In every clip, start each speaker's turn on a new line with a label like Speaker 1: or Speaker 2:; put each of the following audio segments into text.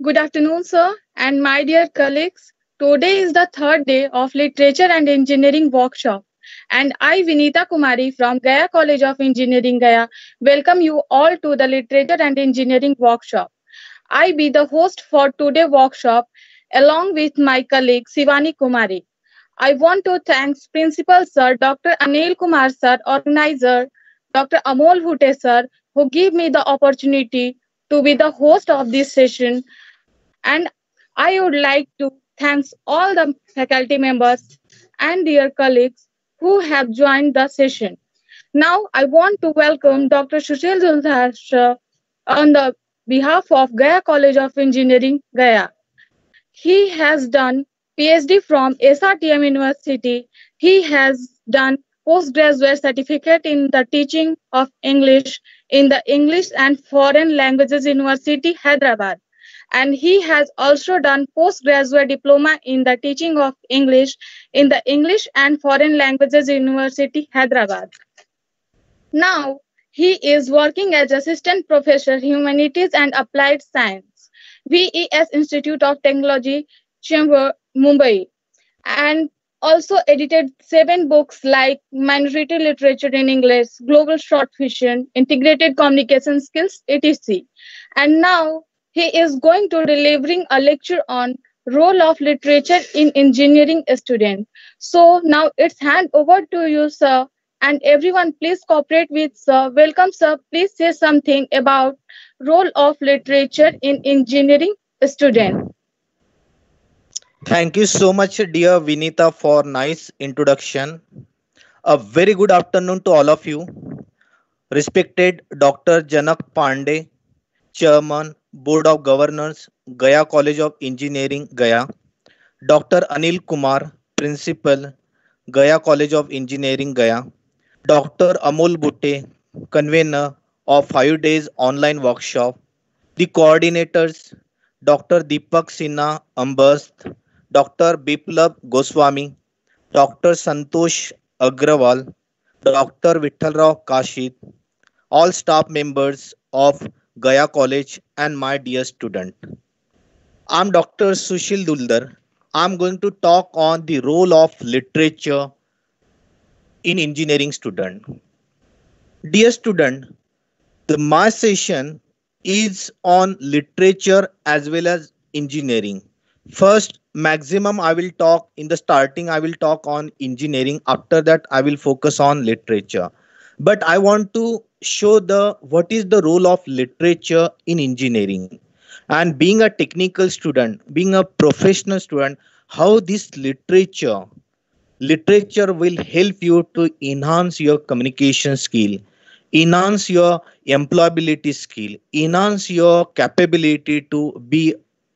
Speaker 1: Good afternoon, sir, and my dear colleagues. Today is the third day of Literature and Engineering Workshop, and I, Vinita Kumari from Gaya College of Engineering, Gaya, welcome you all to the Literature and Engineering Workshop. I be the host for today workshop along with my colleague Sivani Kumari. I want to thank Principal Sir, Dr. Anil Kumar Sir, organizer, Dr. Amol Hute Sir, who gave me the opportunity to be the host of this session and I would like to thank all the faculty members and dear colleagues who have joined the session. Now, I want to welcome Dr. Sushil on the behalf of Gaya College of Engineering, Gaya. He has done PhD from SRTM University. He has done postgraduate certificate in the teaching of English in the English and Foreign Languages University, Hyderabad and he has also done postgraduate diploma in the teaching of English in the English and Foreign Languages University, Hyderabad. Now, he is working as assistant professor, humanities and applied science, VES Institute of Technology, Chembur, Mumbai, and also edited seven books like Minority Literature in English, Global Short Fiction, Integrated Communication Skills, etc. And now he is going to delivering a lecture on role of literature in engineering student. So now it's hand over to you, sir. And everyone, please cooperate with sir. Welcome, sir. Please say something about role of literature in engineering student.
Speaker 2: Thank you so much, dear Vinita, for nice introduction. A very good afternoon to all of you. Respected Dr. Janak Pandey, Chairman board of governors Gaya college of engineering Gaya doctor Anil Kumar principal Gaya college of engineering Gaya doctor Amol Butte convener of five days online workshop the coordinators doctor Deepak Sinha Ambast doctor Biplab Goswami doctor Santosh Agarwal doctor Vithalrao Kashit all staff members of Gaya College, and my dear student. I'm Dr. Sushil Duldar. I'm going to talk on the role of literature in engineering student. Dear student, the my session is on literature as well as engineering. First, maximum I will talk in the starting, I will talk on engineering. After that, I will focus on literature. But I want to show the what is the role of literature in engineering and being a technical student being a professional student how this literature literature will help you to enhance your communication skill enhance your employability skill enhance your capability to be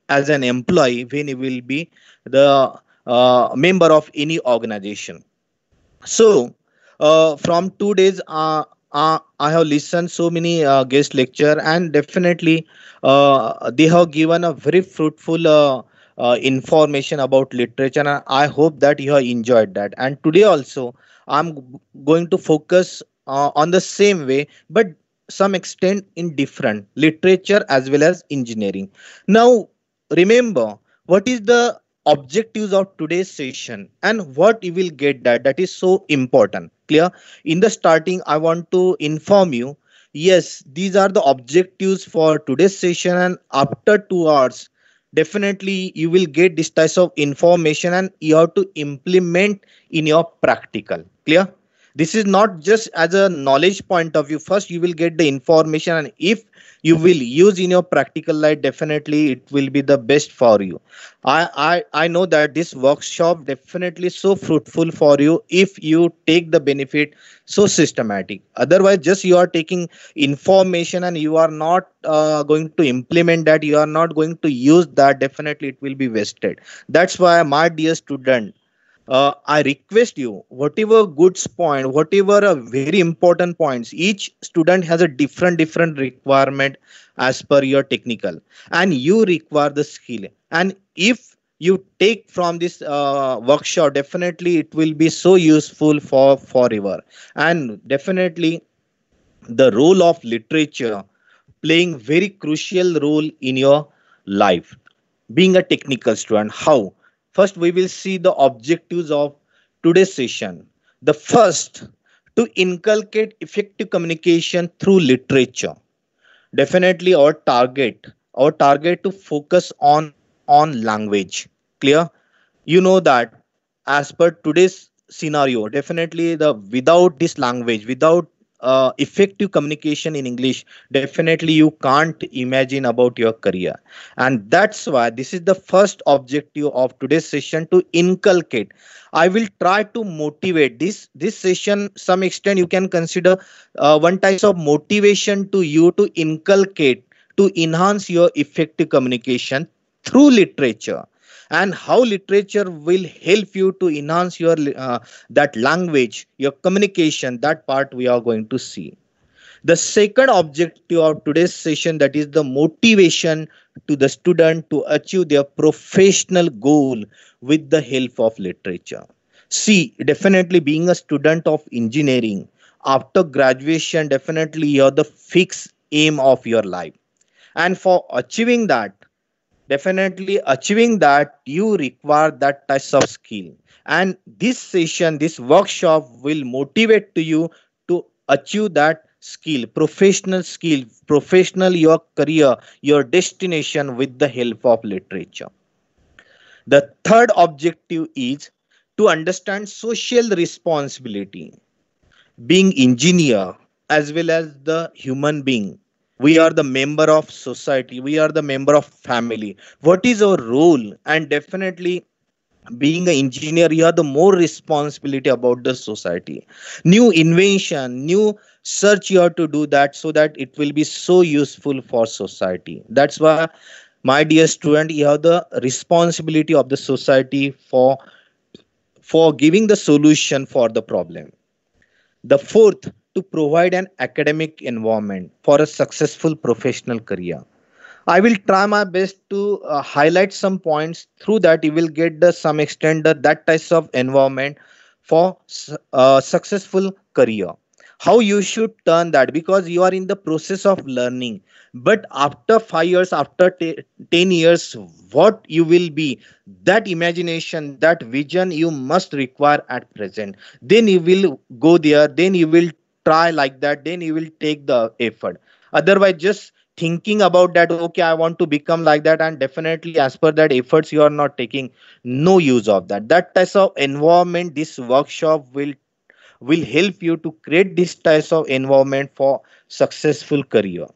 Speaker 2: as an employee when you will be the uh, member of any organization so uh, from two days uh, uh, I have listened so many uh, guest lecture and definitely uh, they have given a very fruitful uh, uh, information about literature and I hope that you have enjoyed that. And today also I'm going to focus uh, on the same way but some extent in different literature as well as engineering. Now remember what is the objectives of today's session and what you will get that that is so important clear in the starting i want to inform you yes these are the objectives for today's session and after two hours definitely you will get this type of information and you have to implement in your practical clear this is not just as a knowledge point of view first you will get the information and if you will use in your practical life definitely it will be the best for you i i i know that this workshop definitely so fruitful for you if you take the benefit so systematic otherwise just you are taking information and you are not uh, going to implement that you are not going to use that definitely it will be wasted that's why my dear student uh, I request you, whatever goods point, whatever a uh, very important points, each student has a different, different requirement as per your technical and you require the skill. And if you take from this uh, workshop, definitely it will be so useful for forever. And definitely the role of literature playing very crucial role in your life. Being a technical student, how? First, we will see the objectives of today's session. The first, to inculcate effective communication through literature. Definitely our target, our target to focus on, on language. Clear? You know that as per today's scenario, definitely the without this language, without uh, effective communication in english definitely you can't imagine about your career and that's why this is the first objective of today's session to inculcate i will try to motivate this this session some extent you can consider uh, one type of motivation to you to inculcate to enhance your effective communication through literature and how literature will help you to enhance your uh, that language your communication that part we are going to see the second objective of today's session that is the motivation to the student to achieve their professional goal with the help of literature see definitely being a student of engineering after graduation definitely you're the fixed aim of your life and for achieving that definitely achieving that you require that touch of skill and this session this workshop will motivate to you to achieve that skill professional skill professional your career your destination with the help of literature the third objective is to understand social responsibility being engineer as well as the human being we are the member of society we are the member of family what is our role and definitely being an engineer you have the more responsibility about the society new invention new search you have to do that so that it will be so useful for society that's why my dear student you have the responsibility of the society for for giving the solution for the problem the fourth to provide an academic environment for a successful professional career. I will try my best to uh, highlight some points. Through that, you will get the, some extent the, that type of environment for uh, successful career. How you should turn that because you are in the process of learning. But after five years, after ten years, what you will be, that imagination, that vision, you must require at present. Then you will go there. Then you will try like that then you will take the effort otherwise just thinking about that okay i want to become like that and definitely as per that efforts you are not taking no use of that that type of environment this workshop will will help you to create this type of environment for successful career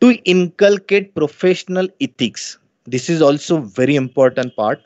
Speaker 2: to inculcate professional ethics this is also very important part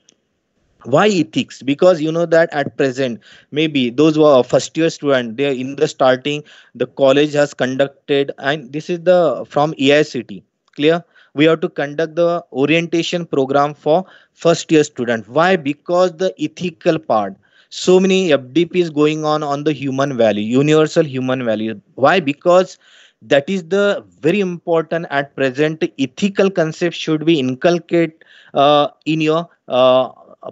Speaker 2: why ethics because you know that at present maybe those were first year student they are in the starting the college has conducted and this is the from AICT clear we have to conduct the orientation program for first year student why because the ethical part so many FDP is going on on the human value universal human value why because that is the very important at present ethical concept should be inculcate uh, in your uh,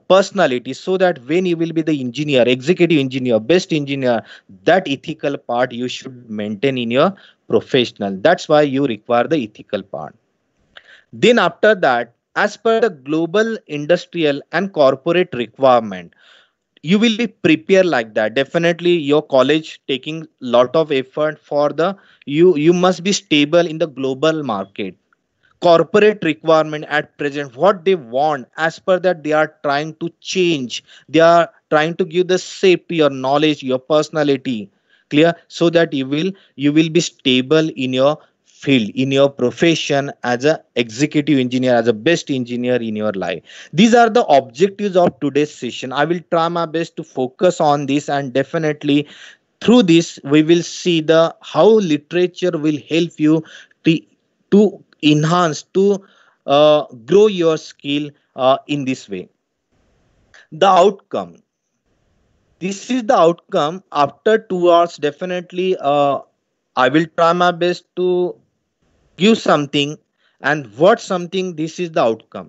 Speaker 2: personality so that when you will be the engineer executive engineer best engineer that ethical part you should maintain in your professional that's why you require the ethical part then after that as per the global industrial and corporate requirement you will be prepared like that definitely your college taking lot of effort for the you you must be stable in the global market corporate requirement at present what they want as per that they are trying to change they are trying to give the shape your knowledge your personality clear so that you will you will be stable in your field in your profession as a executive engineer as a best engineer in your life these are the objectives of today's session i will try my best to focus on this and definitely through this we will see the how literature will help you to, to Enhanced to uh, grow your skill uh, in this way the outcome this is the outcome after two hours definitely uh, i will try my best to give something and what something this is the outcome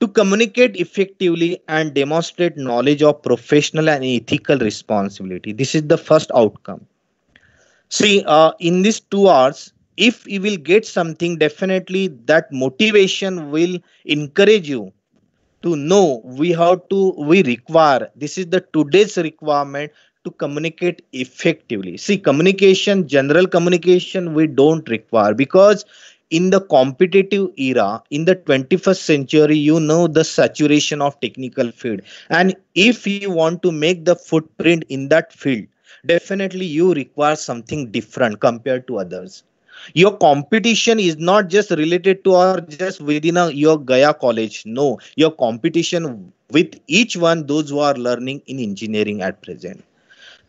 Speaker 2: to communicate effectively and demonstrate knowledge of professional and ethical responsibility this is the first outcome see uh, in these two hours if you will get something definitely that motivation will encourage you to know we have to we require this is the today's requirement to communicate effectively see communication general communication we don't require because in the competitive era in the 21st century you know the saturation of technical field and if you want to make the footprint in that field definitely you require something different compared to others your competition is not just related to or just within a, your gaya college no your competition with each one those who are learning in engineering at present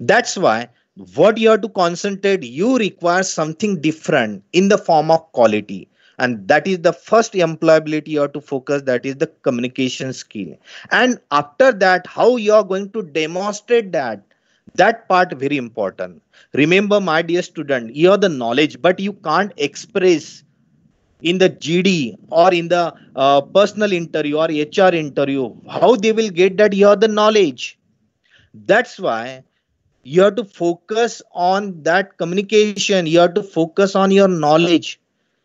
Speaker 2: that's why what you have to concentrate you require something different in the form of quality and that is the first employability you have to focus that is the communication skill and after that how you are going to demonstrate that that part very important remember my dear student you are the knowledge but you can't express in the gd or in the uh, personal interview or hr interview how they will get that you are the knowledge that's why you have to focus on that communication you have to focus on your knowledge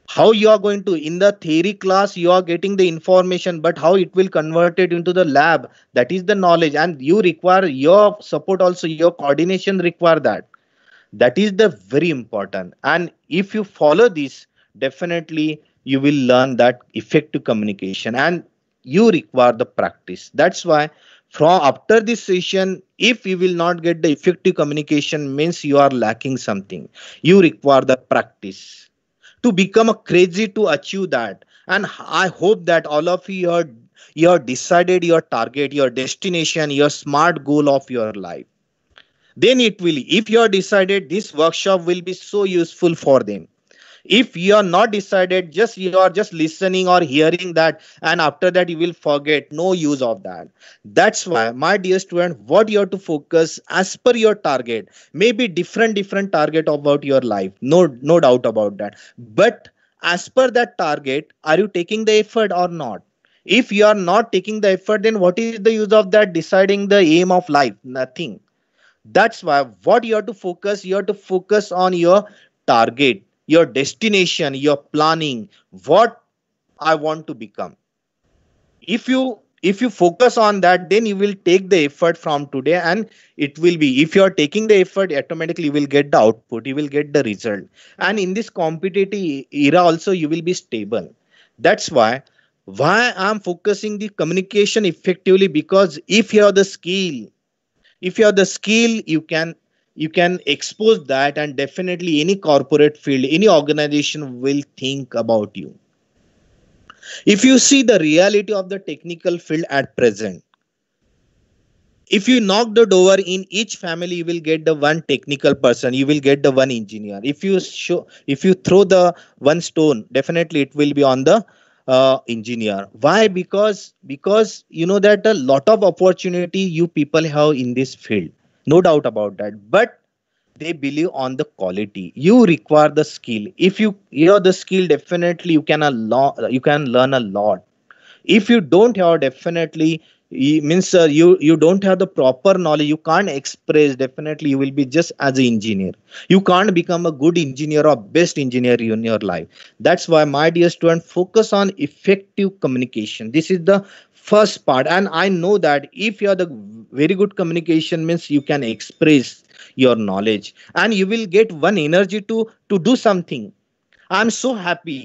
Speaker 2: how you are going to in the theory class you are getting the information but how it will convert it into the lab that is the knowledge and you require your support also your coordination require that that is the very important and if you follow this definitely you will learn that effective communication and you require the practice that's why from after this session if you will not get the effective communication means you are lacking something you require the practice to become a crazy to achieve that and i hope that all of you are you have decided your target your destination your smart goal of your life then it will if you are decided this workshop will be so useful for them if you are not decided just you are just listening or hearing that and after that you will forget no use of that that's why my dear student what you have to focus as per your target maybe different different target about your life no no doubt about that but as per that target are you taking the effort or not if you are not taking the effort then what is the use of that deciding the aim of life nothing that's why what you have to focus you have to focus on your target your destination, your planning, what I want to become. If you if you focus on that, then you will take the effort from today and it will be. If you are taking the effort, automatically you will get the output, you will get the result. And in this competitive era also, you will be stable. That's why why i'm focusing the communication effectively because if you have the skill if you have the skill you can you can expose that and definitely any corporate field any organization will think about you if you see the reality of the technical field at present if you knock the door in each family you will get the one technical person you will get the one engineer if you show if you throw the one stone definitely it will be on the uh, engineer why because because you know that a lot of opportunity you people have in this field no doubt about that but they believe on the quality you require the skill if you you know the skill definitely you can a lot you can learn a lot if you don't have definitely means uh, you you don't have the proper knowledge you can't express definitely you will be just as an engineer you can't become a good engineer or best engineer in your life that's why my dear student focus on effective communication this is the first part and i know that if you are the very good communication means you can express your knowledge and you will get one energy to to do something i'm so happy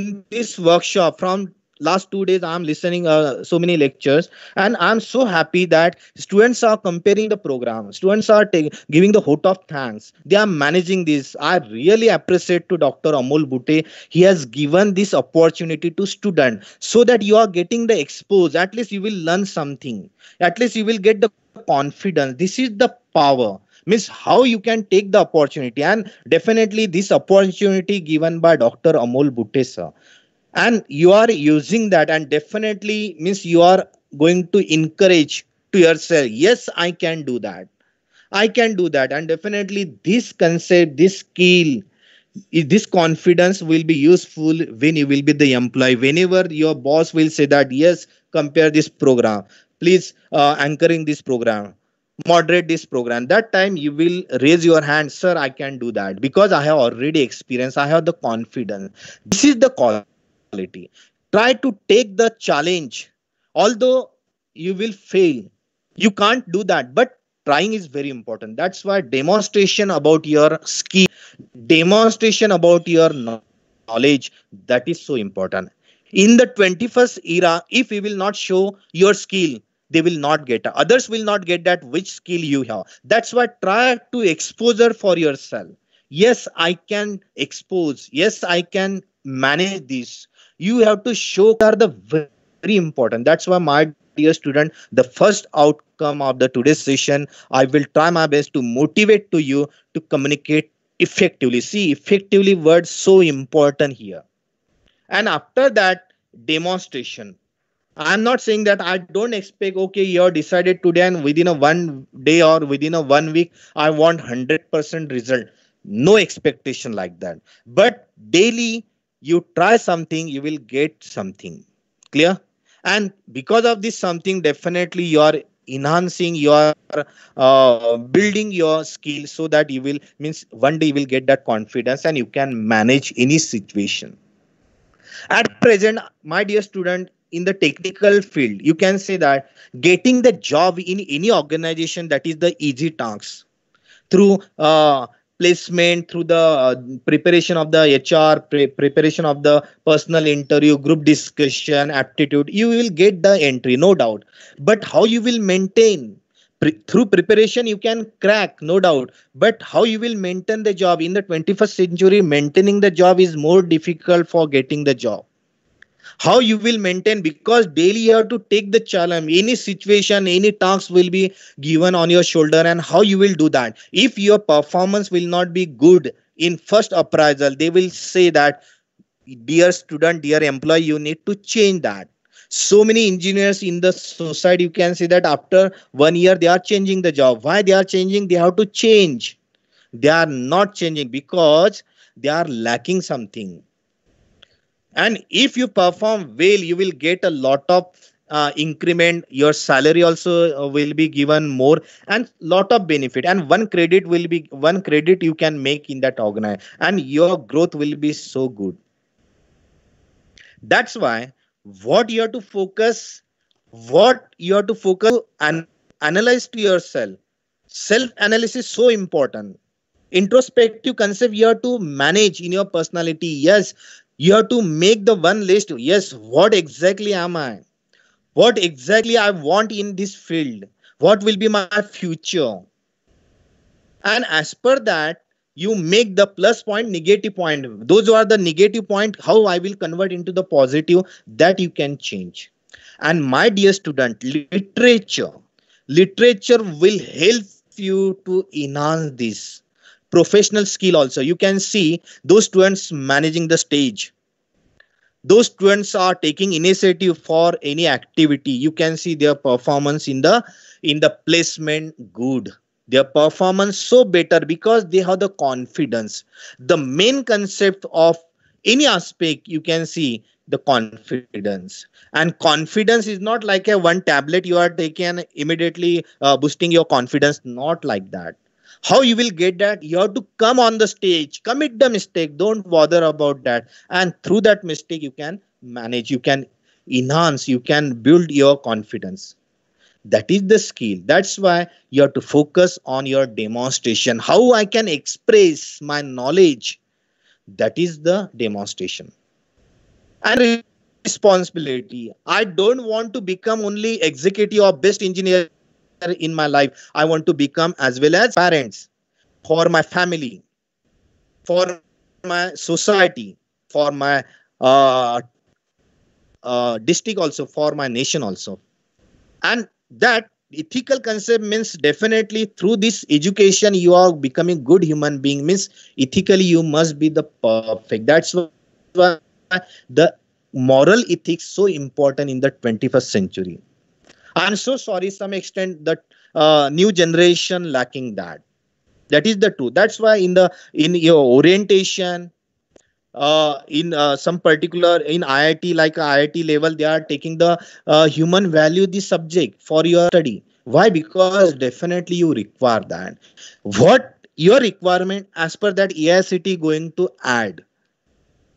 Speaker 2: in this workshop from last two days i'm listening uh, so many lectures and i'm so happy that students are comparing the program students are giving the vote of thanks they are managing this i really appreciate to dr amol butte he has given this opportunity to student so that you are getting the expose at least you will learn something at least you will get the confidence this is the power means how you can take the opportunity and definitely this opportunity given by dr amol butte sir and you are using that and definitely means you are going to encourage to yourself yes i can do that i can do that and definitely this concept this skill this confidence will be useful when you will be the employee whenever your boss will say that yes compare this program please uh, anchoring this program moderate this program that time you will raise your hand sir i can do that because i have already experience i have the confidence this is the cause Try to take the challenge, although you will fail. You can't do that, but trying is very important. That's why demonstration about your skill, demonstration about your knowledge, that is so important. In the 21st era, if you will not show your skill, they will not get others will not get that which skill you have that's why try to exposure for yourself yes i can expose yes i can manage this you have to show are the very important that's why my dear student the first outcome of the today's session i will try my best to motivate to you to communicate effectively see effectively words so important here and after that demonstration i'm not saying that i don't expect okay you're decided today and within a one day or within a one week i want 100% result no expectation like that but daily you try something, you will get something. Clear? And because of this something, definitely you are enhancing your uh, building your skill so that you will means one day you will get that confidence and you can manage any situation at present my dear student in the technical field you can say that getting the job in any organization that is the easy task through uh, placement through the uh, preparation of the hr pre- preparation of the personal interview group discussion aptitude you will get the entry no doubt but how you will maintain Pre- through preparation you can crack no doubt but how you will maintain the job in the 21st century maintaining the job is more difficult for getting the job how you will maintain because daily you have to take the challenge any situation any task will be given on your shoulder and how you will do that if your performance will not be good in first appraisal they will say that dear student dear employee you need to change that so many engineers in the society you can see that after one year they are changing the job why they are changing they have to change they are not changing because they are lacking something and if you perform well you will get a lot of uh, increment your salary also uh, will be given more and lot of benefit and one credit will be one credit you can make in that organization and your growth will be so good that's why what you have to focus what you have to focus and analyze to yourself self analysis so important introspective concept you have to manage in your personality yes you have to make the one list yes what exactly am i what exactly i want in this field what will be my future and as per that you make the plus point negative point those are the negative point how i will convert into the positive that you can change and my dear student literature literature will help you to enhance this professional skill also you can see those students managing the stage those students are taking initiative for any activity you can see their performance in the in the placement good their performance so better because they have the confidence the main concept of any aspect you can see the confidence and confidence is not like a one tablet you are taking immediately uh, boosting your confidence not like that how you will get that? You have to come on the stage, commit the mistake, don't bother about that. And through that mistake, you can manage, you can enhance, you can build your confidence. That is the skill. That's why you have to focus on your demonstration. How I can express my knowledge. That is the demonstration. And responsibility. I don't want to become only executive or best engineer in my life i want to become as well as parents for my family for my society for my uh, uh, district also for my nation also and that ethical concept means definitely through this education you are becoming good human being means ethically you must be the perfect that's why the moral ethics so important in the 21st century i'm so sorry some extent that uh, new generation lacking that that is the truth that's why in the in your orientation uh, in uh, some particular in IIT like IIT level they are taking the uh, human value the subject for your study why because definitely you require that what your requirement as per that AICT going to add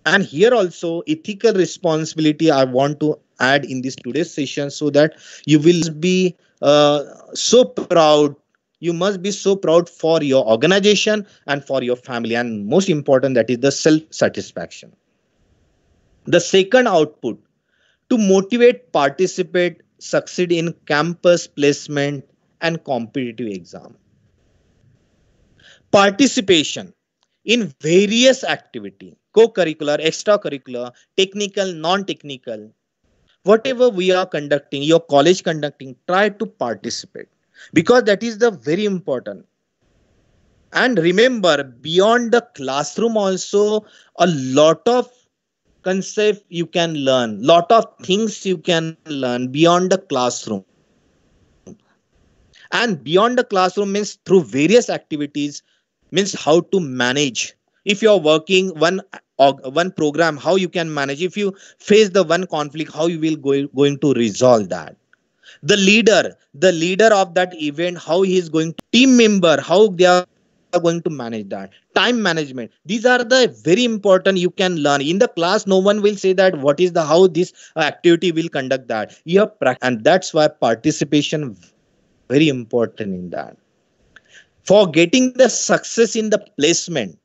Speaker 2: and here also ethical responsibility I want to add in this today's session so that you will be uh, so proud you must be so proud for your organization and for your family and most important that is the self satisfaction the second output to motivate participate succeed in campus placement and competitive exam participation in various activity co-curricular extracurricular technical non-technical whatever we are conducting your college conducting try to participate because that is the very important and remember beyond the classroom also a lot of concept you can learn lot of things you can learn beyond the classroom and beyond the classroom means through various activities means how to manage if you are working one or one program how you can manage if you face the one conflict how you will go, going to resolve that the leader the leader of that event how he is going to team member how they are going to manage that time management these are the very important you can learn in the class no one will say that what is the how this uh, activity will conduct that you have and that's why participation very important in that for getting the success in the placement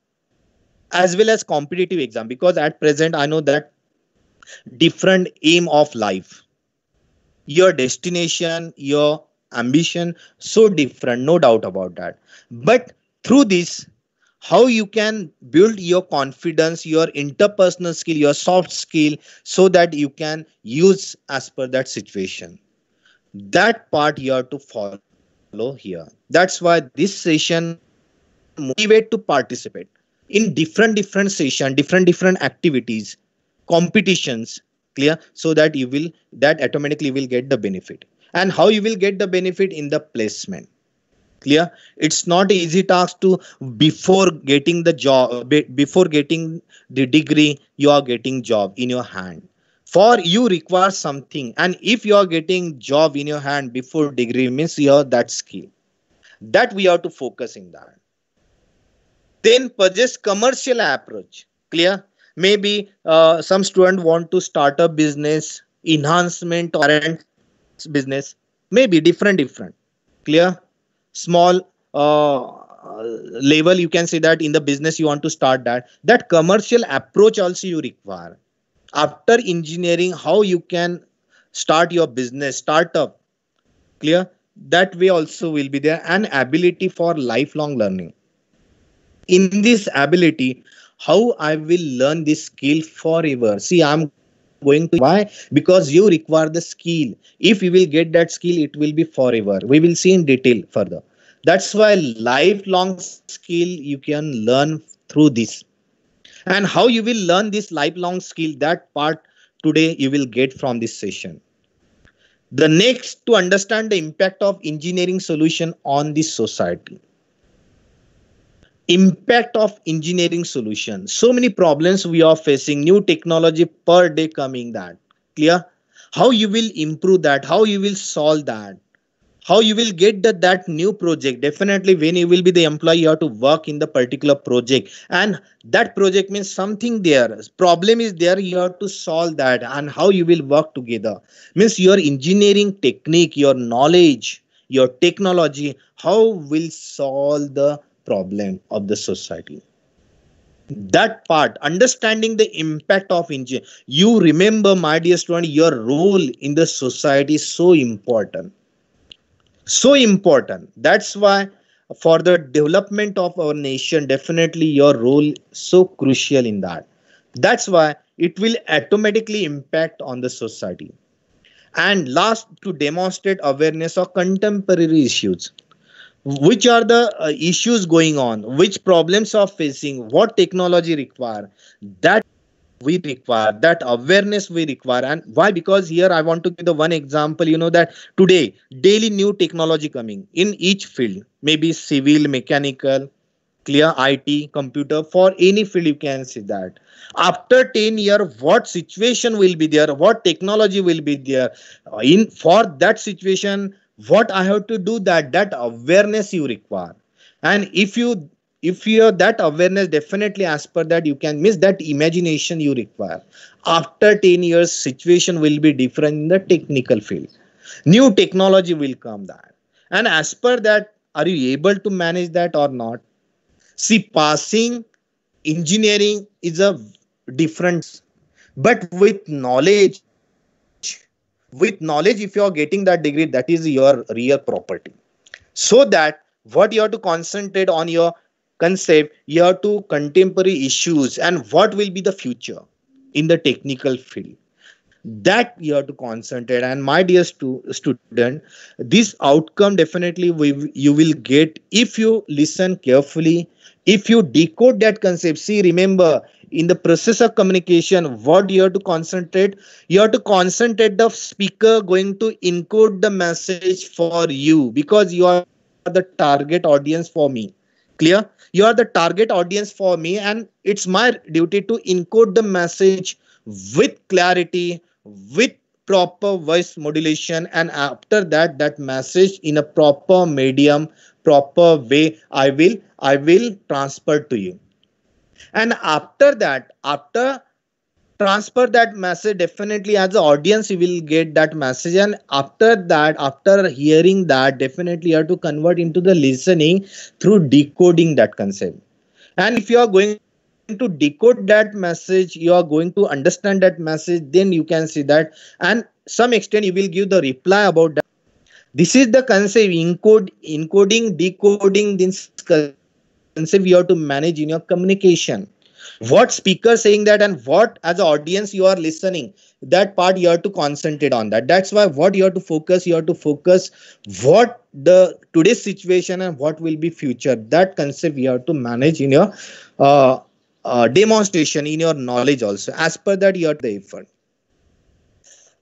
Speaker 2: as well as competitive exam because at present i know that different aim of life your destination your ambition so different no doubt about that but through this how you can build your confidence your interpersonal skill your soft skill so that you can use as per that situation that part you have to follow here that's why this session motivate to participate in different different session different different activities competitions clear so that you will that automatically will get the benefit and how you will get the benefit in the placement clear it's not easy task to before getting the job before getting the degree you are getting job in your hand for you require something and if you are getting job in your hand before degree means you have that skill that we have to focus in that then purchase commercial approach clear maybe uh, some student want to start a business enhancement or business maybe different different clear small uh, level you can say that in the business you want to start that that commercial approach also you require after engineering how you can start your business startup clear that way also will be there and ability for lifelong learning in this ability how i will learn this skill forever see i'm going to why because you require the skill if you will get that skill it will be forever we will see in detail further that's why lifelong skill you can learn through this and how you will learn this lifelong skill that part today you will get from this session the next to understand the impact of engineering solution on the society impact of engineering solution. so many problems we are facing new technology per day coming that clear how you will improve that how you will solve that how you will get the, that new project definitely when you will be the employee you have to work in the particular project and that project means something there problem is there you have to solve that and how you will work together means your engineering technique your knowledge your technology how will solve the problem of the society that part understanding the impact of engineering you remember my dear student your role in the society is so important so important that's why for the development of our nation definitely your role so crucial in that that's why it will automatically impact on the society and last to demonstrate awareness of contemporary issues which are the uh, issues going on which problems are facing what technology require that we require that awareness we require and why because here i want to give the one example you know that today daily new technology coming in each field maybe civil mechanical clear it computer for any field you can see that after 10 year what situation will be there what technology will be there uh, in for that situation what i have to do that that awareness you require and if you if you have that awareness definitely as per that you can miss that imagination you require after 10 years situation will be different in the technical field new technology will come that and as per that are you able to manage that or not see passing engineering is a difference but with knowledge with knowledge if you are getting that degree that is your real property so that what you have to concentrate on your concept you have to contemporary issues and what will be the future in the technical field that you have to concentrate and my dear stu- student this outcome definitely we, you will get if you listen carefully if you decode that concept see remember in the process of communication what you have to concentrate you have to concentrate the speaker going to encode the message for you because you are the target audience for me clear you are the target audience for me and it's my duty to encode the message with clarity with proper voice modulation and after that that message in a proper medium proper way i will i will transfer to you and after that, after transfer that message, definitely as an audience, you will get that message. And after that, after hearing that, definitely you have to convert into the listening through decoding that concept. And if you are going to decode that message, you are going to understand that message, then you can see that. And some extent, you will give the reply about that. This is the concept encode, encoding, decoding, this intensive you have to manage in your communication what speaker saying that and what as an audience you are listening that part you have to concentrate on that that's why what you have to focus you have to focus what the today's situation and what will be future that concept you have to manage in your uh, uh, demonstration in your knowledge also as per that you have the effort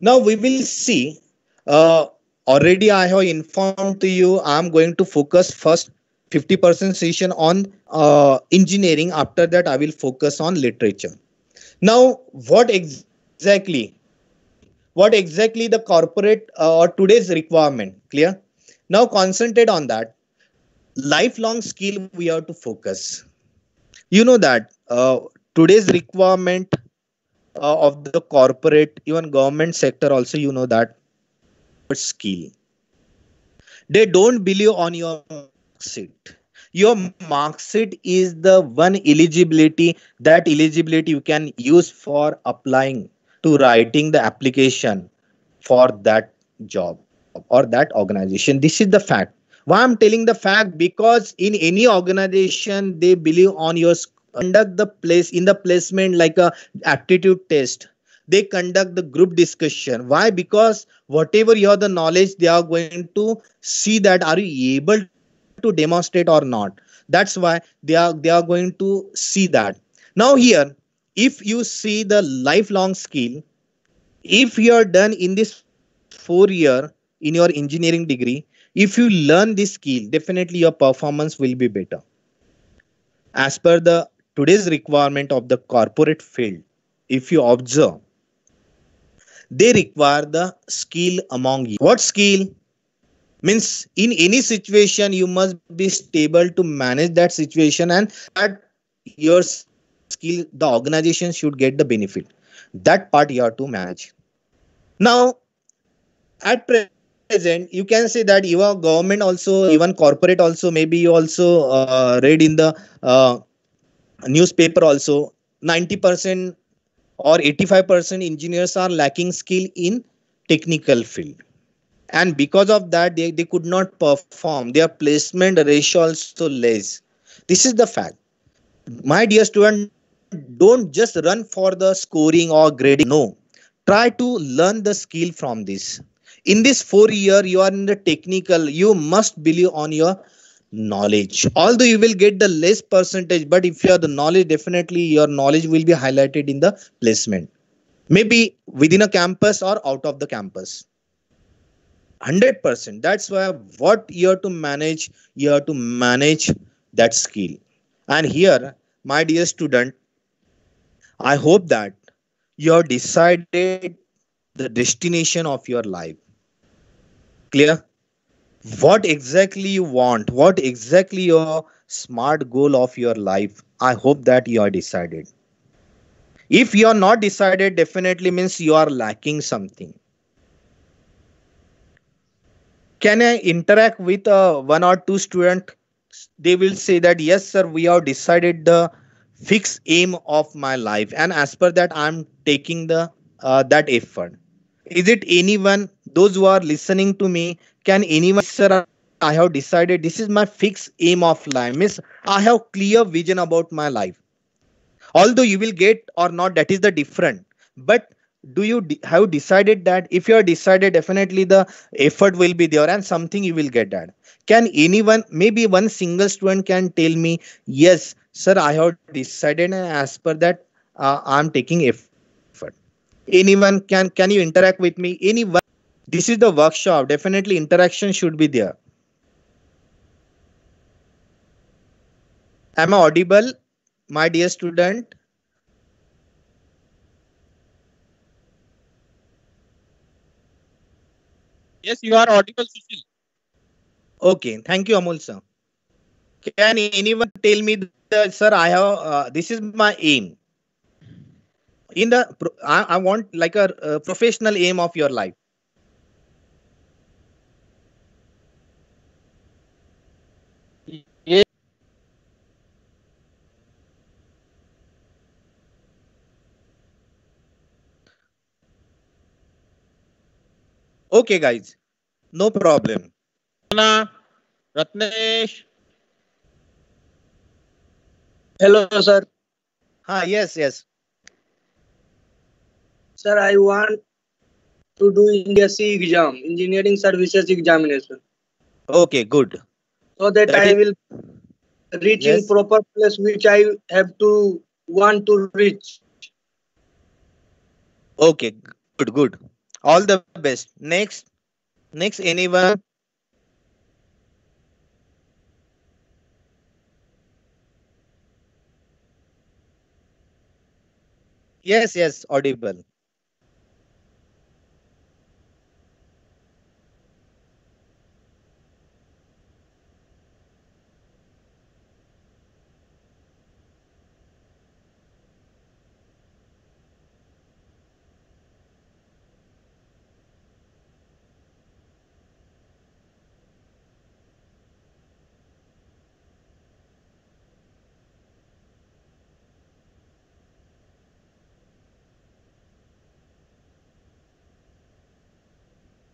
Speaker 2: now we will see uh, already i have informed to you i'm going to focus first 50% session on uh, engineering after that i will focus on literature now what ex- exactly what exactly the corporate uh, or today's requirement clear now concentrate on that lifelong skill we have to focus you know that uh, today's requirement uh, of the corporate even government sector also you know that skill they don't believe on your sheet your mark sheet is the one eligibility that eligibility you can use for applying to writing the application for that job or that organization this is the fact why i'm telling the fact because in any organization they believe on your conduct the place in the placement like a aptitude test they conduct the group discussion why because whatever you have the knowledge they are going to see that are you able to demonstrate or not that's why they are they are going to see that now here if you see the lifelong skill if you are done in this four year in your engineering degree if you learn this skill definitely your performance will be better as per the today's requirement of the corporate field if you observe they require the skill among you what skill means in any situation you must be stable to manage that situation and at your skill the organization should get the benefit that part you have to manage now at present you can say that even government also even corporate also maybe you also uh, read in the uh, newspaper also 90% or 85% engineers are lacking skill in technical field and because of that they, they could not perform their placement ratio also less this is the fact my dear student don't just run for the scoring or grading no try to learn the skill from this in this four year you are in the technical you must believe on your knowledge although you will get the less percentage but if you have the knowledge definitely your knowledge will be highlighted in the placement maybe within a campus or out of the campus 100% that's why what you have to manage you have to manage that skill and here my dear student i hope that you have decided the destination of your life clear what exactly you want what exactly your smart goal of your life i hope that you are decided if you are not decided definitely means you are lacking something can i interact with uh, one or two student they will say that yes sir we have decided the fixed aim of my life and as per that i'm taking the uh, that effort is it anyone those who are listening to me can anyone sir i have decided this is my fixed aim of life Miss, i have clear vision about my life although you will get or not that is the different but do you de- have decided that if you are decided definitely the effort will be there and something you will get that can anyone maybe one single student can tell me yes sir i have decided and as per that uh, i'm taking effort anyone can can you interact with me anyone this is the workshop definitely interaction should be there am i audible my dear student
Speaker 3: Yes, you are audible, Sushil.
Speaker 2: Okay, thank you, Amol sir. Can anyone tell me, sir? I have uh, this is my aim. In the I, I want like a professional aim of your life. Okay guys no problem Ratnesh hello sir हाँ yes yes sir I want
Speaker 4: to do India C exam engineering services examination
Speaker 2: okay good
Speaker 3: so that I will reach in proper place which I have to want to reach
Speaker 2: okay good good All the best. Next, next anyone? Yes, yes, audible.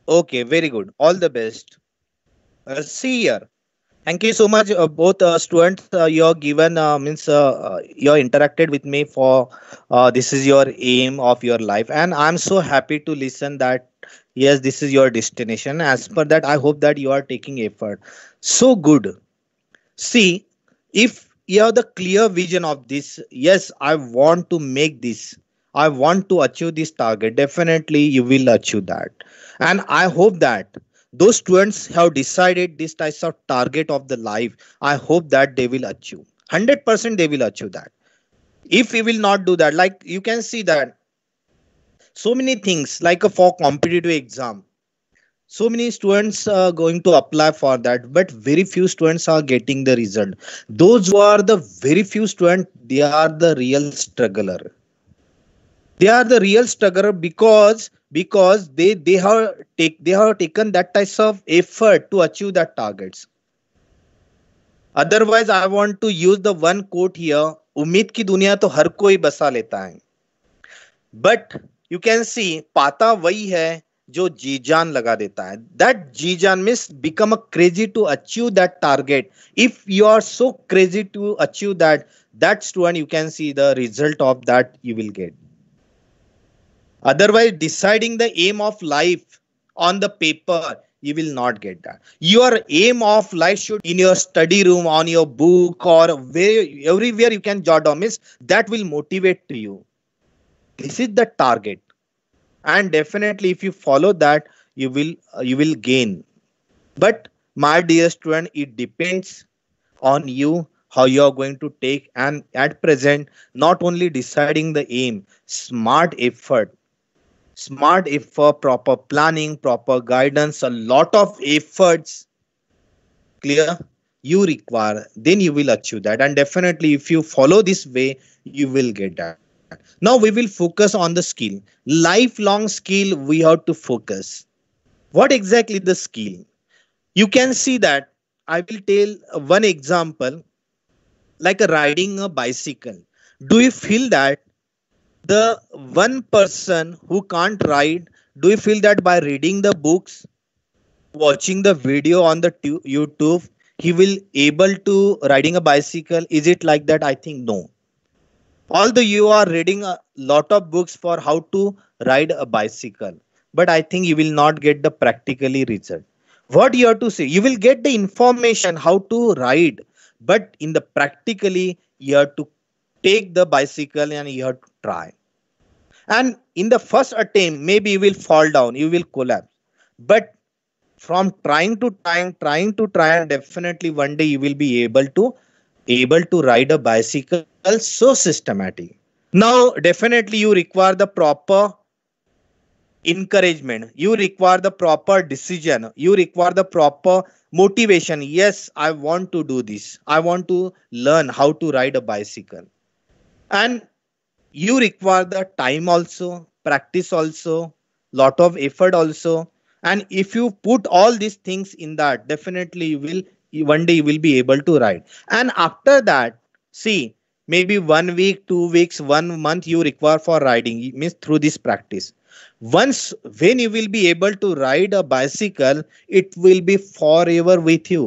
Speaker 2: Okay, very good. All the best. Uh, see here. Thank you so much, uh, both uh, students. Uh, you're given uh, means uh, you're interacted with me for this is your aim of your life, and I'm so happy to listen that yes, this is your destination. As per that, I hope that you are taking effort. So good. See, if you have the clear vision of this, yes, I want to make this I want to achieve this target, definitely you will achieve that. And I hope that those students have decided this types of target of the life. I hope that they will achieve. 100% they will achieve that. If we will not do that, like you can see that so many things like a for competitive exam, so many students are going to apply for that but very few students are getting the result those who are the very few students they are the real struggler they are the real struggler because because they they have take they have taken that type of effort to achieve that targets otherwise I want to use the one quote here उम्मीद की दुनिया तो हर कोई बसा लेता है but you can सी पाता वही है जो जी जान लगा देता है दैट जी जान means become a crazy to achieve that target if you are so crazy to achieve that that student you can see the result of that you will get Otherwise, deciding the aim of life on the paper, you will not get that. Your aim of life should in your study room, on your book, or where, everywhere you can jot down is that will motivate to you. This is the target, and definitely, if you follow that, you will uh, you will gain. But my dear student, it depends on you how you are going to take and at present not only deciding the aim smart effort smart effort, proper planning, proper guidance, a lot of efforts. Clear? You require, then you will achieve that. And definitely, if you follow this way, you will get that. Now we will focus on the skill. Lifelong skill, we have to focus. What exactly the skill? You can see that. I will tell one example like riding a bicycle. Do you feel that the one person who can't write do you feel that by reading the books watching the video on the youtube he will able to riding a bicycle is it like that i think no although you are reading a lot of books for how to ride a bicycle but i think you will not get the practically result what you have to say you will get the information how to ride but in the practically you have to take the bicycle and you have to try and in the first attempt maybe you will fall down you will collapse but from trying to trying trying to try and definitely one day you will be able to able to ride a bicycle so systematic now definitely you require the proper encouragement you require the proper decision you require the proper motivation yes i want to do this i want to learn how to ride a bicycle and you require the time also practice also lot of effort also and if you put all these things in that definitely you will one day you will be able to write and after that see maybe one week two weeks one month you require for riding it means through this practice once when you will be able to ride a bicycle it will be forever with you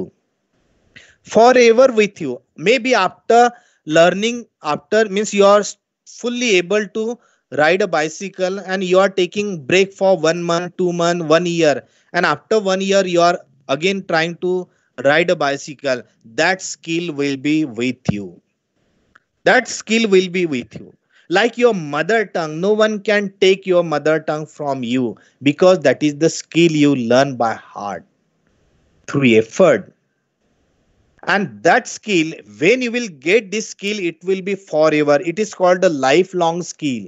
Speaker 2: forever with you maybe after learning after means your fully able to ride a bicycle and you are taking break for one month two month one year and after one year you are again trying to ride a bicycle that skill will be with you that skill will be with you like your mother tongue no one can take your mother tongue from you because that is the skill you learn by heart through effort and that skill when you will get this skill it will be forever it is called the lifelong skill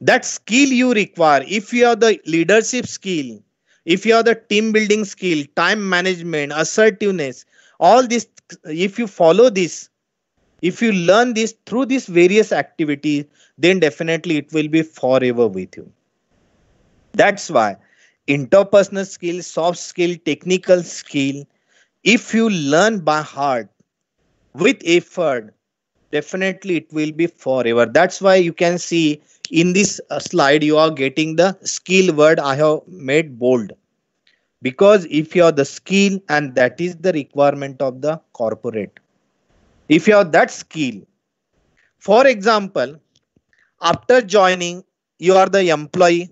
Speaker 2: that skill you require if you have the leadership skill if you have the team building skill time management assertiveness all this if you follow this if you learn this through these various activities then definitely it will be forever with you that's why interpersonal skill soft skill technical skill if you learn by heart with effort definitely it will be forever that's why you can see in this uh, slide you are getting the skill word i have made bold because if you are the skill and that is the requirement of the corporate if you have that skill for example after joining you are the employee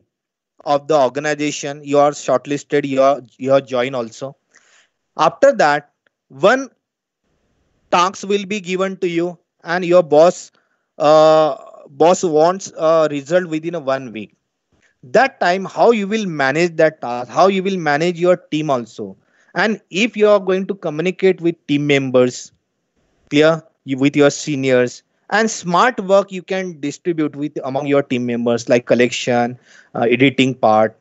Speaker 2: of the organization you are shortlisted you are you are join also after that, one task will be given to you and your boss uh, boss wants a result within a one week that time how you will manage that task how you will manage your team also and if you are going to communicate with team members clear with your seniors and smart work you can distribute with among your team members like collection uh, editing part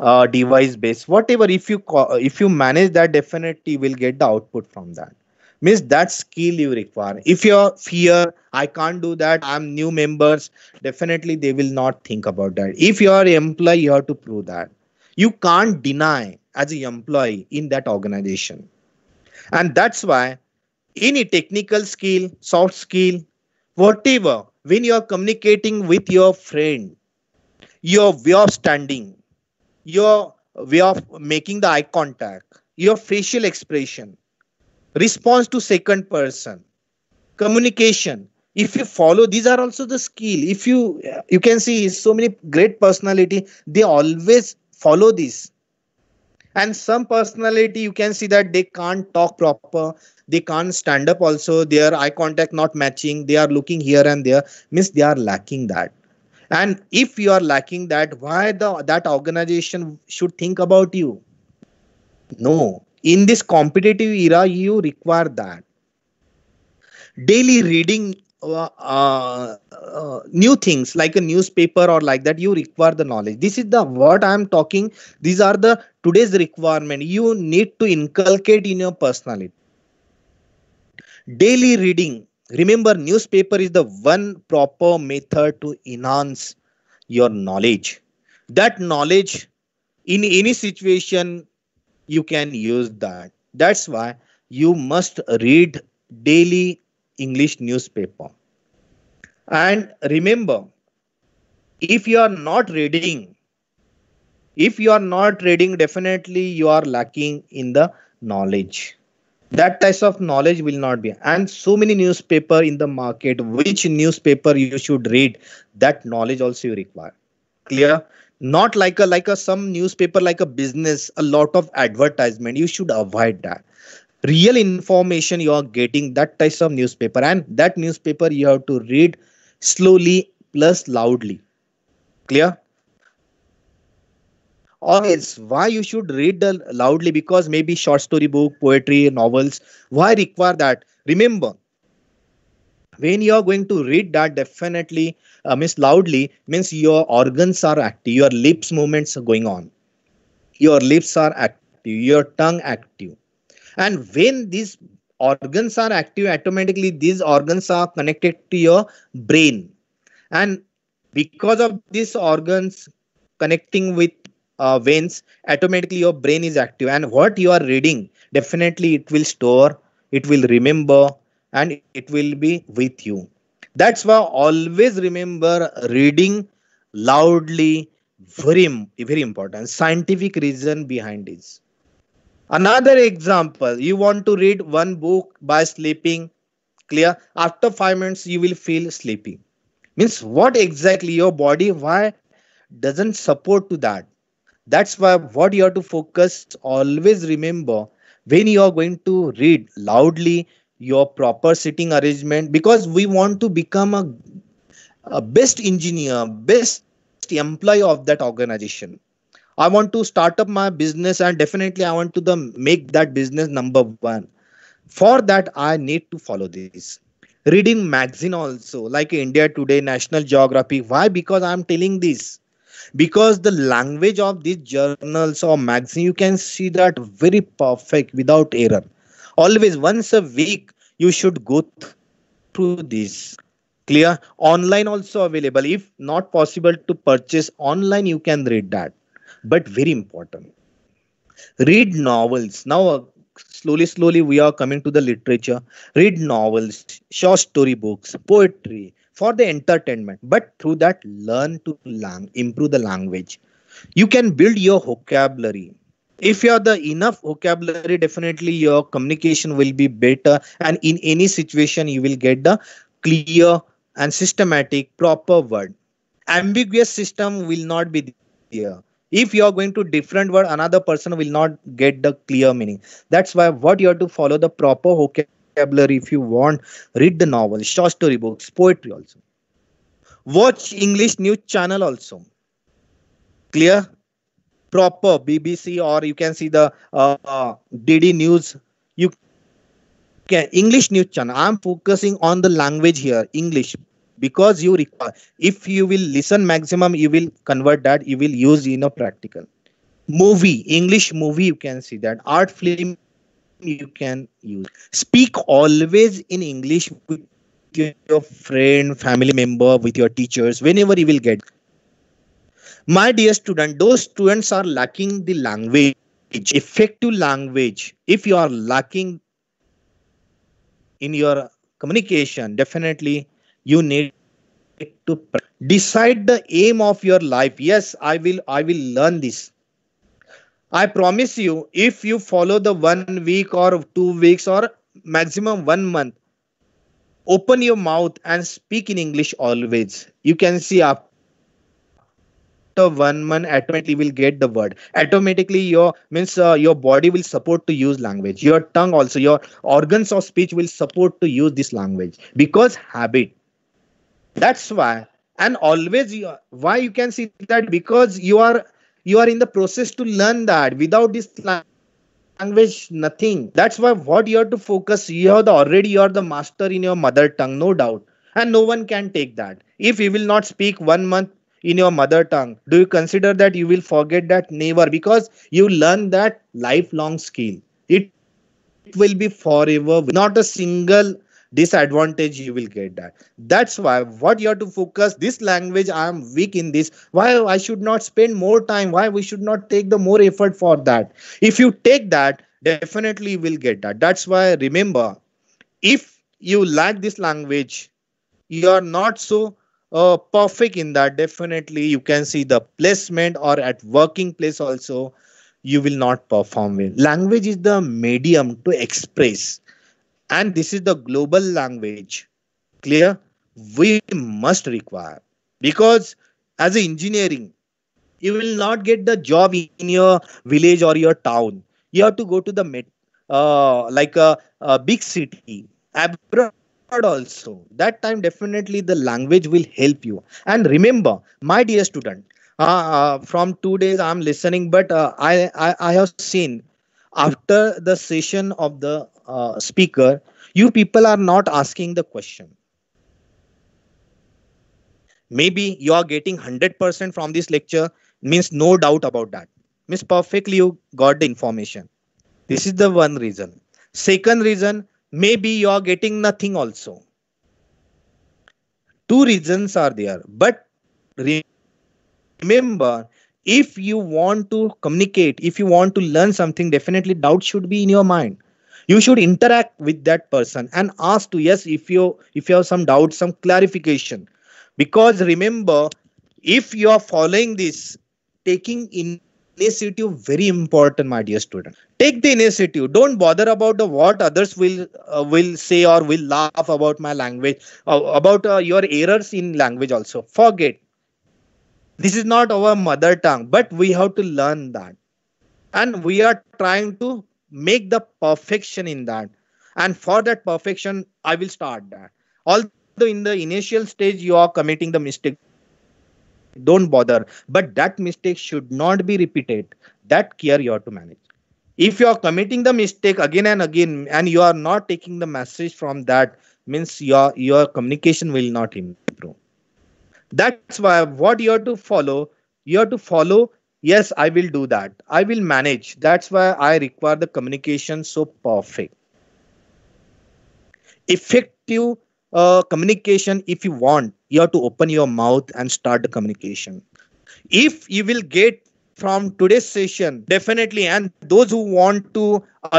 Speaker 2: uh, device base whatever if you if you manage that definitely you will get the output from that means that skill you require if you're fear i can't do that i'm new members definitely they will not think about that if you are employee you have to prove that you can't deny as an employee in that organization and that's why any technical skill soft skill whatever when you are communicating with your friend your way of standing your way of making the eye contact, your facial expression, response to second person, communication. If you follow, these are also the skill. If you you can see so many great personality, they always follow this. And some personality you can see that they can't talk proper, they can't stand up also, their eye contact not matching, they are looking here and there, means they are lacking that and if you are lacking that why the that organization should think about you no in this competitive era you require that daily reading uh, uh, uh, new things like a newspaper or like that you require the knowledge this is the what i am talking these are the today's requirement you need to inculcate in your personality daily reading remember newspaper is the one proper method to enhance your knowledge that knowledge in any situation you can use that that's why you must read daily english newspaper and remember if you are not reading if you are not reading definitely you are lacking in the knowledge that type of knowledge will not be and so many newspaper in the market which newspaper you should read that knowledge also you require clear not like a like a some newspaper like a business a lot of advertisement you should avoid that real information you are getting that type of newspaper and that newspaper you have to read slowly plus loudly clear always why you should read loudly because maybe short story book poetry novels why require that remember when you are going to read that definitely uh, means loudly means your organs are active your lips movements are going on your lips are active your tongue active and when these organs are active automatically these organs are connected to your brain and because of these organs connecting with uh, veins automatically your brain is active and what you are reading definitely it will store it will remember and it will be with you that's why always remember reading loudly very very important scientific reason behind is another example you want to read one book by sleeping clear after 5 minutes you will feel sleepy means what exactly your body why doesn't support to that that's why what you have to focus always remember when you are going to read loudly your proper sitting arrangement because we want to become a, a best engineer best employee of that organization i want to start up my business and definitely i want to the, make that business number one for that i need to follow this reading magazine also like india today national geography why because i'm telling this because the language of these journals or magazine you can see that very perfect without error always once a week you should go through this clear online also available if not possible to purchase online you can read that but very important read novels now uh, slowly slowly we are coming to the literature read novels short story books poetry for the entertainment, but through that, learn to lang- improve the language. You can build your vocabulary. If you are the enough vocabulary, definitely your communication will be better, and in any situation, you will get the clear and systematic proper word. Ambiguous system will not be there if you are going to different word another person will not get the clear meaning that's why what you have to follow the proper vocabulary vocabulary if you want read the novels short story books poetry also watch english news channel also clear proper bbc or you can see the uh, uh, dd news you can english news channel i'm focusing on the language here english because you require if you will listen maximum you will convert that you will use in a practical movie english movie you can see that art film you can use. Speak always in English with your friend, family member, with your teachers, whenever you will get. My dear student, those students are lacking the language, effective language. If you are lacking in your communication, definitely you need to decide the aim of your life. Yes, I will. I will learn this I promise you, if you follow the one week or two weeks or maximum one month, open your mouth and speak in English always. You can see after one month, automatically will get the word. Automatically, your means uh, your body will support to use language. Your tongue also, your organs of speech will support to use this language because habit. That's why, and always why you can see that because you are you are in the process to learn that without this language nothing that's why what you have to focus you have the already you are the master in your mother tongue no doubt and no one can take that if you will not speak one month in your mother tongue do you consider that you will forget that never because you learn that lifelong skill it will be forever not a single disadvantage you will get that that's why what you have to focus this language i am weak in this why i should not spend more time why we should not take the more effort for that if you take that definitely will get that that's why remember if you lack this language you are not so uh, perfect in that definitely you can see the placement or at working place also you will not perform well language is the medium to express and this is the global language clear we must require because as an engineering you will not get the job in your village or your town you have to go to the met, uh, like a, a big city abroad also that time definitely the language will help you and remember my dear student uh, uh, from two days i'm listening but uh, I, I i have seen after the session of the uh, speaker, you people are not asking the question. Maybe you are getting 100% from this lecture, means no doubt about that. Means perfectly you got the information. This is the one reason. Second reason, maybe you are getting nothing also. Two reasons are there. But remember, if you want to communicate if you want to learn something definitely doubt should be in your mind you should interact with that person and ask to yes if you if you have some doubt some clarification because remember if you are following this taking in initiative very important my dear student take the initiative don't bother about the what others will uh, will say or will laugh about my language uh, about uh, your errors in language also forget this is not our mother tongue but we have to learn that and we are trying to make the perfection in that and for that perfection i will start that although in the initial stage you are committing the mistake don't bother but that mistake should not be repeated that care you have to manage if you are committing the mistake again and again and you are not taking the message from that means your your communication will not improve that's why what you have to follow you have to follow yes i will do that i will manage that's why i require the communication so perfect effective uh, communication if you want you have to open your mouth and start the communication if you will get from today's session definitely and those who want to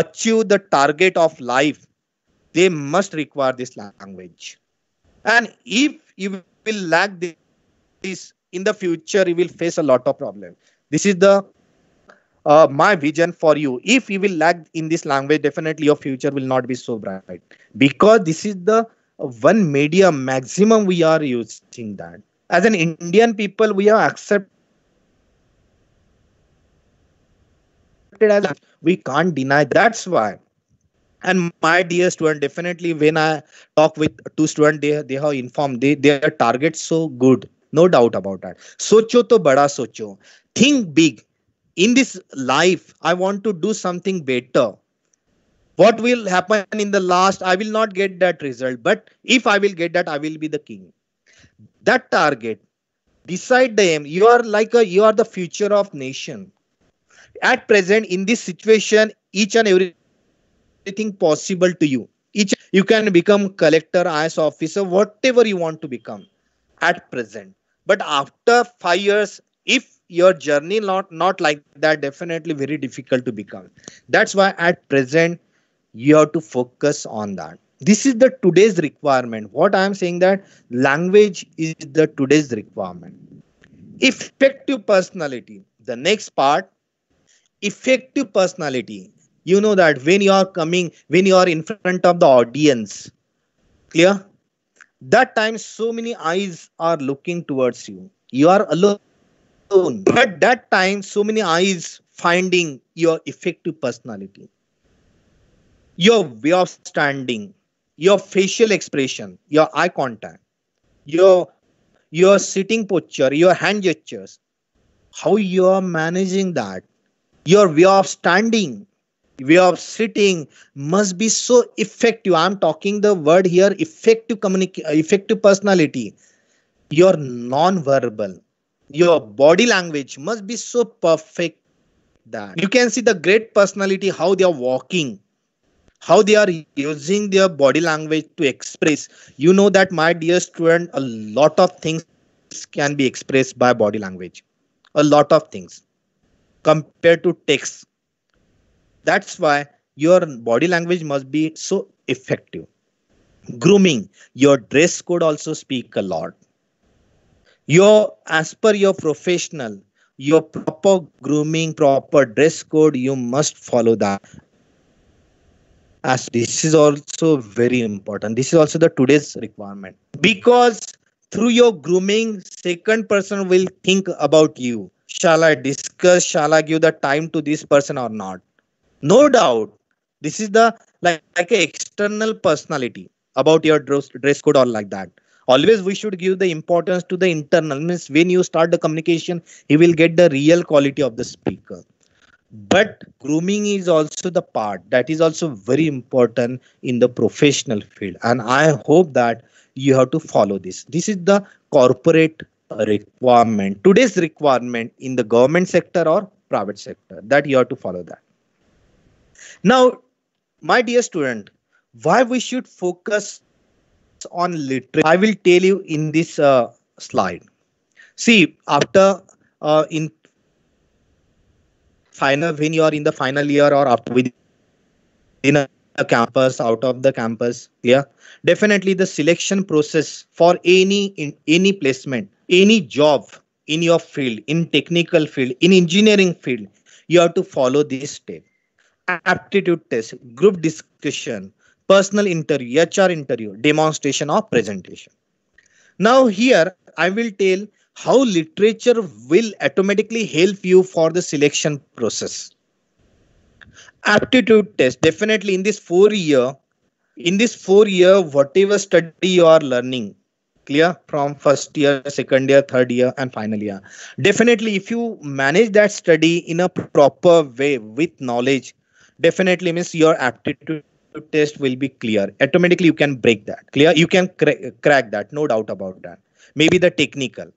Speaker 2: achieve the target of life they must require this language and if you will lack this in the future you will face a lot of problems this is the uh, my vision for you if you will lag in this language definitely your future will not be so bright because this is the one medium maximum we are using that as an indian people we are accepted as we can't deny that's why and my dear student definitely when i talk with two students they, they have informed they, their targets so good no doubt about that सोचो to bada सोचो think big in this life i want to do something better what will happen in the last i will not get that result but if i will get that i will be the king that target decide the aim you are like a you are the future of nation at present in this situation each and every everything possible to you each you can become collector IS officer whatever you want to become at present but after 5 years if your journey not not like that definitely very difficult to become that's why at present you have to focus on that this is the today's requirement what i am saying that language is the today's requirement effective personality the next part effective personality you know that when you are coming when you are in front of the audience clear that time so many eyes are looking towards you you are alone alone. But that time, so many eyes finding your effective personality, your way of standing, your facial expression, your eye contact, your your sitting posture, your hand gestures, how you are managing that, your way of standing, way of sitting must be so effective. I'm talking the word here effective communic- effective personality, your non-verbal your body language must be so perfect that you can see the great personality how they are walking how they are using their body language to express you know that my dear student a lot of things can be expressed by body language a lot of things compared to text that's why your body language must be so effective grooming your dress code also speak a lot your as per your professional your proper grooming proper dress code you must follow that as this is also very important this is also the today's requirement because through your grooming second person will think about you shall i discuss shall i give the time to this person or not no doubt this is the like, like external personality about your dress, dress code or like that always we should give the importance to the internal means when you start the communication you will get the real quality of the speaker but grooming is also the part that is also very important in the professional field and i hope that you have to follow this this is the corporate requirement today's requirement in the government sector or private sector that you have to follow that now my dear student why we should focus on literature i will tell you in this uh, slide see after uh, in final when you are in the final year or after within a campus out of the campus yeah definitely the selection process for any in any placement any job in your field in technical field in engineering field you have to follow this step aptitude test group discussion personal interview, HR interview, demonstration or presentation. Now here I will tell how literature will automatically help you for the selection process. Aptitude test definitely in this four year, in this four year, whatever study you are learning, clear from first year, second year, third year, and final year. Definitely, if you manage that study in a proper way with knowledge, definitely means your aptitude test will be clear automatically you can break that clear you can cra- crack that no doubt about that maybe the technical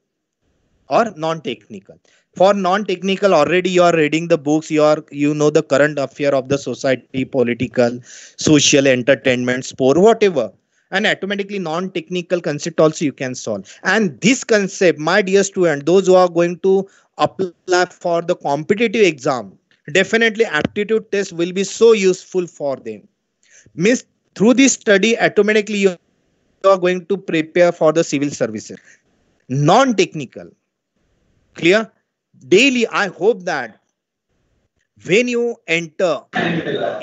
Speaker 2: or non-technical for non-technical already you are reading the books you are you know the current affair of the society political social entertainment sport whatever and automatically non-technical concept also you can solve and this concept my dear student those who are going to apply for the competitive exam definitely aptitude test will be so useful for them means through this study automatically you are going to prepare for the civil services non-technical clear daily i hope that when you enter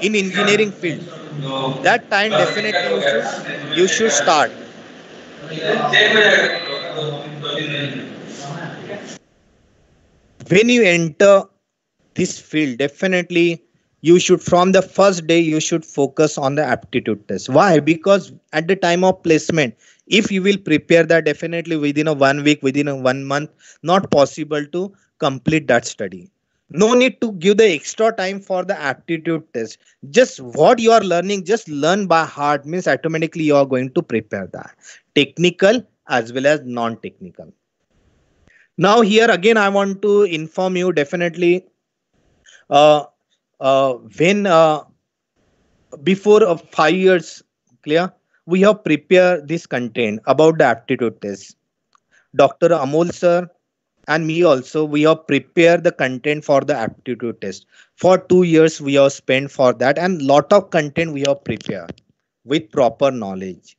Speaker 2: in engineering
Speaker 3: field
Speaker 2: that time definitely you should, you should start when you enter this field definitely you should from the first day you should focus on the aptitude test why because at the time of placement if you will prepare that definitely within a one week within a one month not possible to complete that study no need to give the extra time for the aptitude test just what you are learning just learn by heart means automatically you are going to prepare that technical as well as non technical now here again i want to inform you definitely uh, uh, when uh, before uh, five years clear we have prepared this content about the aptitude test dr amol sir and me also we have prepared the content for the aptitude test for two years we have spent for that and lot of content we have prepared with proper knowledge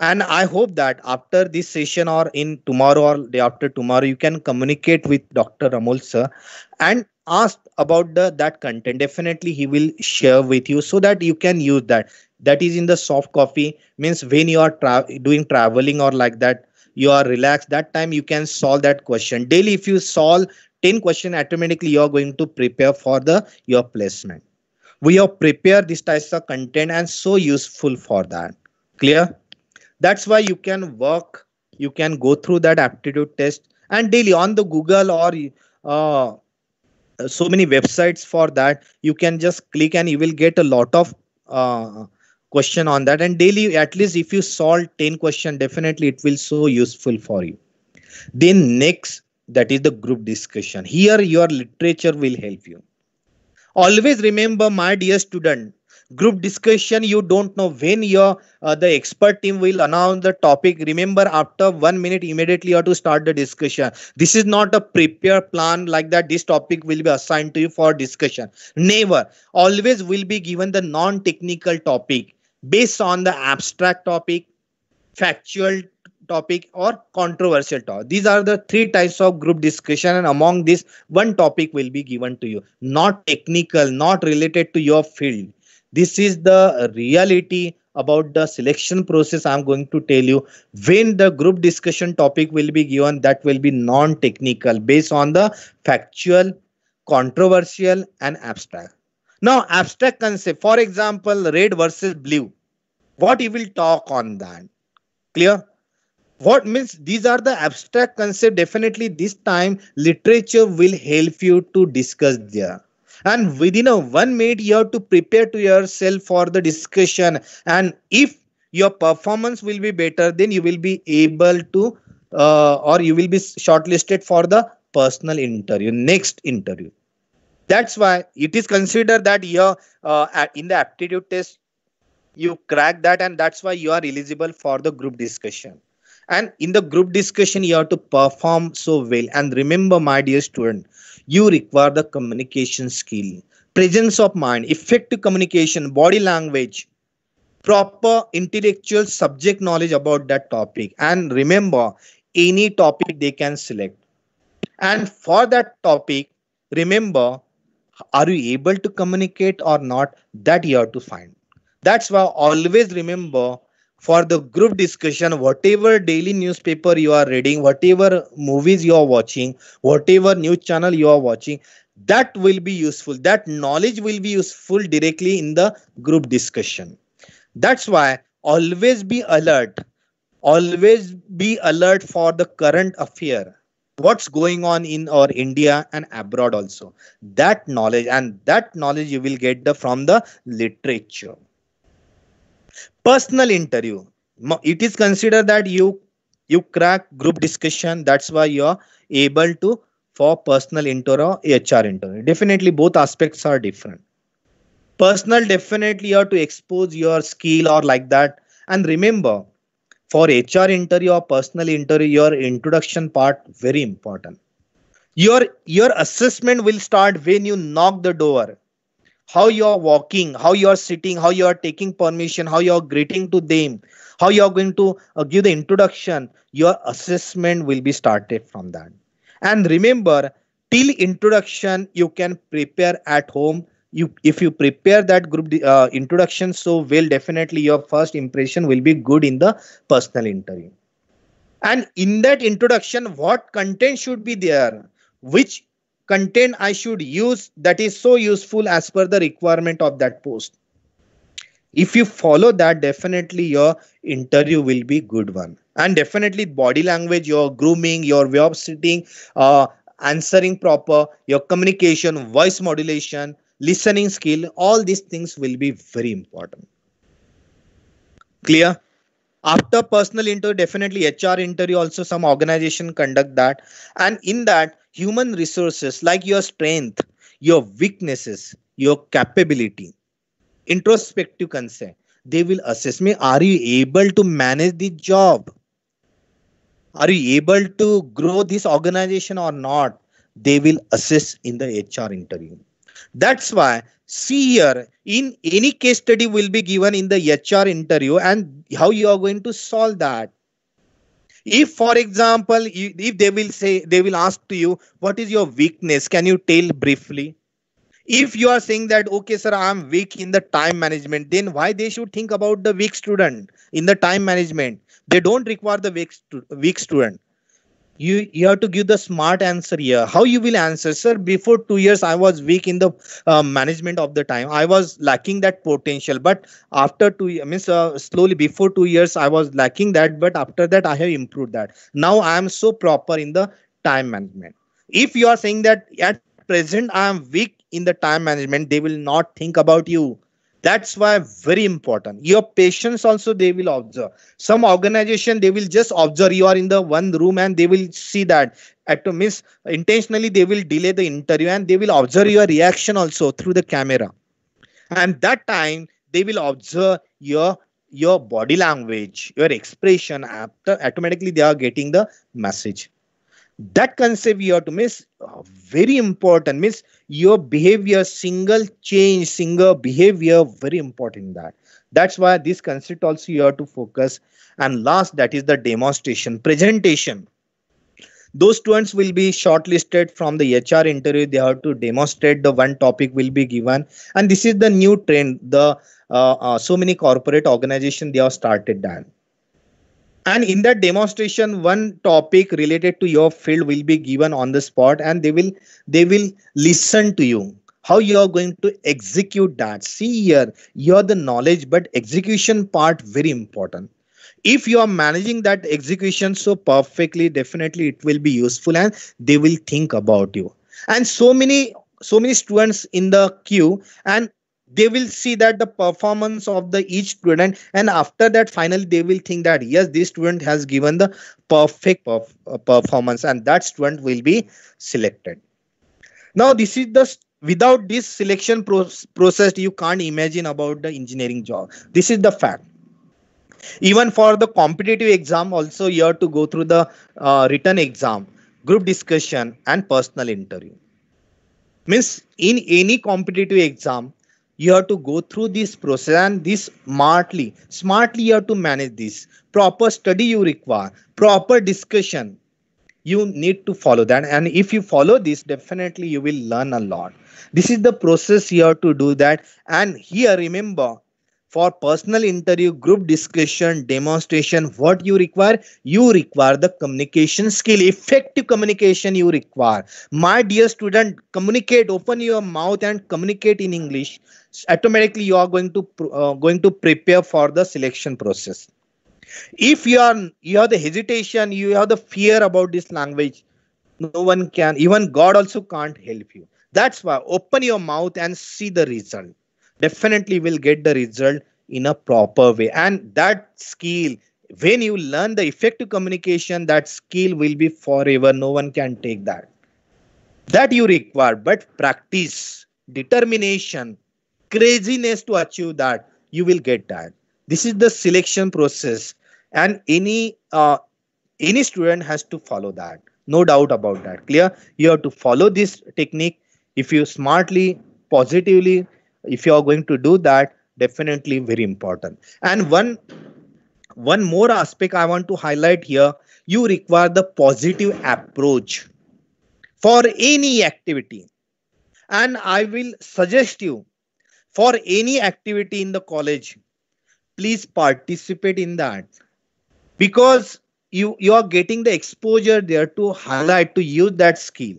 Speaker 2: and i hope that after this session or in tomorrow or day after tomorrow you can communicate with dr amol sir and Asked about the that content definitely he will share with you so that you can use that that is in the soft coffee means when you are tra- doing traveling or like that you are relaxed that time you can solve that question daily if you solve 10 question automatically you are going to prepare for the your placement we have prepared this type of content and so useful for that clear that's why you can work you can go through that aptitude test and daily on the google or uh, so many websites for that you can just click and you will get a lot of uh, question on that and daily at least if you solve 10 question definitely it will so useful for you then next that is the group discussion here your literature will help you always remember my dear student group discussion you don't know when your uh, the expert team will announce the topic remember after 1 minute immediately you have to start the discussion this is not a prepare plan like that this topic will be assigned to you for discussion never always will be given the non technical topic based on the abstract topic factual topic or controversial topic. These are the three types of group discussion and among this one topic will be given to you. Not technical, not related to your field. This is the reality about the selection process i'm going to tell you when the group discussion topic will be given that will be non technical based on the factual controversial and abstract now abstract concept for example red versus blue what you will talk on that clear what means these are the abstract concept definitely this time literature will help you to discuss there and within a one minute you have to prepare to yourself for the discussion and if your performance will be better then you will be able to uh, or you will be shortlisted for the personal interview next interview that's why it is considered that you uh, in the aptitude test you crack that and that's why you are eligible for the group discussion and in the group discussion you have to perform so well and remember my dear student you require the communication skill presence of mind effective communication body language proper intellectual subject knowledge about that topic and remember any topic they can select and for that topic remember are you able to communicate or not that you have to find that's why always remember for the group discussion whatever daily newspaper you are reading whatever movies you are watching whatever news channel you are watching that will be useful that knowledge will be useful directly in the group discussion that's why always be alert always be alert for the current affair what's going on in our india and abroad also that knowledge and that knowledge you will get the from the literature Personal interview. It is considered that you you crack group discussion. That's why you're able to for personal interview or HR interview. Definitely both aspects are different. Personal definitely you have to expose your skill or like that. And remember, for HR interview or personal interview, your introduction part very important. Your your assessment will start when you knock the door how you're walking how you're sitting how you're taking permission how you're greeting to them how you're going to uh, give the introduction your assessment will be started from that and remember till introduction you can prepare at home you if you prepare that group uh, introduction so well definitely your first impression will be good in the personal interview and in that introduction what content should be there which content I should use that is so useful as per the requirement of that post. If you follow that, definitely your interview will be good one. And definitely body language, your grooming, your way of sitting, uh, answering proper, your communication, voice modulation, listening skill, all these things will be very important. Clear? After personal interview, definitely HR interview also some organization conduct that. And in that, human resources like your strength, your weaknesses, your capability, introspective concern. They will assess me. Are you able to manage the job? Are you able to grow this organization or not? They will assess in the HR interview. That's why see here in any case study will be given in the HR interview and how you are going to solve that if for example if they will say they will ask to you what is your weakness can you tell briefly if you are saying that okay sir i am weak in the time management then why they should think about the weak student in the time management they don't require the weak, stu- weak student you you have to give the smart answer here how you will answer sir before 2 years i was weak in the uh, management of the time i was lacking that potential but after 2 i mean uh, slowly before 2 years i was lacking that but after that i have improved that now i am so proper in the time management if you are saying that at present i am weak in the time management they will not think about you that's why very important your patients also they will observe some organization they will just observe you are in the one room and they will see that at miss intentionally they will delay the interview and they will observe your reaction also through the camera and that time they will observe your your body language your expression after automatically they are getting the message that concept you have to miss uh, very important Miss your behavior single change single behavior very important in that that's why this concept also you have to focus and last that is the demonstration presentation those students will be shortlisted from the hr interview they have to demonstrate the one topic will be given and this is the new trend the uh, uh, so many corporate organization they have started that and in that demonstration one topic related to your field will be given on the spot and they will they will listen to you how you are going to execute that see here you're the knowledge but execution part very important if you are managing that execution so perfectly definitely it will be useful and they will think about you and so many so many students in the queue and they will see that the performance of the each student and after that finally they will think that yes this student has given the perfect perf- uh, performance and that student will be selected now this is the without this selection pro- process you can't imagine about the engineering job this is the fact even for the competitive exam also you have to go through the uh, written exam group discussion and personal interview means in any competitive exam you have to go through this process and this smartly smartly you have to manage this proper study you require proper discussion you need to follow that and if you follow this definitely you will learn a lot this is the process you have to do that and here remember for personal interview, group discussion, demonstration, what you require? You require the communication skill, effective communication you require. My dear student, communicate, open your mouth and communicate in English. Automatically you are going to uh, going to prepare for the selection process. If you are you have the hesitation, you have the fear about this language, no one can, even God also can't help you. That's why open your mouth and see the result definitely will get the result in a proper way. And that skill, when you learn the effective communication, that skill will be forever. No one can take that. That you require, but practice, determination, craziness to achieve that, you will get that. This is the selection process, and any uh, any student has to follow that. No doubt about that. Clear? You have to follow this technique. If you smartly, positively, if you are going to do that definitely very important and one one more aspect i want to highlight here you require the positive approach for any activity and i will suggest you for any activity in the college please participate in that because you you are getting the exposure there to highlight to use that skill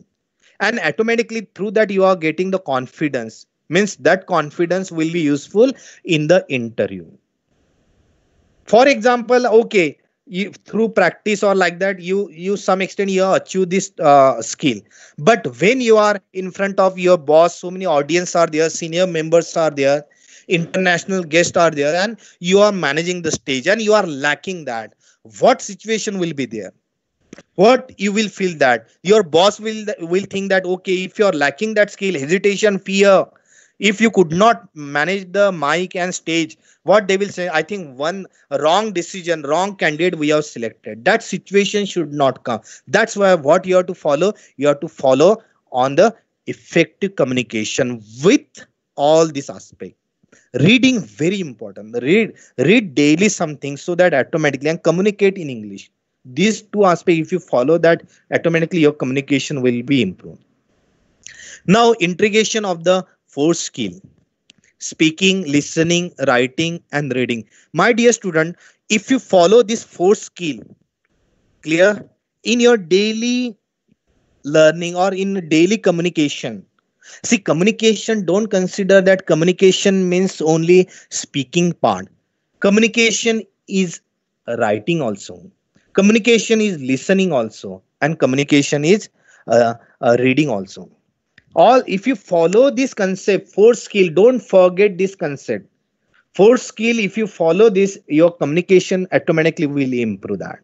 Speaker 2: and automatically through that you are getting the confidence means that confidence will be useful in the interview for example okay you, through practice or like that you you some extent you achieve this uh, skill but when you are in front of your boss so many audience are there senior members are there international guests are there and you are managing the stage and you are lacking that what situation will be there what you will feel that your boss will will think that okay if you are lacking that skill hesitation fear if you could not manage the mic and stage what they will say i think one wrong decision wrong candidate we have selected that situation should not come that's why what you have to follow you have to follow on the effective communication with all this aspect reading very important read read daily something so that automatically and communicate in english these two aspects if you follow that automatically your communication will be improved now integration of the four skill speaking, listening, writing, and reading. My dear student, if you follow this four skill, clear in your daily learning or in daily communication. See, communication, don't consider that communication means only speaking part. Communication is writing also. Communication is listening also. And communication is uh, uh, reading also all if you follow this concept four skill don't forget this concept four skill if you follow this your communication automatically will improve that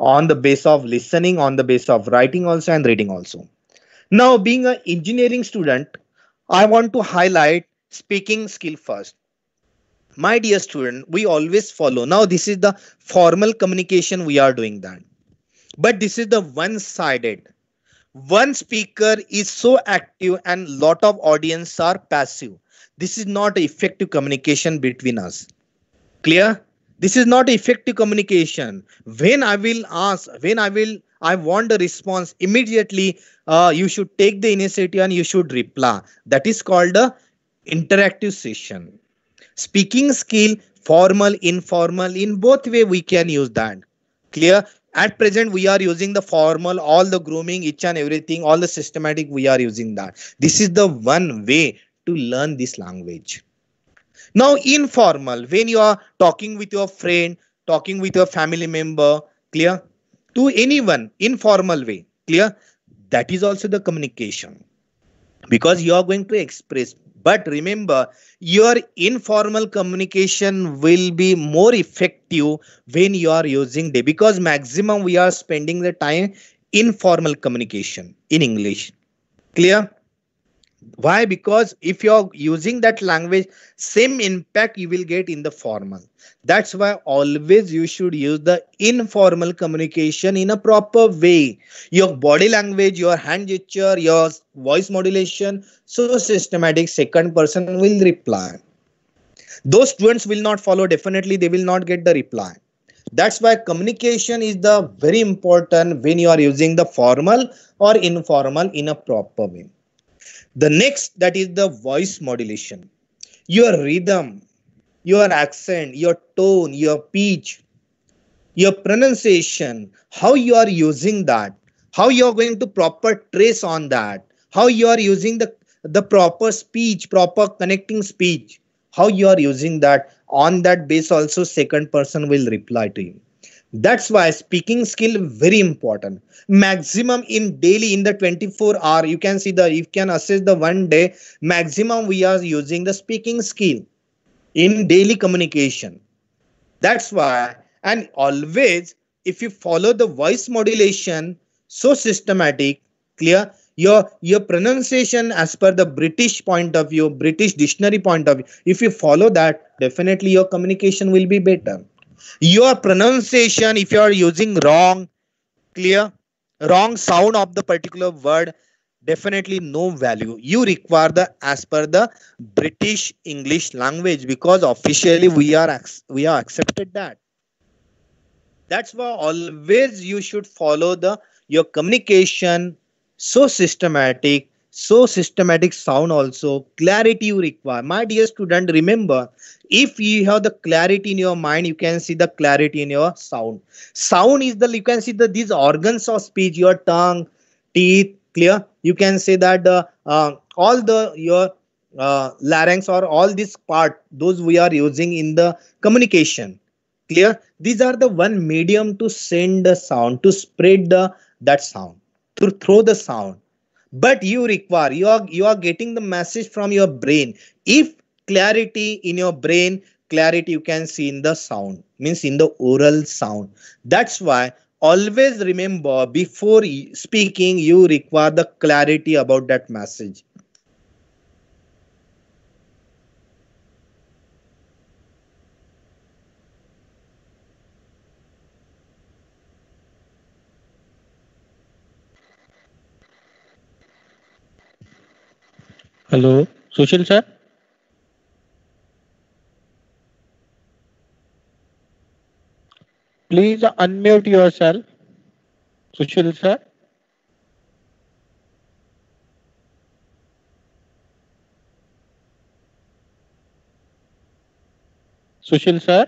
Speaker 2: on the base of listening on the base of writing also and reading also now being an engineering student i want to highlight speaking skill first my dear student we always follow now this is the formal communication we are doing that but this is the one sided one speaker is so active and lot of audience are passive this is not effective communication between us clear this is not effective communication when i will ask when i will i want a response immediately uh, you should take the initiative and you should reply that is called a interactive session speaking skill formal informal in both way we can use that Clear? At present, we are using the formal, all the grooming, each and everything, all the systematic, we are using that. This is the one way to learn this language. Now, informal, when you are talking with your friend, talking with your family member, clear? To anyone, informal way, clear? That is also the communication because you are going to express but remember, your informal communication will be more effective when you are using day because maximum we are spending the time informal communication in English. Clear? why because if you're using that language same impact you will get in the formal that's why always you should use the informal communication in a proper way your body language your hand gesture your voice modulation so systematic second person will reply those students will not follow definitely they will not get the reply that's why communication is the very important when you are using the formal or informal in a proper way the next that is the voice modulation. Your rhythm, your accent, your tone, your pitch, your pronunciation, how you are using that, how you are going to proper trace on that, how you are using the the proper speech, proper connecting speech, how you are using that on that base also second person will reply to you that's why speaking skill very important maximum in daily in the 24 hour you can see the you can assess the one day maximum we are using the speaking skill in daily communication that's why and always if you follow the voice modulation so systematic clear your your pronunciation as per the british point of view british dictionary point of view if you follow that definitely your communication will be better your pronunciation, if you are using wrong, clear, wrong sound of the particular word, definitely no value. You require the as per the British English language because officially we are we are accepted that. That's why always you should follow the your communication so systematic so systematic sound also clarity you require my dear student remember if you have the clarity in your mind you can see the clarity in your sound sound is the you can see the these organs of speech your tongue teeth clear you can say that the uh, all the your uh, larynx or all this part those we are using in the communication clear these are the one medium to send the sound to spread the that sound to throw the sound but you require you are you are getting the message from your brain if clarity in your brain clarity you can see in the sound means in the oral sound that's why always remember before speaking you require the clarity about that message
Speaker 3: hello social sir Please unmute yourself, Sushil sir. Sushil sir.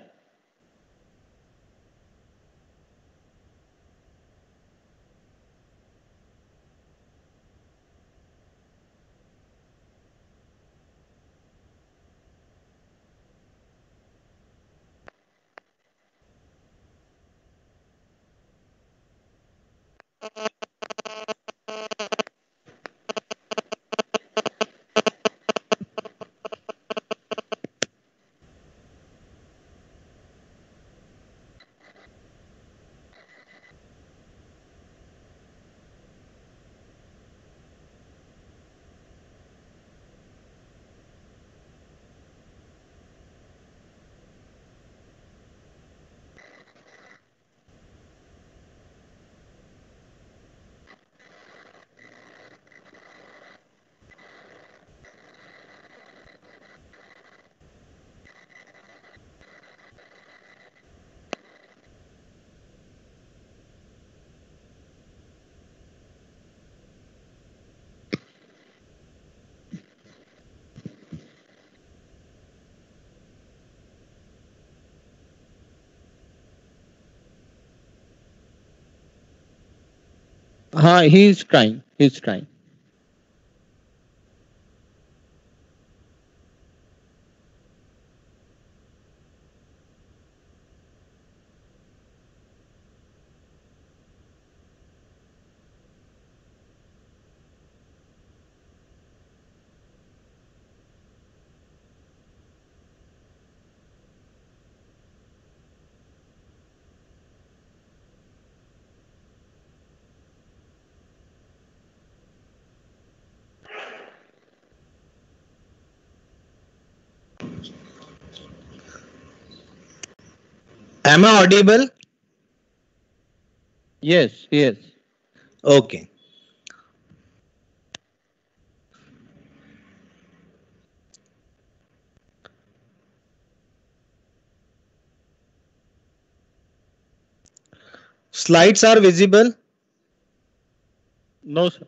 Speaker 3: Uh, he is trying. He is trying.
Speaker 2: am I audible? Yes, yes. Okay.
Speaker 3: Slides are visible? No, sir.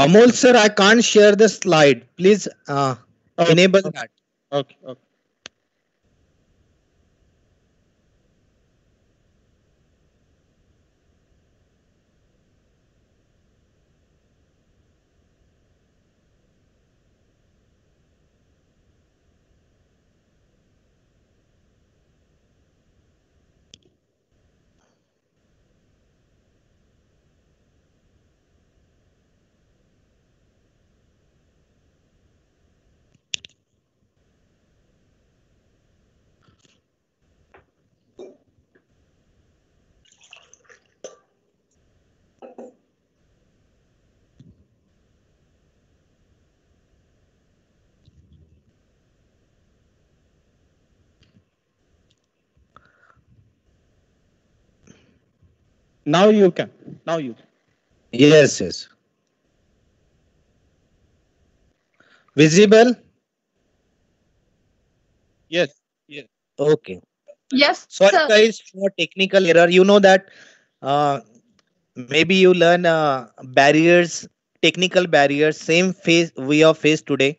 Speaker 3: Amol sir,
Speaker 2: I can't share the slide. Please uh, enable okay.
Speaker 3: that. Okay. okay. Now you can. Now you can. Yes, yes. Visible?
Speaker 2: Yes, yes. Okay. Yes. Sorry, sir. guys, for technical error. You know that uh, maybe you learn uh, barriers, technical barriers, same face we are faced today.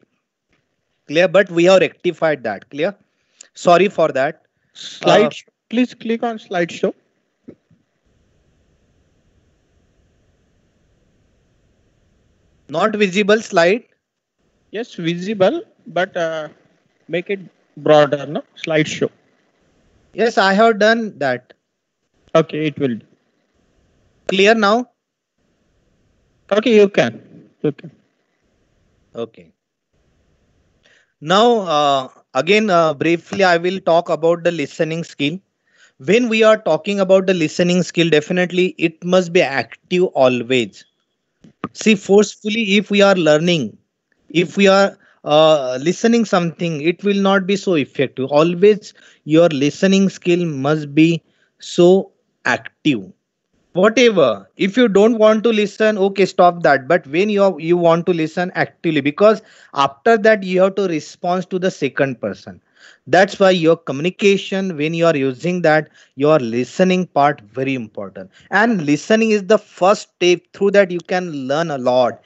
Speaker 2: Clear? But we have rectified that. Clear? Sorry for that. Slide.
Speaker 3: Uh, please click on slideshow. Not visible slide. Yes, visible, but uh, make it broader, no? Slideshow. Yes, I have done that. Okay, it will.
Speaker 2: Clear now? Okay, you can. Okay. Okay. Now, uh, again, uh, briefly, I will talk about the listening skill. When we are talking about the listening skill, definitely it must be active always see forcefully if we are learning if we are uh, listening something it will not be so effective always your listening skill must be so active whatever if you don't want to listen okay stop that but when you are, you want to listen actively because after that you have to respond to the second person that's why your communication when you are using that your listening part very important and listening is the first step through that you can learn a lot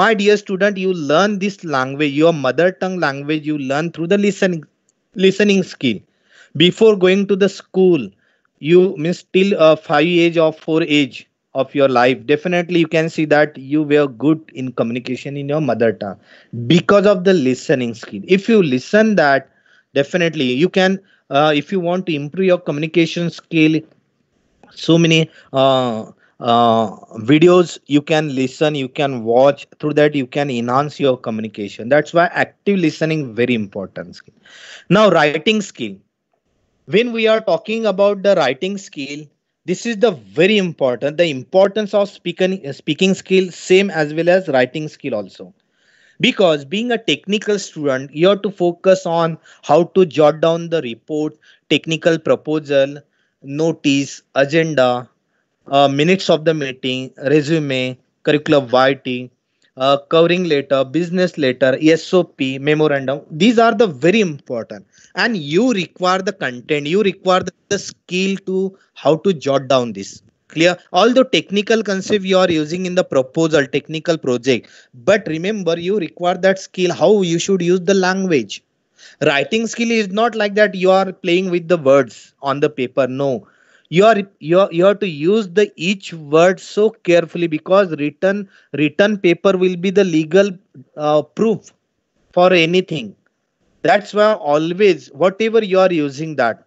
Speaker 2: my dear student you learn this language your mother tongue language you learn through the listening listening skill before going to the school you miss till uh, five age or four age of your life definitely you can see that you were good in communication in your mother tongue because of the listening skill if you listen that definitely you can uh, if you want to improve your communication skill so many uh, uh, videos you can listen you can watch through that you can enhance your communication that's why active listening very important skill now writing skill when we are talking about the writing skill this is the very important the importance of speaking speaking skill same as well as writing skill also because being a technical student you have to focus on how to jot down the report technical proposal notice agenda uh, minutes of the meeting resume curriculum vitae uh, covering letter, business letter, SOP, memorandum. These are the very important. And you require the content. You require the skill to how to jot down this. Clear. All the technical concept you are using in the proposal, technical project. But remember, you require that skill. How you should use the language. Writing skill is not like that. You are playing with the words on the paper. No you are you, are, you have to use the each word so carefully because written written paper will be the legal uh, proof for anything that's why always whatever you are using that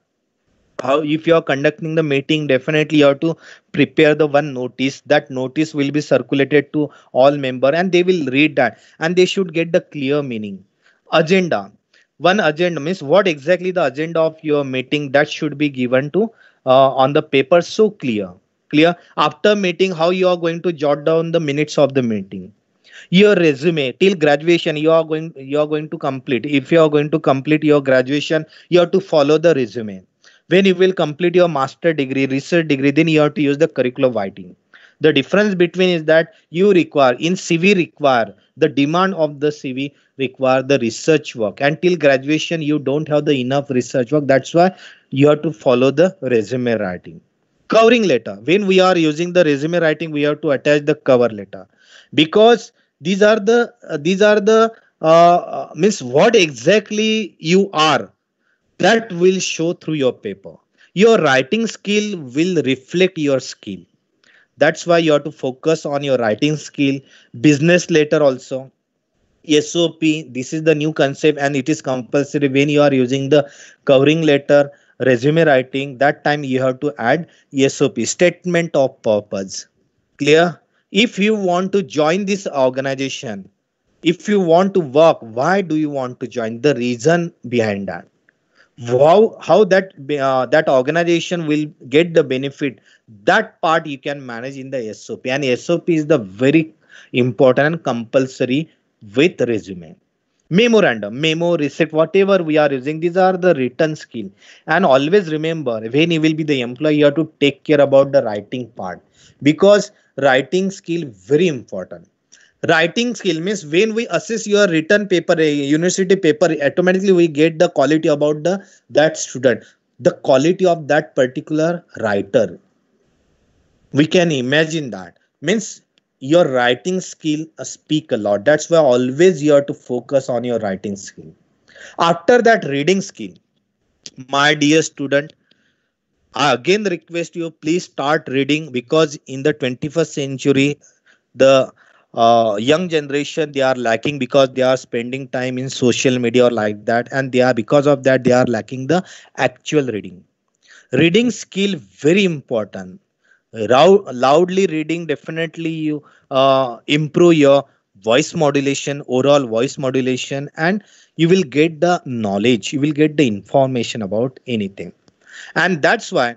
Speaker 2: how if you are conducting the meeting definitely you have to prepare the one notice that notice will be circulated to all member and they will read that and they should get the clear meaning agenda one agenda means what exactly the agenda of your meeting that should be given to uh, on the paper so clear clear after meeting how you are going to jot down the minutes of the meeting your resume till graduation you are going you are going to complete if you are going to complete your graduation you have to follow the resume when you will complete your master degree research degree then you have to use the curriculum writing the difference between is that you require in cv require the demand of the cv require the research work until graduation you don't have the enough research work that's why you have to follow the resume writing covering letter when we are using the resume writing we have to attach the cover letter because these are the uh, these are the uh, uh means what exactly you are that will show through your paper your writing skill will reflect your skill that's why you have to focus on your writing skill business later also sop this is the new concept and it is compulsory when you are using the covering letter resume writing that time you have to add sop statement of purpose clear if you want to join this organization if you want to work why do you want to join the reason behind that how how that uh, that organization will get the benefit that part you can manage in the sop and sop is the very important and compulsory with resume memorandum memo receipt whatever we are using these are the written skill and always remember when you will be the employee you have to take care about the writing part because writing skill very important writing skill means when we assess your written paper university paper automatically we get the quality about the that student the quality of that particular writer we can imagine that means your writing skill speak a lot that's why always you have to focus on your writing skill after that reading skill my dear student i again request you please start reading because in the 21st century the uh, young generation they are lacking because they are spending time in social media or like that and they are because of that they are lacking the actual reading reading skill very important Rou- loudly reading definitely you uh, improve your voice modulation overall voice modulation and you will get the knowledge you will get the information about anything and that's why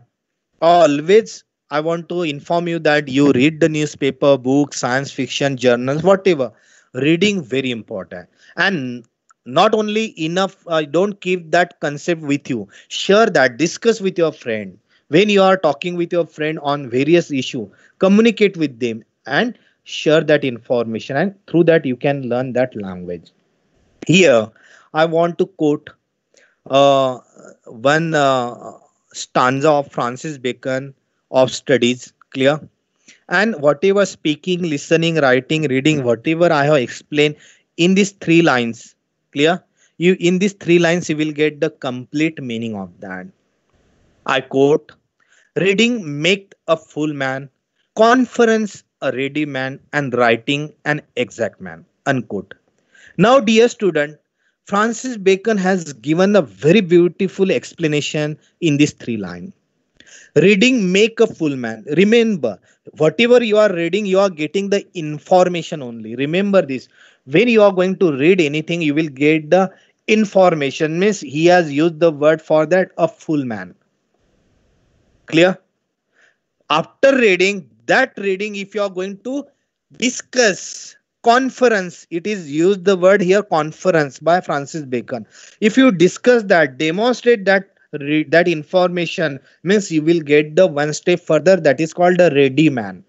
Speaker 2: always I want to inform you that you read the newspaper, books, science fiction, journals, whatever. Reading very important. And not only enough, uh, don't keep that concept with you. Share that, discuss with your friend. When you are talking with your friend on various issue, communicate with them and share that information. And through that, you can learn that language. Here, I want to quote uh, one uh, stanza of Francis Bacon of studies. Clear? And whatever speaking, listening, writing, reading, whatever I have explained in these three lines, clear? You in these three lines you will get the complete meaning of that. I quote reading make a full man, conference a ready man, and writing an exact man. Unquote. Now, dear student, Francis Bacon has given a very beautiful explanation in this three line. Reading make a full man. Remember, whatever you are reading, you are getting the information only. Remember this. When you are going to read anything, you will get the information. Means he has used the word for that a full man. Clear? After reading, that reading, if you are going to discuss conference it is used the word here conference by francis bacon if you discuss that demonstrate that read that information means you will get the one step further that is called a ready man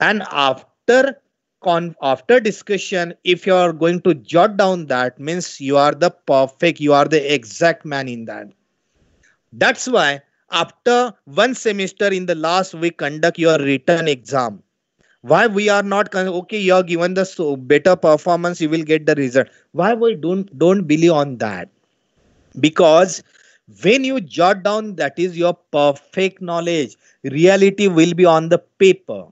Speaker 2: and after con- after discussion if you are going to jot down that means you are the perfect you are the exact man in that that's why after one semester in the last we conduct your written exam why we are not okay you are given the so better performance you will get the result why we don't don't believe on that because when you jot down, that is your perfect knowledge. Reality will be on the paper.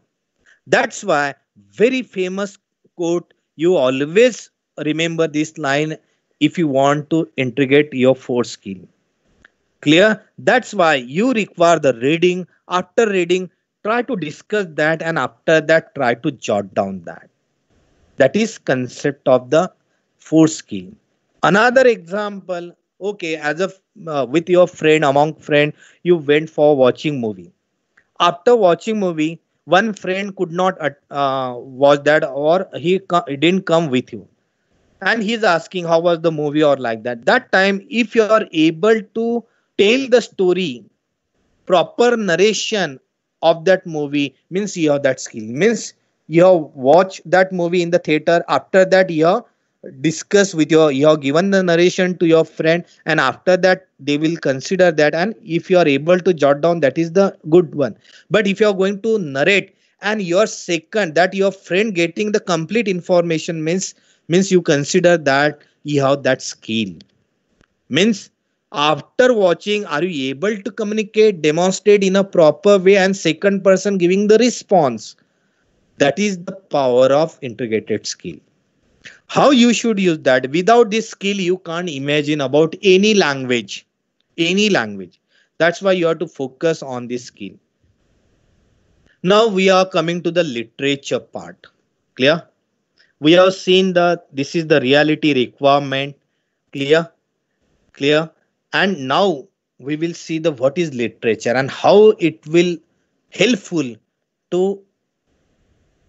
Speaker 2: That's why very famous quote. You always remember this line if you want to integrate your four skill. Clear? That's why you require the reading. After reading, try to discuss that and after that try to jot down that. That is concept of the four skill. Another example okay as a uh, with your friend among friend you went for watching movie after watching movie one friend could not uh, uh watch that or he, he didn't come with you and he's asking how was the movie or like that that time if you are able to tell the story proper narration of that movie means you have that skill means you have watched that movie in the theater after that you have discuss with your you have given the narration to your friend and after that they will consider that and if you are able to jot down that is the good one but if you are going to narrate and your second that your friend getting the complete information means means you consider that you have that skill means after watching are you able to communicate demonstrate in a proper way and second person giving the response that is the power of integrated skill how you should use that without this skill you can't imagine about any language any language that's why you have to focus on this skill now we are coming to the literature part clear we have seen that this is the reality requirement clear clear and now we will see the what is literature and how it will helpful to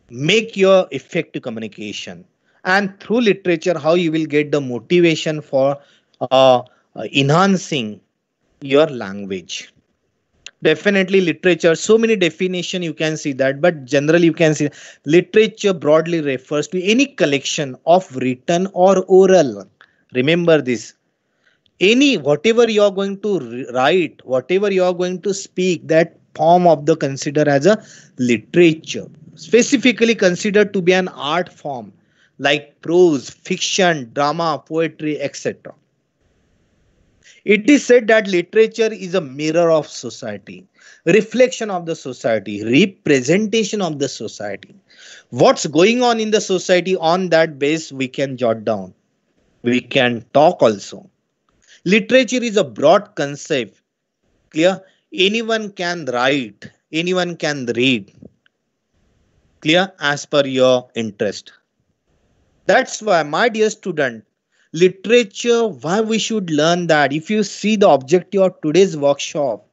Speaker 2: make your effective communication and through literature how you will get the motivation for uh, enhancing your language definitely literature so many definition you can see that but generally you can see literature broadly refers to any collection of written or oral remember this any whatever you are going to write whatever you are going to speak that form of the consider as a literature specifically considered to be an art form like prose, fiction, drama, poetry, etc. It is said that literature is a mirror of society, reflection of the society, representation of the society. What's going on in the society on that base we can jot down. We can talk also. Literature is a broad concept. Clear? Anyone can write, anyone can read. Clear? As per your interest. That's why, my dear student, literature, why we should learn that if you see the objective of today's workshop,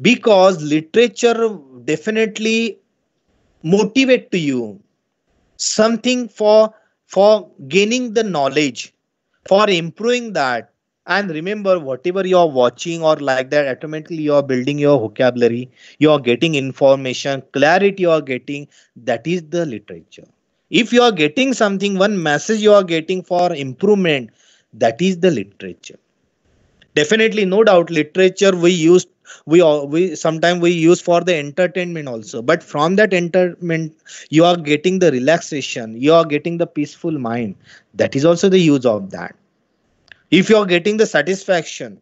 Speaker 2: because literature definitely motivate to you something for for gaining the knowledge for improving that and remember whatever you are watching or like that automatically you are building your vocabulary you are getting information clarity you are getting that is the literature if you are getting something one message you are getting for improvement that is the literature definitely no doubt literature we use we we sometimes we use for the entertainment also but from that entertainment you are getting the relaxation you are getting the peaceful mind that is also the use of that if you are getting the satisfaction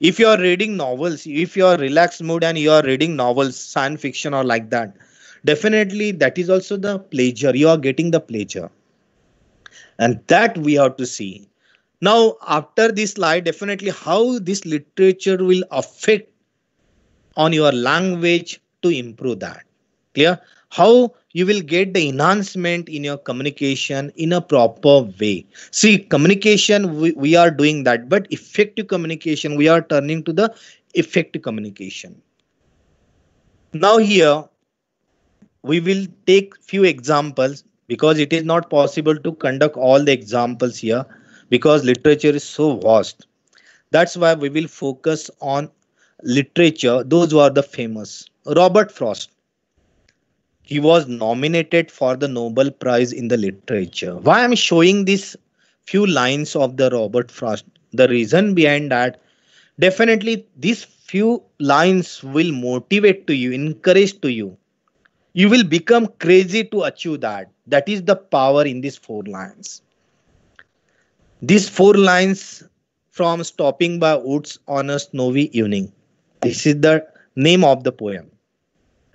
Speaker 2: if you are reading novels if you are relaxed mood and you are reading novels science fiction or like that definitely that is also the pleasure you are getting the pleasure and that we have to see now after this slide definitely how this literature will affect on your language to improve that clear how you will get the enhancement in your communication in a proper way see communication we, we are doing that but effective communication we are turning to the effective communication now here we will take few examples because it is not possible to conduct all the examples here because literature is so vast that's why we will focus on literature those who are the famous robert frost he was nominated for the nobel prize in the literature why i'm showing this few lines of the robert frost the reason behind that definitely these few lines will motivate to you encourage to you you will become crazy to achieve that that is the power in these four lines these four lines from stopping by woods on a snowy evening this is the name of the poem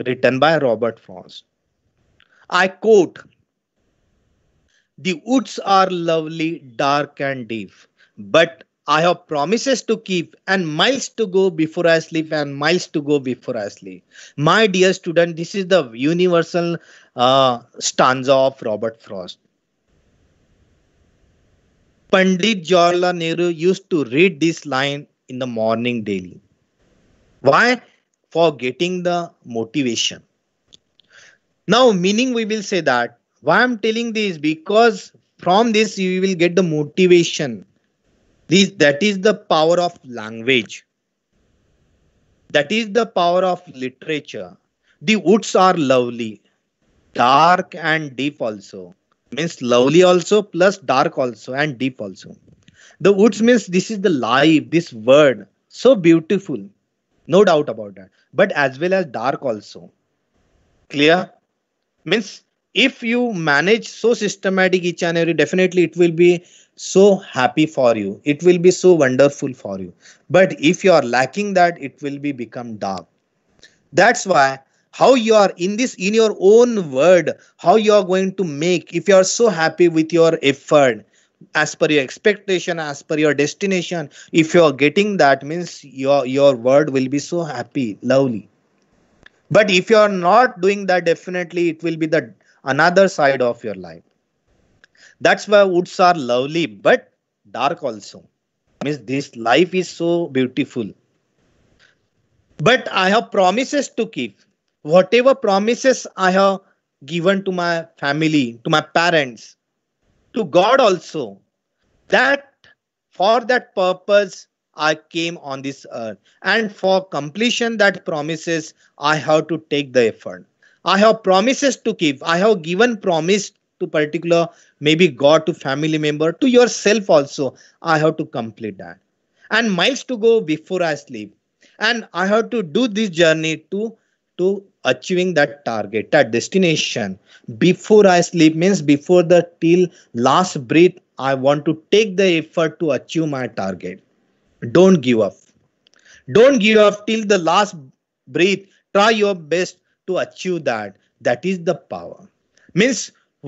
Speaker 2: written by robert frost i quote the woods are lovely dark and deep but I have promises to keep and miles to go before I sleep and miles to go before I sleep. My dear student, this is the universal uh, stanza of Robert Frost. Pandit Jawaharlal Nehru used to read this line in the morning daily. Why? For getting the motivation. Now, meaning we will say that. Why I'm telling this? Because from this you will get the motivation this, that is the power of language. That is the power of literature. The woods are lovely, dark and deep also. Means lovely also plus dark also and deep also. The woods means this is the life, this word. So beautiful. No doubt about that. But as well as dark also. Clear? Means if you manage so systematic each and every definitely it will be so happy for you it will be so wonderful for you but if you are lacking that it will be become dark that's why how you are in this in your own word how you are going to make if you are so happy with your effort as per your expectation as per your destination if you are getting that means your your word will be so happy lovely but if you are not doing that definitely it will be the another side of your life. That's why woods are lovely but dark also. Means this life is so beautiful. But I have promises to keep. Whatever promises I have given to my family, to my parents, to God also, that for that purpose I came on this earth. And for completion that promises, I have to take the effort. I have promises to keep. I have given promise to particular, maybe God, to family member, to yourself also. I have to complete that. And miles to go before I sleep. And I have to do this journey to to achieving that target, that destination. Before I sleep means before the till last breath, I want to take the effort to achieve my target. Don't give up. Don't give up till the last breath. Try your best to achieve that that is the power means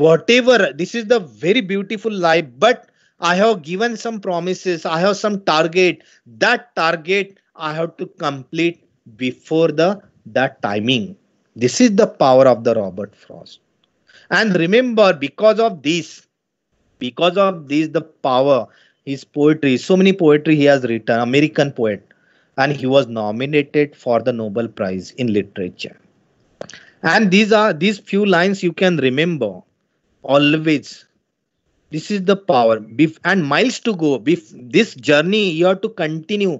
Speaker 2: whatever this is the very beautiful life but i have given some promises i have some target that target i have to complete before the that timing this is the power of the robert frost and remember because of this because of this the power his poetry so many poetry he has written american poet and he was nominated for the nobel prize in literature and these are these few lines you can remember always this is the power Bef- and miles to go Bef- this journey you have to continue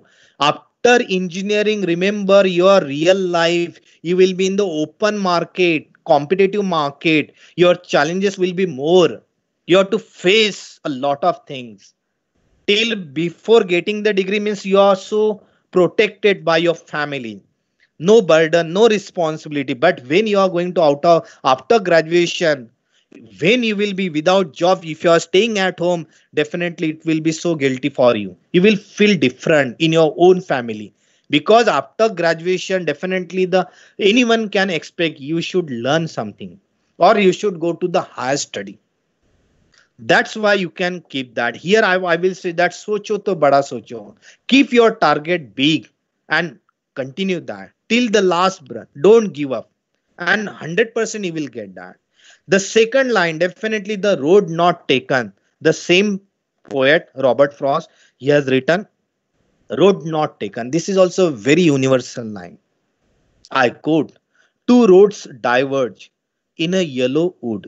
Speaker 2: after engineering remember your real life you will be in the open market competitive market your challenges will be more you have to face a lot of things till before getting the degree means you are so protected by your family no burden no responsibility but when you are going to out of after graduation when you will be without job if you are staying at home definitely it will be so guilty for you you will feel different in your own family because after graduation definitely the anyone can expect you should learn something or you should go to the higher study that's why you can keep that here i, I will say that socho to bada socho keep your target big and continue that till the last breath don't give up and 100% you will get that the second line definitely the road not taken the same poet robert frost he has written road not taken this is also a very universal line i quote two roads diverge in a yellow wood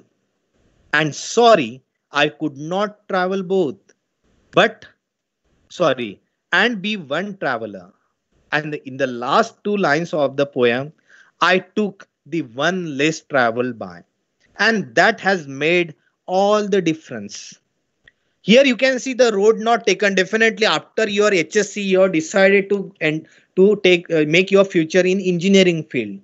Speaker 2: and sorry i could not travel both but sorry and be one traveler and in the last two lines of the poem, I took the one less traveled by. And that has made all the difference. Here you can see the road not taken. Definitely after your HSC, you decided to and to take uh, make your future in engineering field.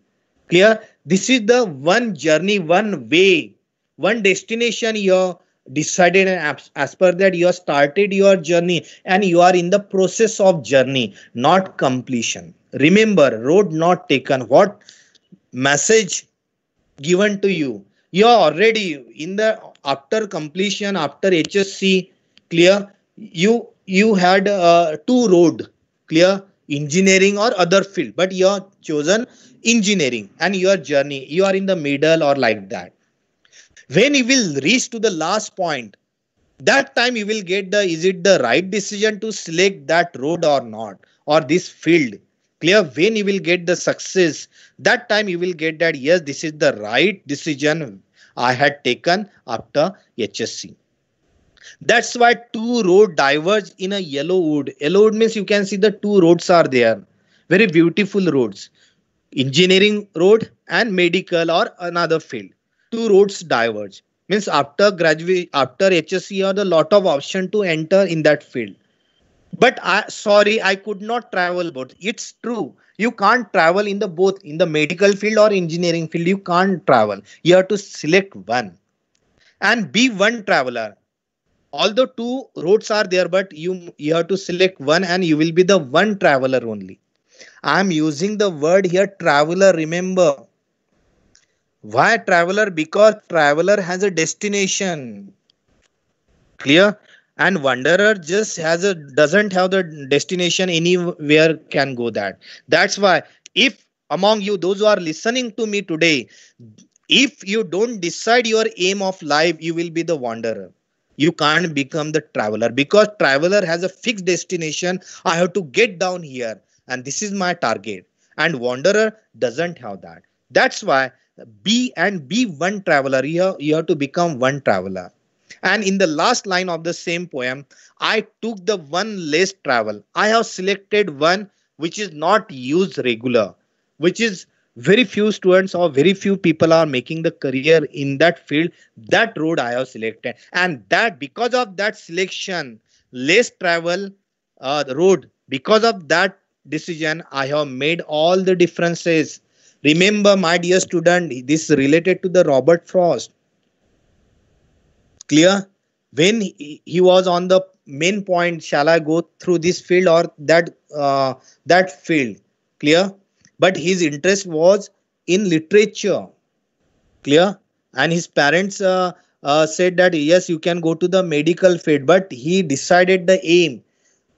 Speaker 2: Clear? This is the one journey, one way, one destination your decided and as per that you have started your journey and you are in the process of journey not completion remember road not taken what message given to you you are already in the after completion after hsc clear you you had uh, two road clear engineering or other field but you are chosen engineering and your journey you are in the middle or like that when he will reach to the last point, that time you will get the is it the right decision to select that road or not or this field clear when you will get the success that time you will get that yes this is the right decision i had taken after hsc that's why two road diverge in a yellow wood yellow wood means you can see the two roads are there very beautiful roads engineering road and medical or another field two roads diverge means after graduate after hsc you have a lot of option to enter in that field but i sorry i could not travel both it's true you can't travel in the both in the medical field or engineering field you can't travel you have to select one and be one traveler although two roads are there but you you have to select one and you will be the one traveler only i am using the word here traveler remember why traveler? Because traveler has a destination. Clear? And wanderer just has a doesn't have the destination anywhere can go that. That's why if among you those who are listening to me today, if you don't decide your aim of life, you will be the wanderer you can't become the traveler because traveler has a fixed destination i have to get down here and this is my target and wanderer doesn't have that that's why be and be one traveler. You have, you have to become one traveler. And in the last line of the same poem, I took the one less travel. I have selected one which is not used regular, which is very few students or very few people are making the career in that field. That road I have selected. And that because of that selection, less travel uh, road, because of that decision, I have made all the differences Remember, my dear student, this is related to the Robert Frost. Clear? When he, he was on the main point, shall I go through this field or that uh, that field? Clear? But his interest was in literature. Clear? And his parents uh, uh, said that yes, you can go to the medical field, but he decided the aim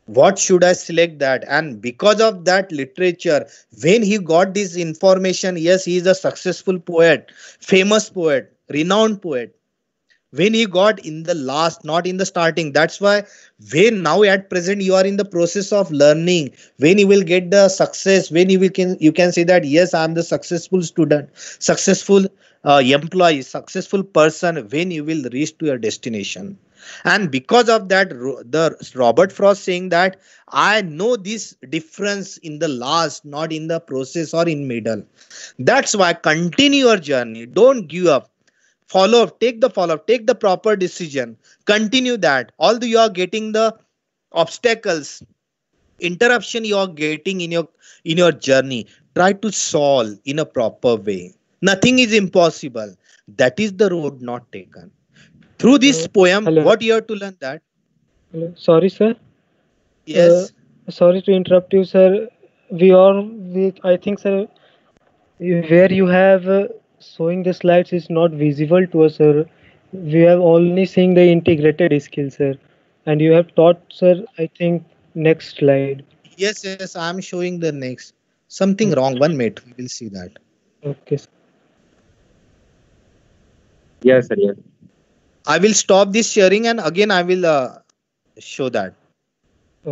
Speaker 2: what should i select that and because of that literature when he got this information yes he is a successful poet famous poet renowned poet when he got in the last not in the starting that's why when now at present you are in the process of learning when you will get the success when you can you can say that yes i am the successful student successful uh, employee successful person when you will reach to your destination and because of that the robert frost saying that i know this difference in the last not in the process or in middle that's why continue your journey don't give up follow up take the follow up take the proper decision continue that although you are getting the obstacles interruption you are getting in your in your journey try to solve in a proper way nothing is impossible that is the road not taken through this poem, Hello. what you have to learn that?
Speaker 4: Hello. Sorry, sir.
Speaker 2: Yes. Uh,
Speaker 4: sorry to interrupt you, sir. We are, we, I think, sir, where you have uh, showing the slides is not visible to us, sir. We have only seen the integrated skill, sir. And you have taught, sir, I think, next slide.
Speaker 2: Yes, yes, I'm showing the next. Something wrong. One minute, we'll see that. Okay. Sir. Yes, sir. Yes. I will stop this sharing and again I will uh, show that.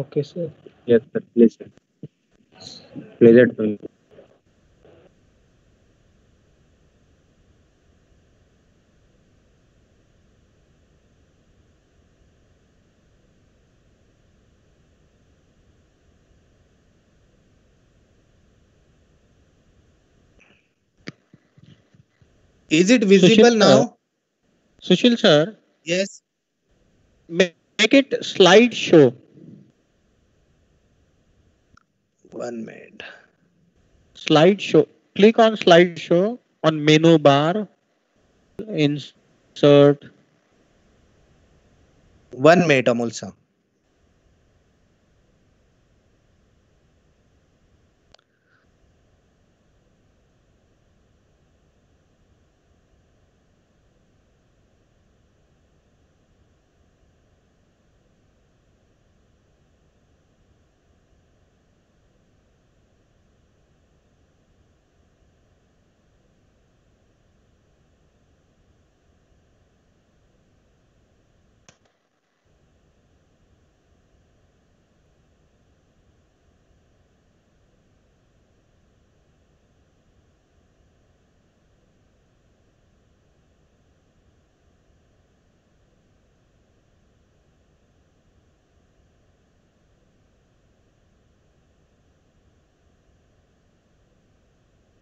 Speaker 2: Okay, sir. Yes, sir. Please, sir. Pleasure to
Speaker 3: Is it visible so, uh, now? Sushil sir. Yes. Make it slideshow. One minute. Slideshow. Click on slideshow on menu bar. Insert.
Speaker 2: One minute, Amul sir.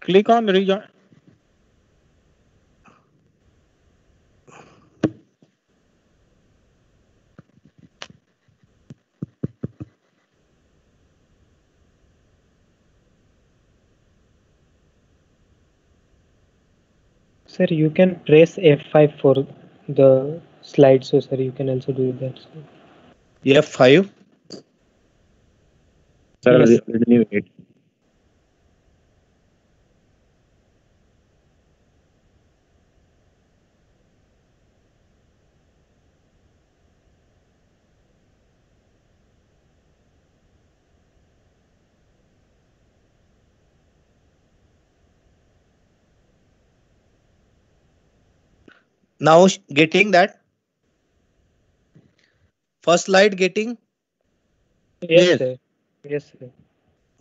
Speaker 3: click on rejoin.
Speaker 4: Sir, you can press F5 for the slide, so sir, you can also do that.
Speaker 2: F5? Sir, yes. Now getting that? First slide getting? Yes, yes. sir.
Speaker 4: Yes, sir.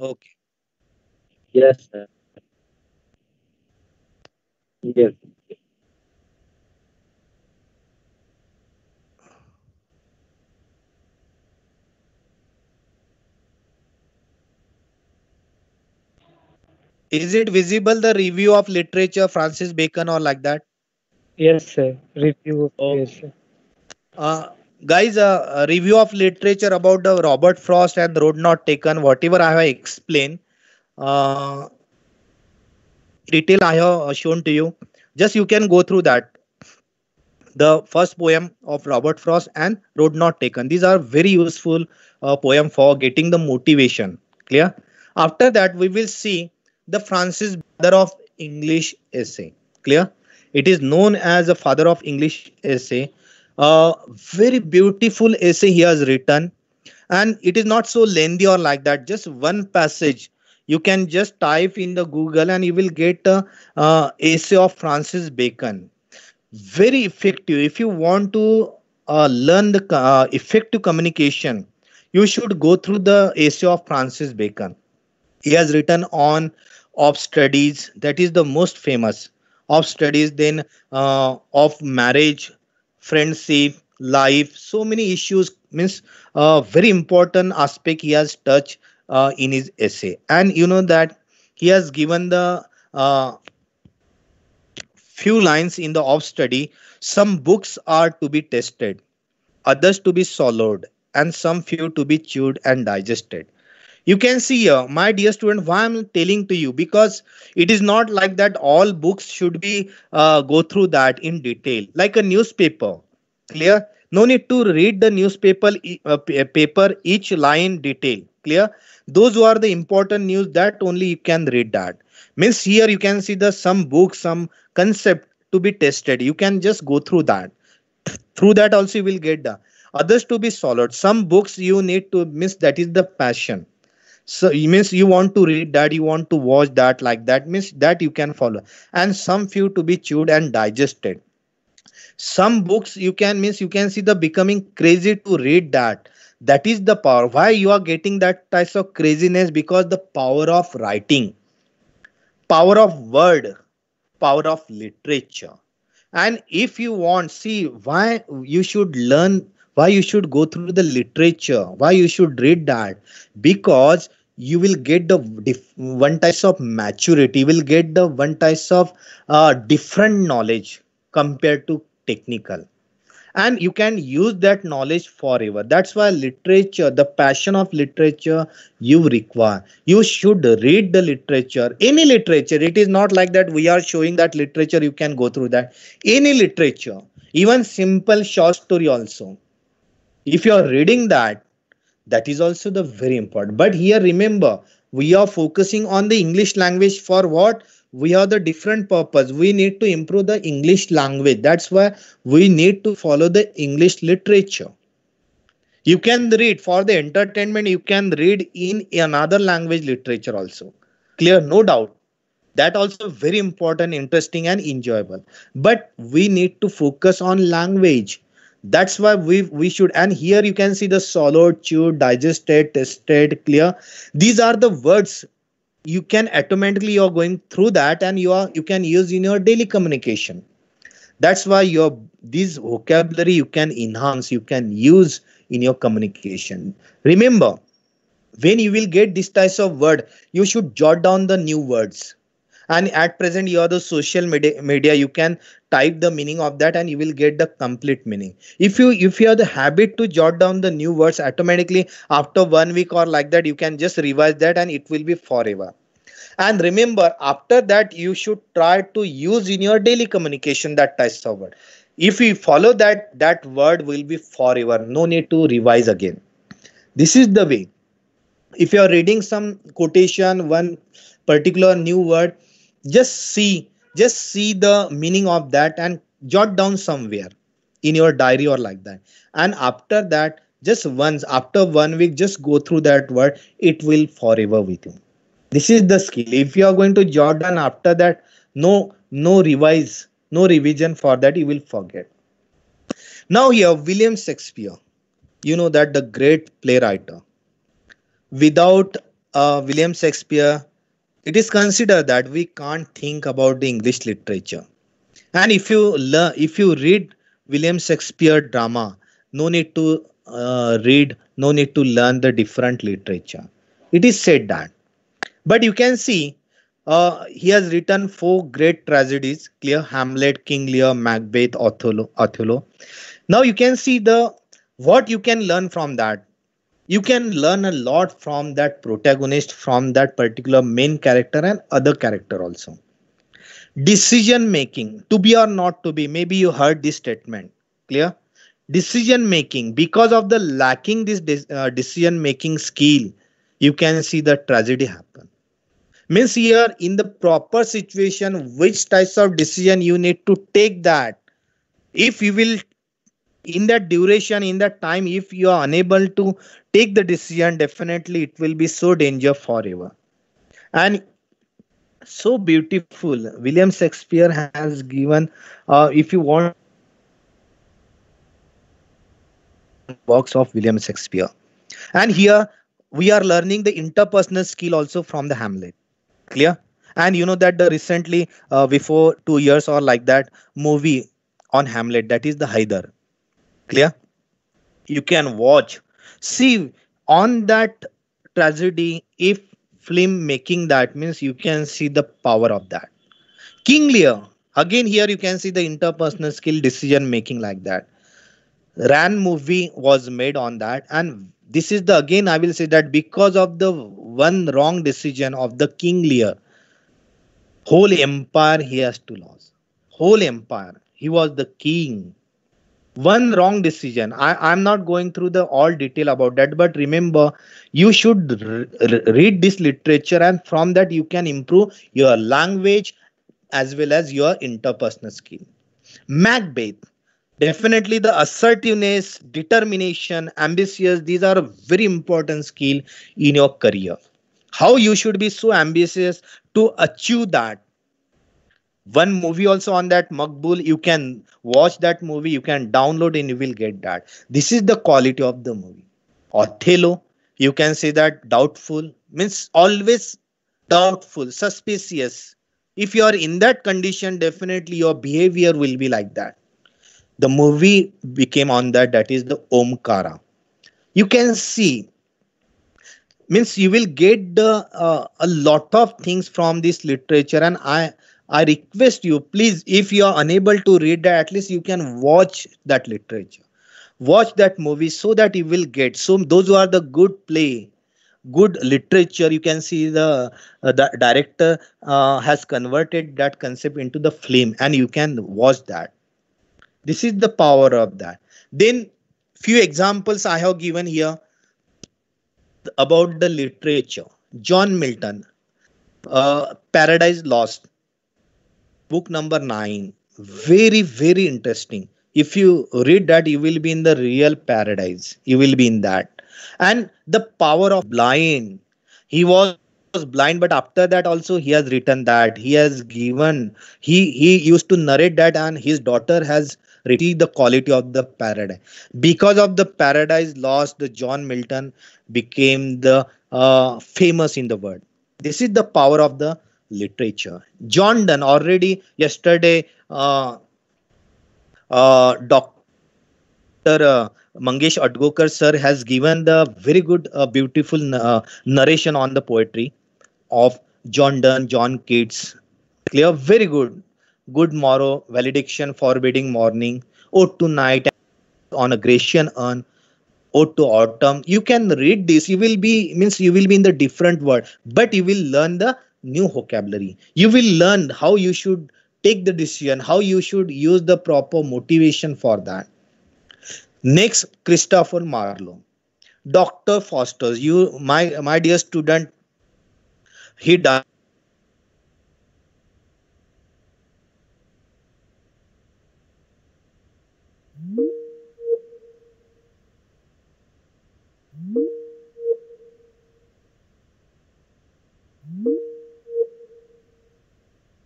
Speaker 3: Okay. Yes, sir.
Speaker 4: Yes.
Speaker 2: Is it visible the review of literature Francis Bacon or like that? Yes, sir. Review. Yes, sir. Uh, guys, uh, a review of literature about the Robert Frost and Road Not Taken, whatever I have explained, uh, detail I have uh, shown to you. Just you can go through that. The first poem of Robert Frost and Road Not Taken. These are very useful uh, poem for getting the motivation. Clear? After that, we will see the Francis Brother of English essay. Clear? It is known as the father of English essay. A uh, very beautiful essay he has written, and it is not so lengthy or like that. Just one passage. You can just type in the Google and you will get a uh, essay of Francis Bacon. Very effective. If you want to uh, learn the uh, effective communication, you should go through the essay of Francis Bacon. He has written on of studies that is the most famous of studies then uh, of marriage friendship life so many issues means a uh, very important aspect he has touched uh, in his essay and you know that he has given the uh, few lines in the off study some books are to be tested others to be swallowed and some few to be chewed and digested you can see here, my dear student why i'm telling to you because it is not like that all books should be uh, go through that in detail like a newspaper clear no need to read the newspaper uh, uh, paper each line detail clear those who are the important news that only you can read that means here you can see the some book some concept to be tested you can just go through that through that also you will get the others to be solved some books you need to miss that is the passion so it means you want to read that you want to watch that like that means that you can follow and some few to be chewed and digested some books you can means you can see the becoming crazy to read that that is the power why you are getting that type of craziness because the power of writing power of word power of literature and if you want see why you should learn why you should go through the literature why you should read that because you will get the one types of maturity you will get the one types of uh, different knowledge compared to technical and you can use that knowledge forever that's why literature the passion of literature you require you should read the literature any literature it is not like that we are showing that literature you can go through that any literature even simple short story also if you are reading that that is also the very important but here remember we are focusing on the english language for what we have the different purpose we need to improve the english language that's why we need to follow the english literature you can read for the entertainment you can read in another language literature also clear no doubt that also very important interesting and enjoyable but we need to focus on language that's why we we should and here you can see the swallowed chewed digested tested clear these are the words you can automatically you're going through that and you are you can use in your daily communication that's why your these vocabulary you can enhance you can use in your communication remember when you will get this type of word you should jot down the new words and at present you are the social media, media you can type the meaning of that and you will get the complete meaning if you if you have the habit to jot down the new words automatically after one week or like that you can just revise that and it will be forever and remember after that you should try to use in your daily communication that type of word if you follow that that word will be forever no need to revise again this is the way if you are reading some quotation one particular new word just see just see the meaning of that and jot down somewhere in your diary or like that and after that just once after one week just go through that word it will forever with you this is the skill if you are going to jot down after that no no revise no revision for that you will forget now here william shakespeare you know that the great playwright without uh, william shakespeare it is considered that we can't think about the english literature and if you learn, if you read william shakespeare drama no need to uh, read no need to learn the different literature it is said that but you can see uh, he has written four great tragedies clear hamlet king lear macbeth othello othello now you can see the what you can learn from that you can learn a lot from that protagonist from that particular main character and other character also decision making to be or not to be maybe you heard this statement clear decision making because of the lacking this de- uh, decision making skill you can see the tragedy happen means here in the proper situation which types of decision you need to take that if you will in that duration in that time if you are unable to take the decision definitely it will be so danger forever and so beautiful william shakespeare has given uh, if you want box of william shakespeare and here we are learning the interpersonal skill also from the hamlet clear and you know that the recently uh, before two years or like that movie on hamlet that is the haider clear you can watch see on that tragedy if film making that means you can see the power of that king lear again here you can see the interpersonal skill decision making like that ran movie was made on that and this is the again i will say that because of the one wrong decision of the king lear whole empire he has to lose whole empire he was the king one wrong decision i i am not going through the all detail about that but remember you should read this literature and from that you can improve your language as well as your interpersonal skill macbeth definitely the assertiveness determination ambitious these are very important skill in your career how you should be so ambitious to achieve that one movie also on that Makbul. You can watch that movie, you can download and you will get that. This is the quality of the movie. Othello, you can say that doubtful means always doubtful, suspicious. If you are in that condition, definitely your behavior will be like that. The movie became on that, that is the Omkara. You can see means you will get the, uh, a lot of things from this literature and i I request you, please, if you are unable to read that, at least you can watch that literature. Watch that movie so that you will get. So those who are the good play, good literature, you can see the, uh, the director uh, has converted that concept into the film and you can watch that. This is the power of that. Then few examples I have given here about the literature. John Milton, uh, Paradise Lost book number 9 very very interesting if you read that you will be in the real paradise you will be in that and the power of blind he was was blind but after that also he has written that he has given he he used to narrate that and his daughter has received the quality of the paradise because of the paradise lost the john milton became the uh, famous in the world this is the power of the literature. John Donne already yesterday, uh, uh, Dr. Uh, Mangesh Adgokar sir has given the very good, uh, beautiful uh, narration on the poetry of John Donne, John Keats. Clear, very good. Good morrow, valediction, forbidding morning, ode to night on a Grecian urn, ode to autumn. You can read this. You will be means you will be in the different world, but you will learn the new vocabulary you will learn how you should take the decision how you should use the proper motivation for that next christopher marlowe dr foster you my my dear student he died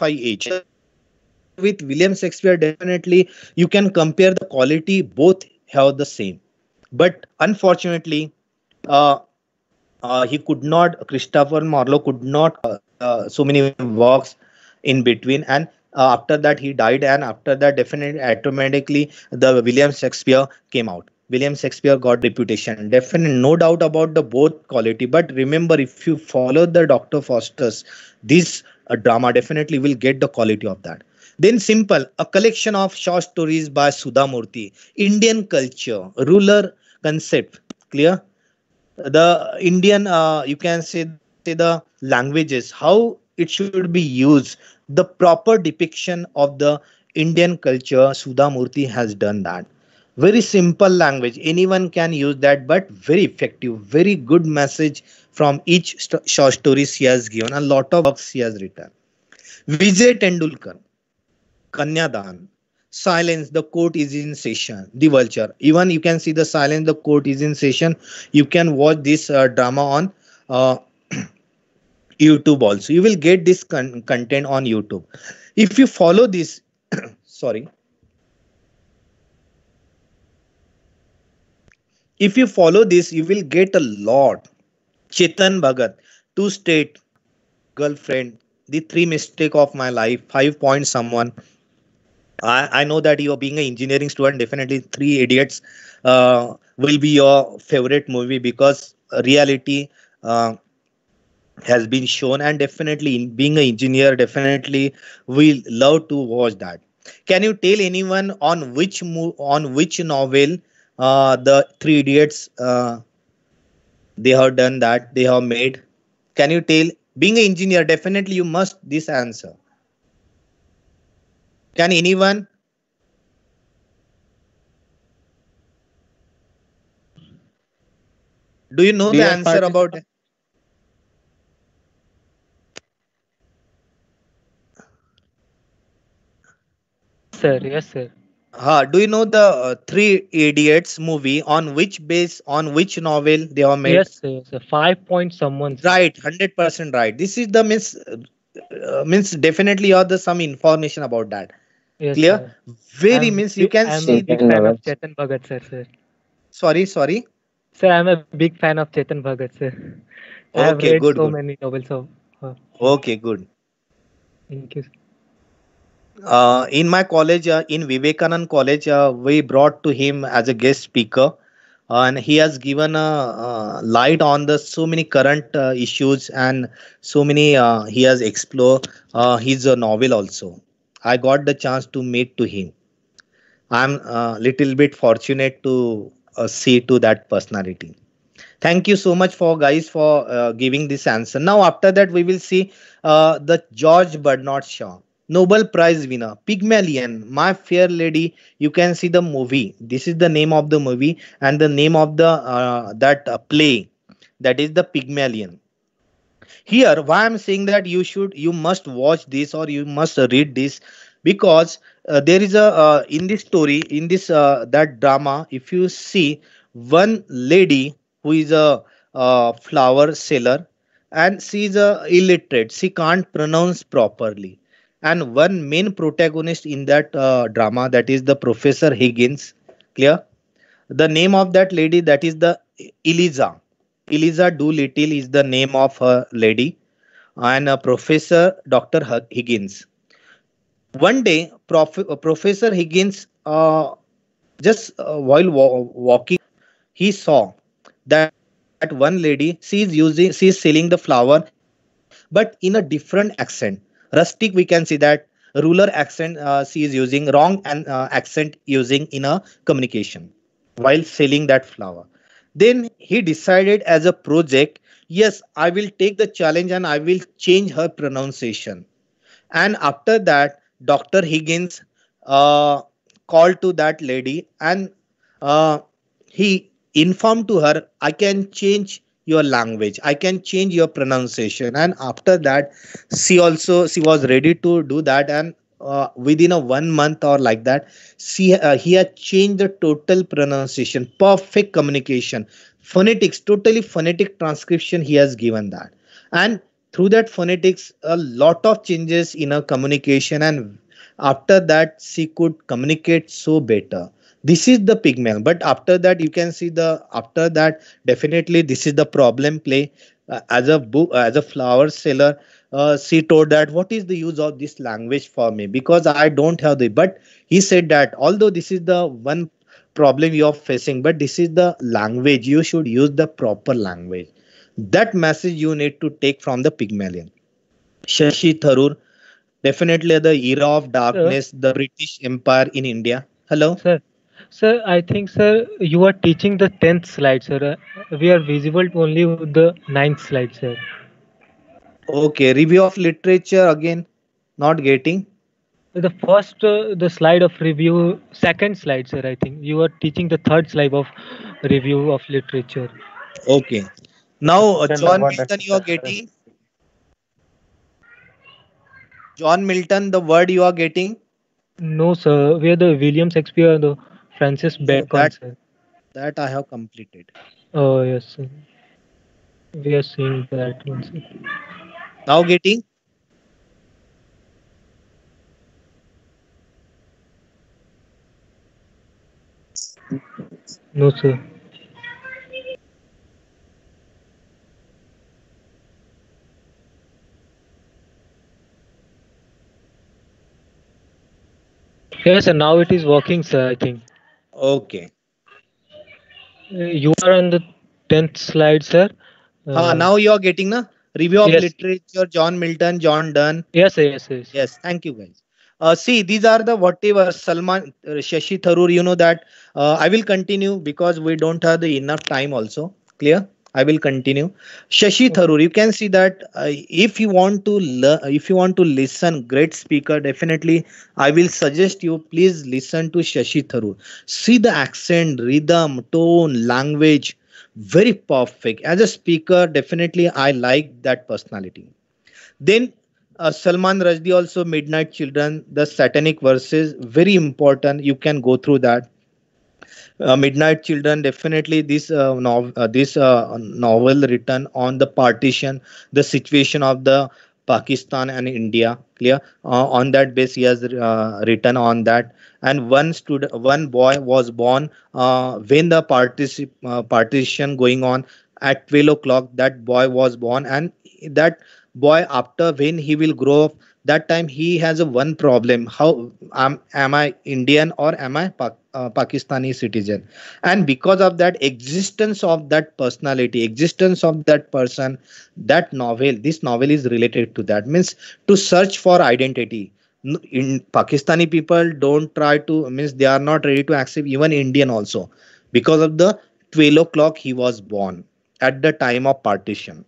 Speaker 2: by age with william shakespeare definitely you can compare the quality both have the same but unfortunately uh, uh, he could not christopher marlowe could not uh, uh so many works in between and uh, after that he died and after that definitely automatically the william shakespeare came out william shakespeare got reputation definitely no doubt about the both quality but remember if you follow the dr foster's this a drama definitely will get the quality of that then simple a collection of short stories by sudha murthy indian culture ruler concept clear the indian uh, you can say, say the languages how it should be used the proper depiction of the indian culture sudha murthy has done that very simple language anyone can use that but very effective very good message from each st- short story, she has given, a lot of works She has written. Vijay Tendulkar, Kanyadan, Silence, the court is in session, The Vulture. Even you can see the Silence, the court is in session. You can watch this uh, drama on uh, YouTube also. You will get this con- content on YouTube. If you follow this, sorry. If you follow this, you will get a lot Chetan Bhagat, two state girlfriend, the three mistake of my life, five point someone. I, I know that you're being an engineering student, definitely Three Idiots uh, will be your favorite movie because reality uh, has been shown, and definitely being an engineer, definitely we love to watch that. Can you tell anyone on which mo- on which novel uh, the Three Idiots uh, they have done that they have made can you tell being an engineer definitely you must this answer can anyone do you know the answer about it? sir yes sir uh, do you know the uh, Three Idiots movie on which base on which novel they are made? Yes, yes, five point someone. Right, hundred percent right. This is the means uh, means definitely Or the some information about that.
Speaker 4: Yes, Clear? Sir.
Speaker 2: Very I'm, means you can I'm see. the fan of Chetan Bhagat, sir,
Speaker 4: sir. Sorry, sorry. Sir, I'm a big fan of Chetan Bhagat, sir.
Speaker 2: I okay, have read good, so good.
Speaker 4: many novels of.
Speaker 2: Okay, good. Thank you. Sir uh, in my college, uh, in Vivekanand College, uh, we brought to him as a guest speaker, and he has given a uh, uh, light on the so many current uh, issues and so many. he has explored his novel also. I got the chance to meet to him. I'm a little bit fortunate to see to that personality. Thank you so much for guys for giving this answer. Now after that we will see the George Bernard Shaw. Nobel Prize winner Pygmalion, My Fair Lady. You can see the movie. This is the name of the movie and the name of the uh, that uh, play. That is the Pygmalion. Here, why I'm saying that you should, you must watch this or you must read this because uh, there is a uh, in this story, in this uh, that drama. If you see one lady who is a uh, flower seller and she is a illiterate, she can't pronounce properly and one main protagonist in that uh, drama that is the professor higgins clear the name of that lady that is the eliza eliza doolittle is the name of her lady and a uh, professor dr higgins one day Prof- uh, professor higgins uh, just uh, while wa- walking he saw that, that one lady she is using she is selling the flower but in a different accent rustic we can see that ruler accent uh, she is using wrong and uh, accent using in a communication while selling that flower then he decided as a project yes i will take the challenge and i will change her pronunciation and after that dr higgins uh, called to that lady and uh, he informed to her i can change your language i can change your pronunciation and after that she also she was ready to do that and uh, within a one month or like that she uh, he had changed the total pronunciation perfect communication phonetics totally phonetic transcription he has given that and through that phonetics a lot of changes in her communication and after that she could communicate so better this is the pig but after that you can see the after that definitely this is the problem play uh, as a book uh, as a flower seller uh, she told that what is the use of this language for me because i don't have the but he said that although this is the one problem you are facing but this is the language you should use the proper language that message you need to take from the pygmalion shashi tharoor definitely the era of darkness sir. the british empire in india hello sir
Speaker 4: Sir, I think, sir, you are teaching the 10th slide, sir. Uh, we are visible only with the 9th slide, sir.
Speaker 2: Okay, review of literature again, not getting.
Speaker 4: The first, uh, the slide of review, second slide, sir, I think. You are teaching the third slide
Speaker 2: of review of literature. Okay. Now,
Speaker 3: uh, John Milton, you are
Speaker 2: getting. John Milton, the word you are getting?
Speaker 4: No, sir. We are the William Shakespeare, the Francis Bacon.
Speaker 2: So that, that, I have completed.
Speaker 4: Oh yes, sir. we are seeing that one.
Speaker 2: Sir. Now getting.
Speaker 4: No sir. Yes, and now it is working, sir. I think. Okay. Uh, you are on the 10th slide, sir. Uh, uh, now you are getting na
Speaker 2: review of yes. literature, John Milton, John Donne. Yes, yes, yes. Yes, thank you guys. Uh, see, these are the whatever Salman, uh, Shashi Tharoor, you know that. Uh, I will continue because we don't have the enough time also. Clear? I will continue. Shashi Tharoor, you can see that uh, if you want to learn, if you want to listen, great speaker, definitely I will suggest you please listen to Shashi Tharoor. See the accent, rhythm, tone, language, very perfect. As a speaker, definitely I like that personality. Then uh, Salman Rushdie also Midnight Children, the Satanic Verses, very important. You can go through that uh, midnight children definitely this uh, nov- uh, this uh, novel written on the partition the situation of the pakistan and india clear uh, on that base he has uh, written on that and one stud- one boy was born when the partic- partition going on at 12 o'clock that boy was born and that boy after when he will grow up that time he has a one problem how am, am i indian or am i pa- uh, pakistani citizen and because of that existence of that personality existence of that person that novel this novel is related to that means to search for identity in pakistani people don't try to means they are not ready to accept even indian also because of the 12 o'clock he was born at the time of partition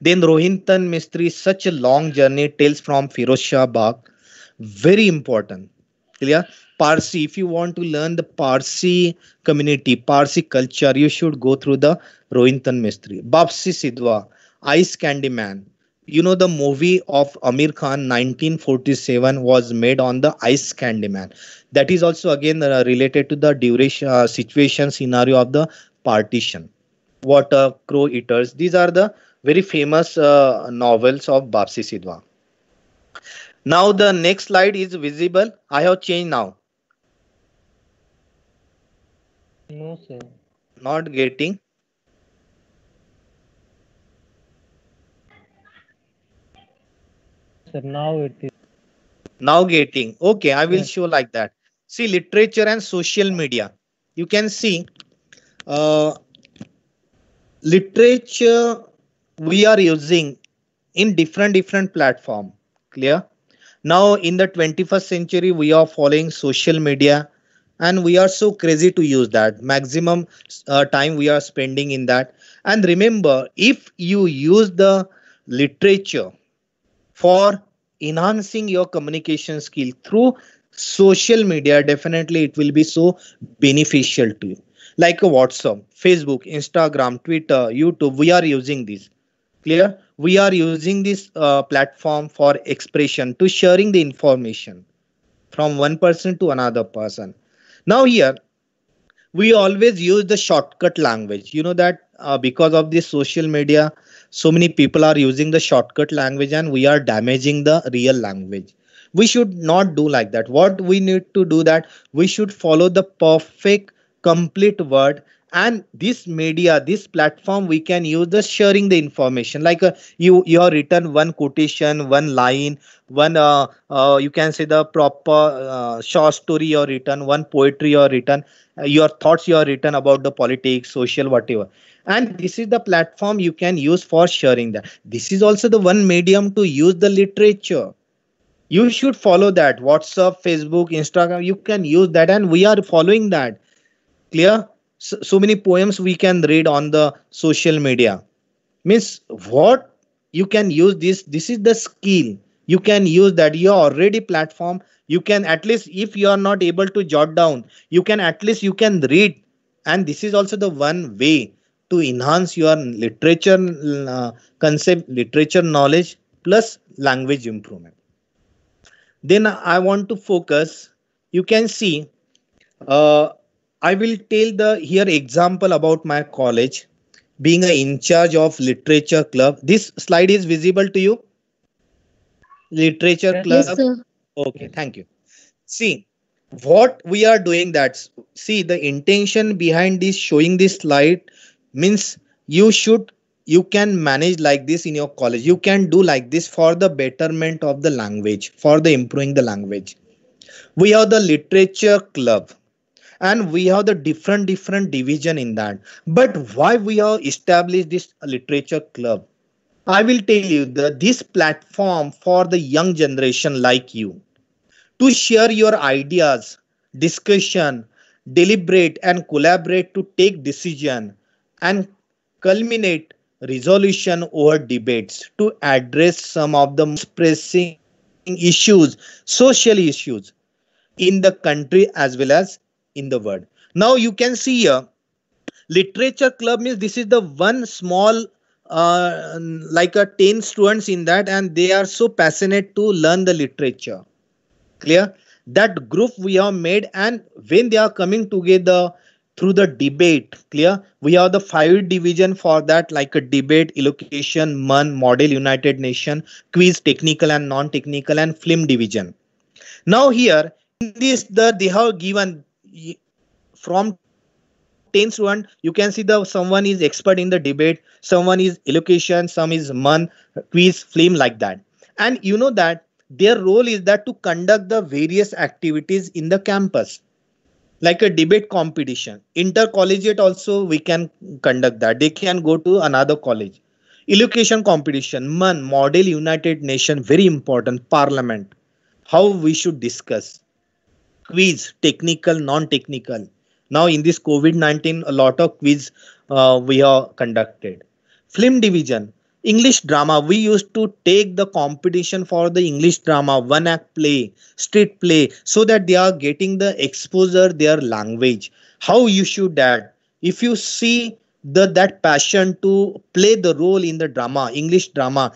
Speaker 2: then Rohintan Mistri, such a long journey, tales from Firoz Bagh. Very important. Clear? Parsi, if you want to learn the Parsi community, Parsi culture, you should go through the Rohintan Mistri. Babsi Sidwa, Ice Candy Man. You know, the movie of Amir Khan 1947 was made on the Ice Candy Man. That is also again uh, related to the duration, uh, situation, scenario of the partition. Water, crow eaters, these are the very famous uh, novels of Babsi Sidwa. Now the next slide is visible. I have changed now. No, sir. Not getting.
Speaker 4: Sir, now it
Speaker 2: is. Now getting. Okay, I will yes. show like that. See, literature and social media. You can see uh, literature we are using in different different platform clear now in the 21st century we are following social media and we are so crazy to use that maximum uh, time we are spending in that and remember if you use the literature for enhancing your communication skill through social media definitely it will be so beneficial to you like whatsapp facebook instagram twitter youtube we are using these clear we are using this uh, platform for expression to sharing the information from one person to another person now here we always use the shortcut language you know that uh, because of this social media so many people are using the shortcut language and we are damaging the real language we should not do like that what we need to do that we should follow the perfect complete word and this media this platform we can use the sharing the information like uh, you you have written one quotation one line one uh, uh, you can say the proper uh, short story you have written one poetry you have written uh, your thoughts you have written about the politics social whatever and this is the platform you can use for sharing that this is also the one medium to use the literature you should follow that whatsapp facebook instagram you can use that and we are following that clear so, so many poems we can read on the social media means what you can use this this is the skill you can use that you are already platform you can at least if you are not able to jot down you can at least you can read and this is also the one way to enhance your literature uh, concept literature knowledge plus language improvement then i want to focus you can see uh, I will tell the here example about my college being a in charge of literature club. This slide is visible to you. Literature club. okay, thank you. See what we are doing that see the intention behind this showing this slide means you should you can manage like this in your college you can do like this for the betterment of the language for the improving the language we are the literature club and we have the different different division in that but why we have established this literature club i will tell you that this platform for the young generation like you to share your ideas discussion deliberate and collaborate to take decision and culminate resolution over debates to address some of the most pressing issues social issues in the country as well as in the word now you can see here literature club means this is the one small uh, like a 10 students in that and they are so passionate to learn the literature clear that group we have made and when they are coming together through the debate clear we have the five division for that like a debate elocution mun model united nation quiz technical and non-technical and film division now here in this the they have given from 10 one, you can see the someone is expert in the debate someone is elocution some is man quiz flame like that and you know that their role is that to conduct the various activities in the campus like a debate competition intercollegiate also we can conduct that they can go to another college elocution competition man model united nation very important parliament how we should discuss quiz technical non-technical now in this covid-19 a lot of quiz uh, we are conducted film division english drama we used to take the competition for the english drama one act play street play so that they are getting the exposure their language how you should add if you see the that passion to play the role in the drama english drama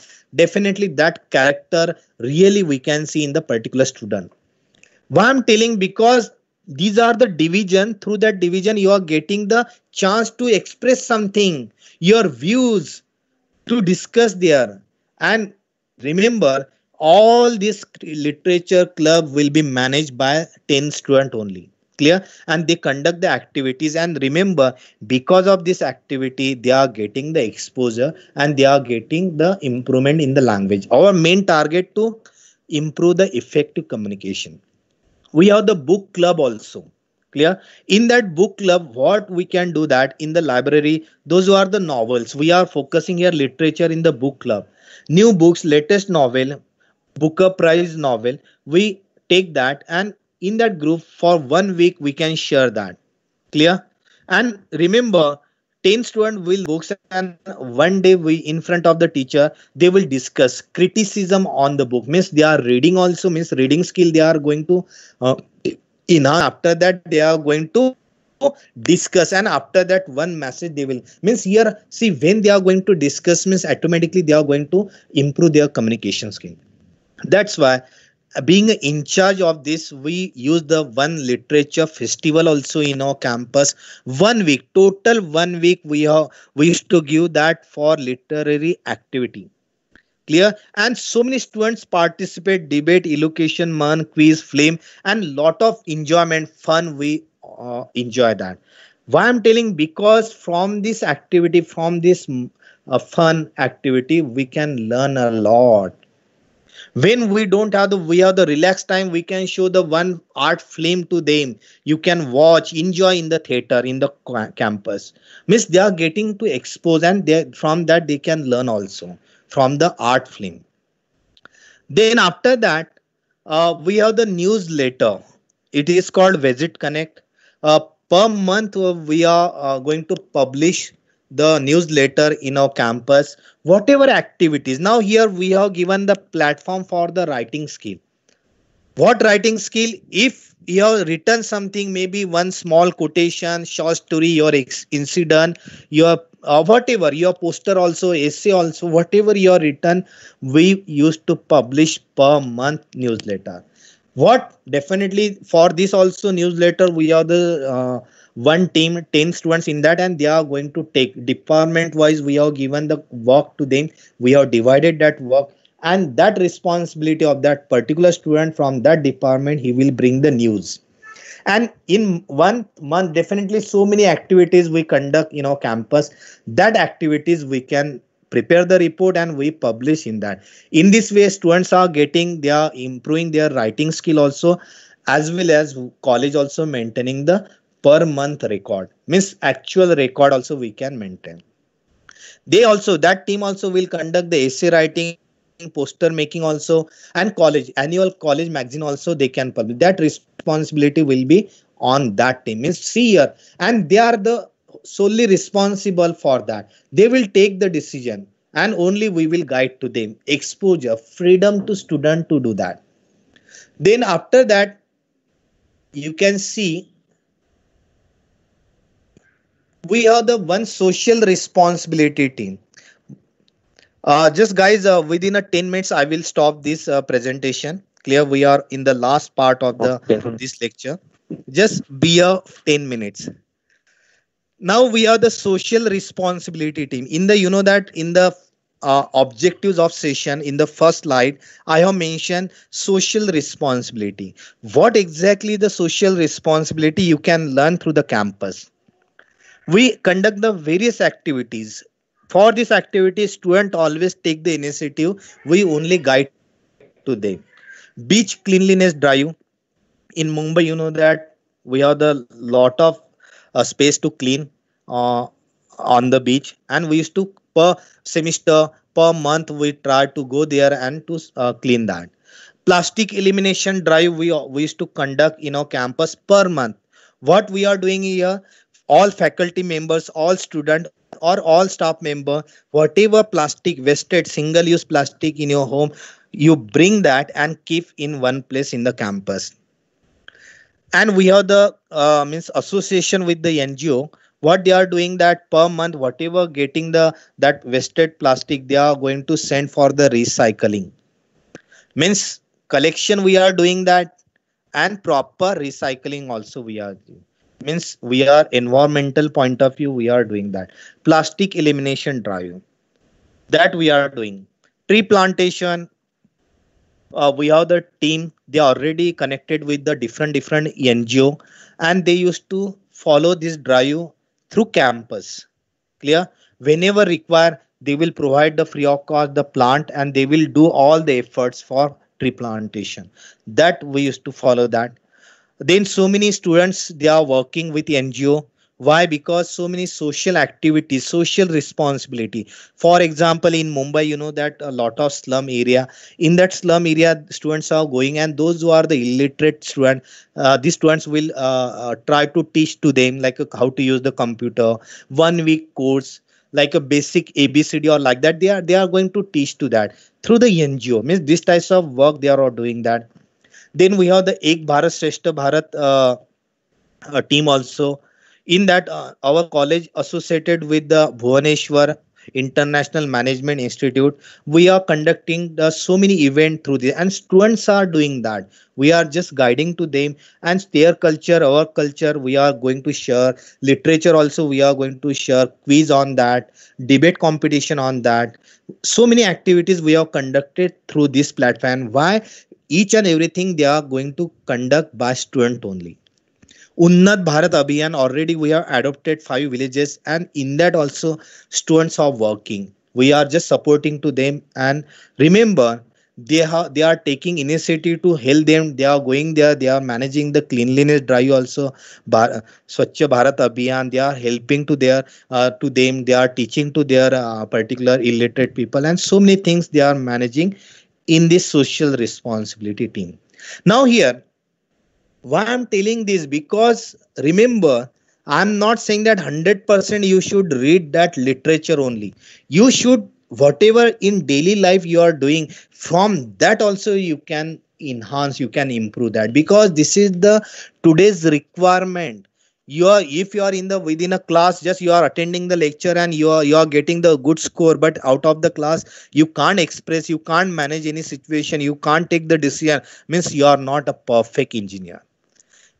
Speaker 2: definitely that character really we can see in the particular student why i'm telling because these are the division through that division you are getting the chance to express something your views to discuss there and remember all this literature club will be managed by 10 student only clear and they conduct the activities and remember because of this activity they are getting the exposure and they are getting the improvement in the language our main target to improve the effective communication we have the book club also clear in that book club what we can do that in the library those are the novels we are focusing here literature in the book club new books latest novel booker prize novel we take that and in that group for one week we can share that clear and remember 10 students will books and one day we in front of the teacher they will discuss criticism on the book means they are reading also means reading skill they are going to uh, in after that they are going to discuss and after that one message they will means here see when they are going to discuss means automatically they are going to improve their communication skill that's why being in charge of this we use the one literature festival also in our campus one week total one week we have we used to give that for literary activity clear and so many students participate debate elocution man quiz flame and lot of enjoyment fun we uh, enjoy that why i'm telling because from this activity from this uh, fun activity we can learn a lot when we don't have the we have the relaxed time we can show the one art film to them you can watch enjoy in the theater in the campus Miss, they are getting to expose and they from that they can learn also from the art film then after that uh, we have the newsletter it is called visit connect uh, per month uh, we are uh, going to publish the newsletter in our campus whatever activities now here we have given the platform for the writing skill what writing skill if you have written something maybe one small quotation short story your incident your uh, whatever your poster also essay also whatever you have written we used to publish per month newsletter what definitely for this also newsletter we are the uh, one team 10 students in that and they are going to take department wise we have given the work to them we have divided that work and that responsibility of that particular student from that department he will bring the news and in one month definitely so many activities we conduct in our campus that activities we can prepare the report and we publish in that in this way students are getting they are improving their writing skill also as well as college also maintaining the per month record means actual record also we can maintain they also that team also will conduct the essay writing poster making also and college annual college magazine also they can publish that responsibility will be on that team means three year and they are the solely responsible for that they will take the decision and only we will guide to them exposure freedom to student to do that then after that you can see we are the one social responsibility team. Uh, just guys, uh, within a 10 minutes, I will stop this uh, presentation. Clear, we are in the last part of the okay. this lecture. Just be a 10 minutes. Now we are the social responsibility team. In the, you know that in the uh, objectives of session, in the first slide, I have mentioned social responsibility. What exactly the social responsibility you can learn through the campus we conduct the various activities. For this activity, student always take the initiative. We only guide to them. Beach cleanliness drive. In Mumbai, you know that we have the lot of uh, space to clean uh, on the beach. And we used to per semester, per month, we try to go there and to uh, clean that plastic elimination drive we, we used to conduct in our campus per month. What we are doing here, all faculty members, all student or all staff member, whatever plastic, wasted single use plastic in your home, you bring that and keep in one place in the campus. And we have the uh, means association with the NGO what they are doing that per month whatever getting the that wasted plastic they are going to send for the recycling means collection we are doing that and proper recycling also we are doing means we are environmental point of view we are doing that plastic elimination drive that we are doing tree plantation uh, we have the team they are already connected with the different different ngo and they used to follow this drive through campus clear whenever required they will provide the free of cost the plant and they will do all the efforts for tree plantation that we used to follow that then so many students they are working with ngo why because so many social activities social responsibility for example in mumbai you know that a lot of slum area in that slum area students are going and those who are the illiterate student uh, these students will uh, uh, try to teach to them like uh, how to use the computer one week course like a basic abcd or like that they are they are going to teach to that through the ngo means this types of work they are doing that then we have the Ek Bharat Shrestha Bharat uh, uh, team also. In that, uh, our college associated with the Bhuvaneshwar international management institute we are conducting the, so many events through this and students are doing that we are just guiding to them and their culture our culture we are going to share literature also we are going to share quiz on that debate competition on that so many activities we have conducted through this platform why each and everything they are going to conduct by student only unnat bharat abhiyan already we have adopted five villages and in that also students are working we are just supporting to them and remember they have they are taking initiative to help them they are going there they are managing the cleanliness drive also Bar- swachh bharat abhiyan they are helping to their uh, to them they are teaching to their uh, particular illiterate people and so many things they are managing in this social responsibility team. Now, here, why I'm telling this because remember, I'm not saying that 100% you should read that literature only. You should, whatever in daily life you are doing, from that also you can enhance, you can improve that because this is the today's requirement you are if you are in the within a class just you are attending the lecture and you are you are getting the good score but out of the class you can't express you can't manage any situation you can't take the decision means you are not a perfect engineer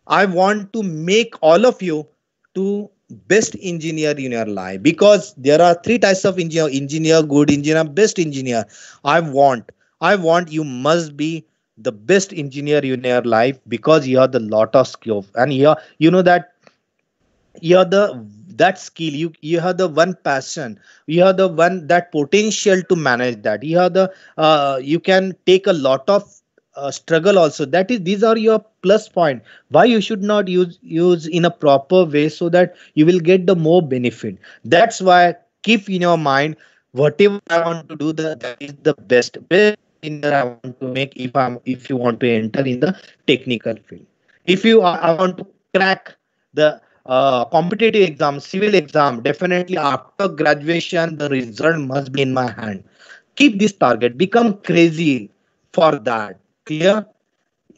Speaker 2: i want to make all of you to best engineer in your life because there are three types of engineer engineer good engineer best engineer i want i want you must be the best engineer in your life because you have the lot of skill and you, are, you know that you have the that skill you you have the one passion you have the one that potential to manage that you have the uh, you can take a lot of uh, struggle also that is these are your plus point why you should not use use in a proper way so that you will get the more benefit that's why keep in your mind whatever i want to do the, that is the best best in that i want to make if i'm if you want to enter in the technical field if you i want to crack the uh, competitive exam, civil exam, definitely after graduation, the result must be in my hand. Keep this target, become crazy for that. Clear?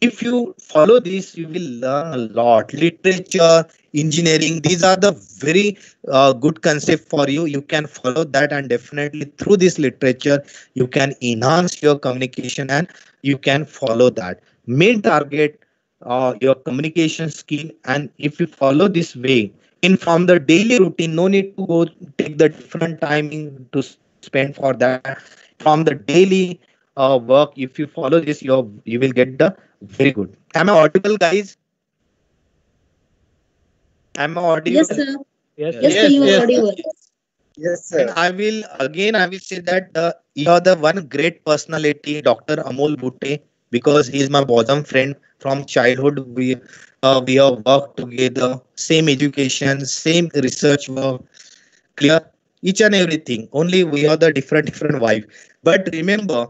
Speaker 2: If you follow this, you will learn a lot. Literature, engineering, these are the very uh, good concept for you. You can follow that and definitely through this literature, you can enhance your communication and you can follow that. Main target uh, your communication skill and if you follow this way in from the daily routine no need to go take the different timing to spend for that from the daily uh, work if you follow this you you will get the very good am i audible guys am i audible yes sir yes, yes, yes, sir, yes. Yes, sir. I will again. I will say that uh, you are the one great personality, Doctor Amol Bhute, because he's my bosom friend from childhood. We uh, we have worked together, same education, same research work, clear each and everything. Only we are the different different wife. But remember,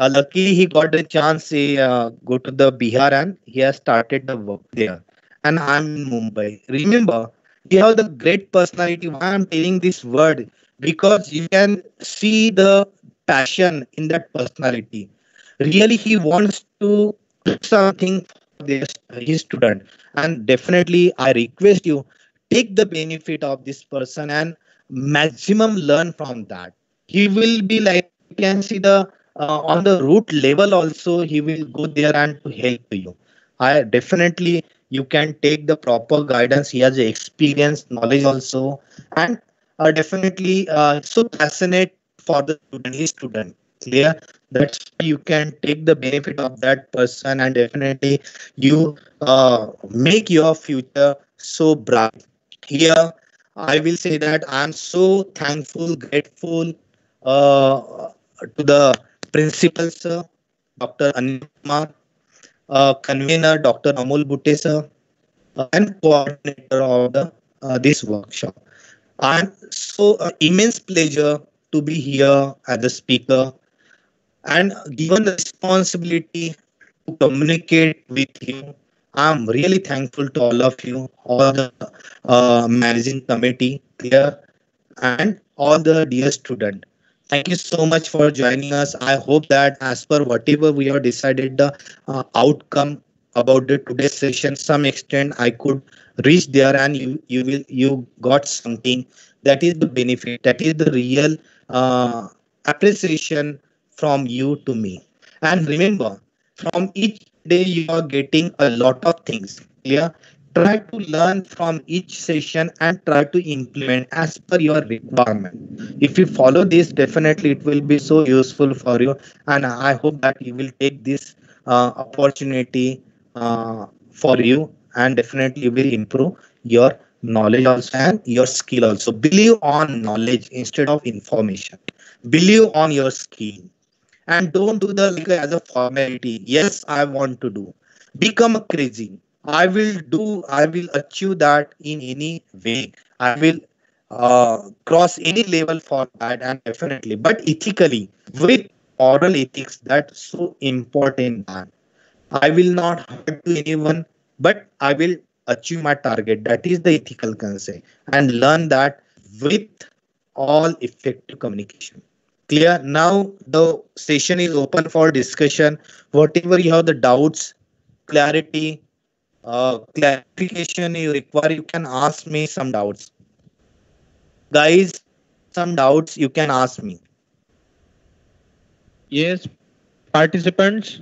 Speaker 2: uh, luckily he got the chance to uh, go to the Bihar and he has started the work there. And I'm in Mumbai. Remember, you have the great personality. Why I'm telling this word because you can see the passion in that personality really he wants to do something for this, uh, his student. And definitely, I request you take the benefit of this person and maximum learn from that. He will be like you can see the uh, on the root level also he will go there and to help you. I definitely you can take the proper guidance. He has experience, knowledge also, and uh, definitely uh, so passionate for the student, his student. Clear that's you can take the benefit of that person and definitely you uh, make your future so bright here i will say that i'm so thankful grateful uh, to the principal sir dr anil kumar uh, convener dr amol butte sir and coordinator of the uh, this workshop i'm so uh, immense pleasure to be here as a speaker and given the responsibility to communicate with you. I'm really thankful to all of you, all the uh, managing committee here, and all the dear student. Thank you so much for joining us. I hope that as per whatever we have decided the uh, outcome about the today's session, some extent I could reach there, and you you will you got something that is the benefit, that is the real uh, appreciation from you to me. And remember, from each day you are getting a lot of things. Clear? Try to learn from each session and try to implement as per your requirement. If you follow this, definitely it will be so useful for you. And I hope that you will take this uh, opportunity uh, for you and definitely will improve your knowledge also and your skill also. Believe on knowledge instead of information. Believe on your skill and don't do the as a formality. Yes, I want to do. Become crazy. I will do, I will achieve that in any way. I will uh, cross any level for that and definitely, but ethically, with moral ethics, that's so important. I will not hurt to anyone, but I will achieve my target. That is the ethical concept and learn that with all effective communication clear now the session is open for discussion whatever you have the doubts clarity uh, clarification you require you can ask me some doubts guys some doubts you can ask me
Speaker 3: yes participants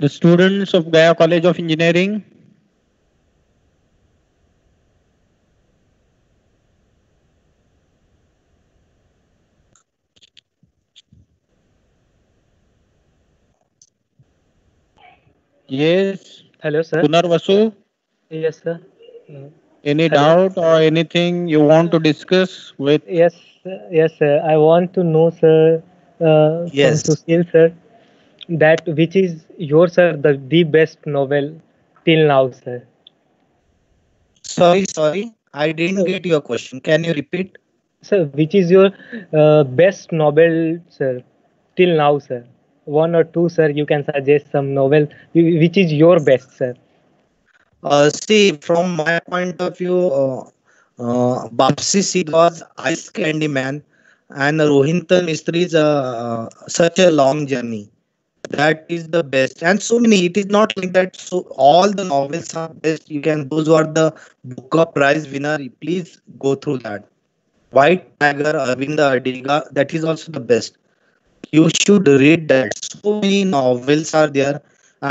Speaker 3: The students of Gaya College of Engineering. Yes. Hello, sir. Punar Vasu. Yes, sir. Any Hello. doubt or anything you want to discuss with?
Speaker 4: Yes, yes, sir. I want to know, sir. Uh, yes. To skill, sir that which is your sir the, the best novel till now sir sorry sorry i didn't get your question can you repeat sir which is your uh, best novel sir till now sir one or two sir you can suggest some novel which is your best sir uh,
Speaker 2: see from my point of view uh, uh, sid was ice candy man and Rohinton mistry is uh, uh, such a long journey that is the best and so many it is not like that so all the novels are best you can those are the booker prize winner please go through that white tiger arvinda adiga that is also the best you should read that so many novels are there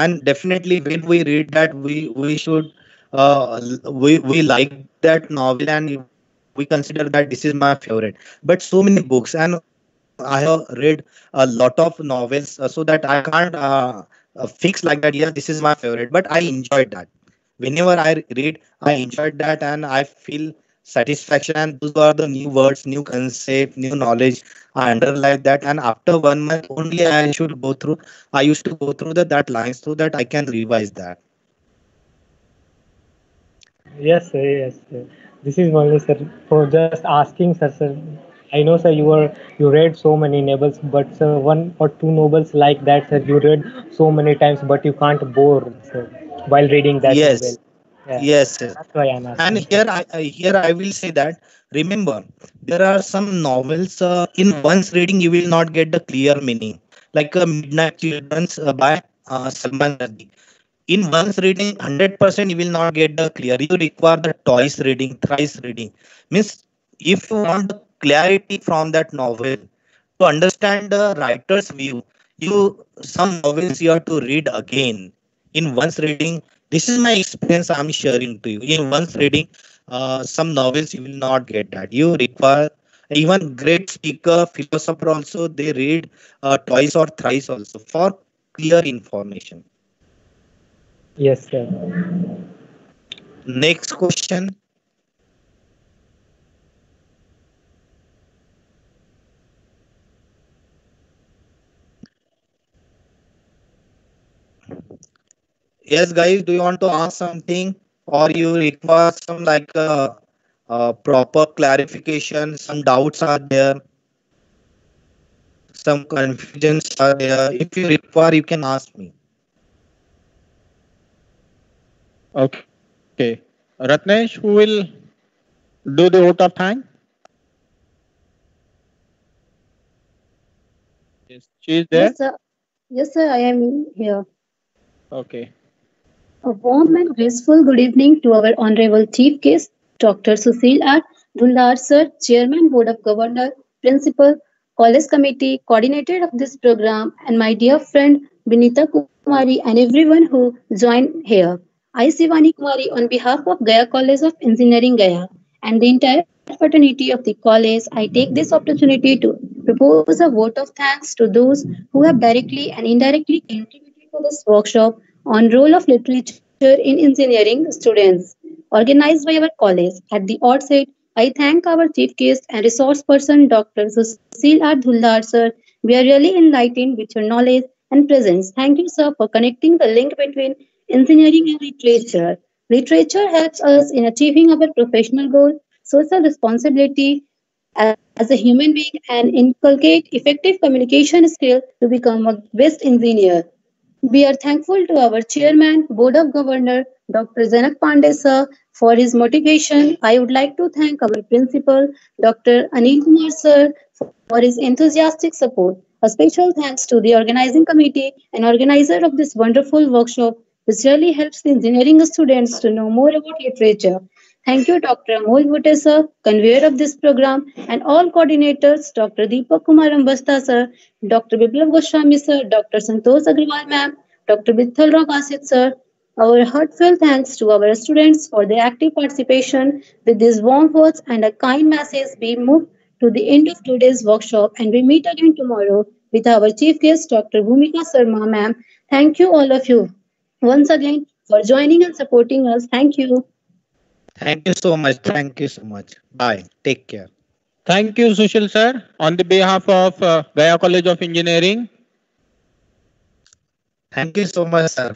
Speaker 2: and definitely when we read that we we should uh, we we like that novel and we consider that this is my favorite but so many books and I have read a lot of novels, uh, so that I can't uh, uh, fix like that. Yeah, this is my favorite, but I enjoyed that. Whenever I read, I enjoyed that, and I feel satisfaction and those are the new words new concept new knowledge i underline that and after one month only i should go through i used to go through the, that line so that i can revise that
Speaker 4: yes yes this is only sir for just asking sir, sir I know, sir, you are you read so many novels, but sir, one or two novels like that, sir, you read so many times, but you can't bore, sir, while reading that. Yes.
Speaker 2: Yeah. Yes, sir. That's why I'm And here, I, here I will say that remember, there are some novels. Uh, in once reading, you will not get the clear meaning, like uh, Midnight Children's uh, by uh, Salman Rushdie in once reading 100% you will not get the clear you require the twice reading thrice reading means if you want the clarity from that novel to understand the writer's view you some novels you have to read again in once reading this is my experience i'm sharing to you in once reading uh, some novels you will not get that you require even great speaker philosopher also they read uh, twice or thrice also for clear information yes sir next question yes guys do you want to ask something or you require some like uh, uh, proper clarification some doubts are there some confusions are there if you
Speaker 3: require you can ask me okay okay ratnesh who will do the vote of thanks yes she is there yes sir
Speaker 5: yes sir i am here okay a warm and graceful good evening to our Honorable Chief Guest, Dr. Susil R. Dundar, sir, Chairman, Board of Governor, Principal, College Committee, Coordinator of this program, and my dear friend Binita Kumari and everyone who joined here. I, Sivani Kumari, on behalf of Gaya College of Engineering Gaya and the entire fraternity of the college, I take this opportunity to propose a vote of thanks to those who have directly and indirectly contributed to this workshop on role of literature in engineering students, organized by our college. At the outset, I thank our chief guest and resource person, Dr. Susil R. Dhuldar, sir. We are really enlightened with your knowledge and presence. Thank you, sir, for connecting the link between engineering and literature. Literature helps us in achieving our professional goal, social responsibility as a human being, and inculcate effective communication skills to become a best engineer. We are thankful to our chairman, Board of Governor, Dr. Zanak Pandey sir, for his motivation. I would like to thank our principal, Dr. Anil Kumar sir, for his enthusiastic support. A special thanks to the organizing committee and organizer of this wonderful workshop, which really helps the engineering students to know more about literature. Thank you, Dr. Amol Bhute sir, conveyor of this program, and all coordinators, Dr. Deepak Kumar Ambasta sir, Dr. Biplav Goswami sir, Dr. Santosh Agrawal ma'am, Dr. Bithal Rao sir. Our heartfelt thanks to our students for their active participation. With these warm words and a kind message, we move to the end of today's workshop and we meet again tomorrow with our chief guest, Dr. Bhumika Sarma ma'am. Thank you all of you once again for joining and supporting us. Thank you.
Speaker 3: Thank you so much. Thank you so much. Bye. Take care. Thank you, Sushil sir. On the behalf of uh, Gaya College of Engineering. Thank you so much, sir.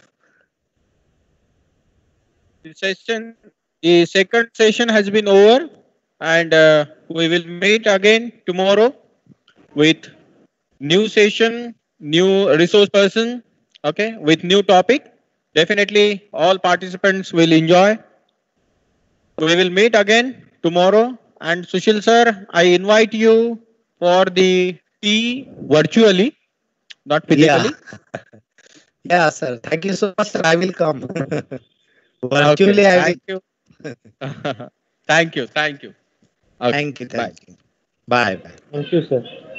Speaker 3: The session, the second session has been over, and uh, we will meet again tomorrow with new session, new resource person. Okay, with new topic. Definitely, all participants will enjoy. We will meet again tomorrow. And Sushil sir, I invite you for the tea virtually, not physically. Yeah.
Speaker 2: yeah, sir. Thank you so much, sir. I will come.
Speaker 3: virtually, okay. I thank will. You. thank you. Thank you. Okay. Thank you. Thank bye. you.
Speaker 4: Bye. Bye. Thank you, sir.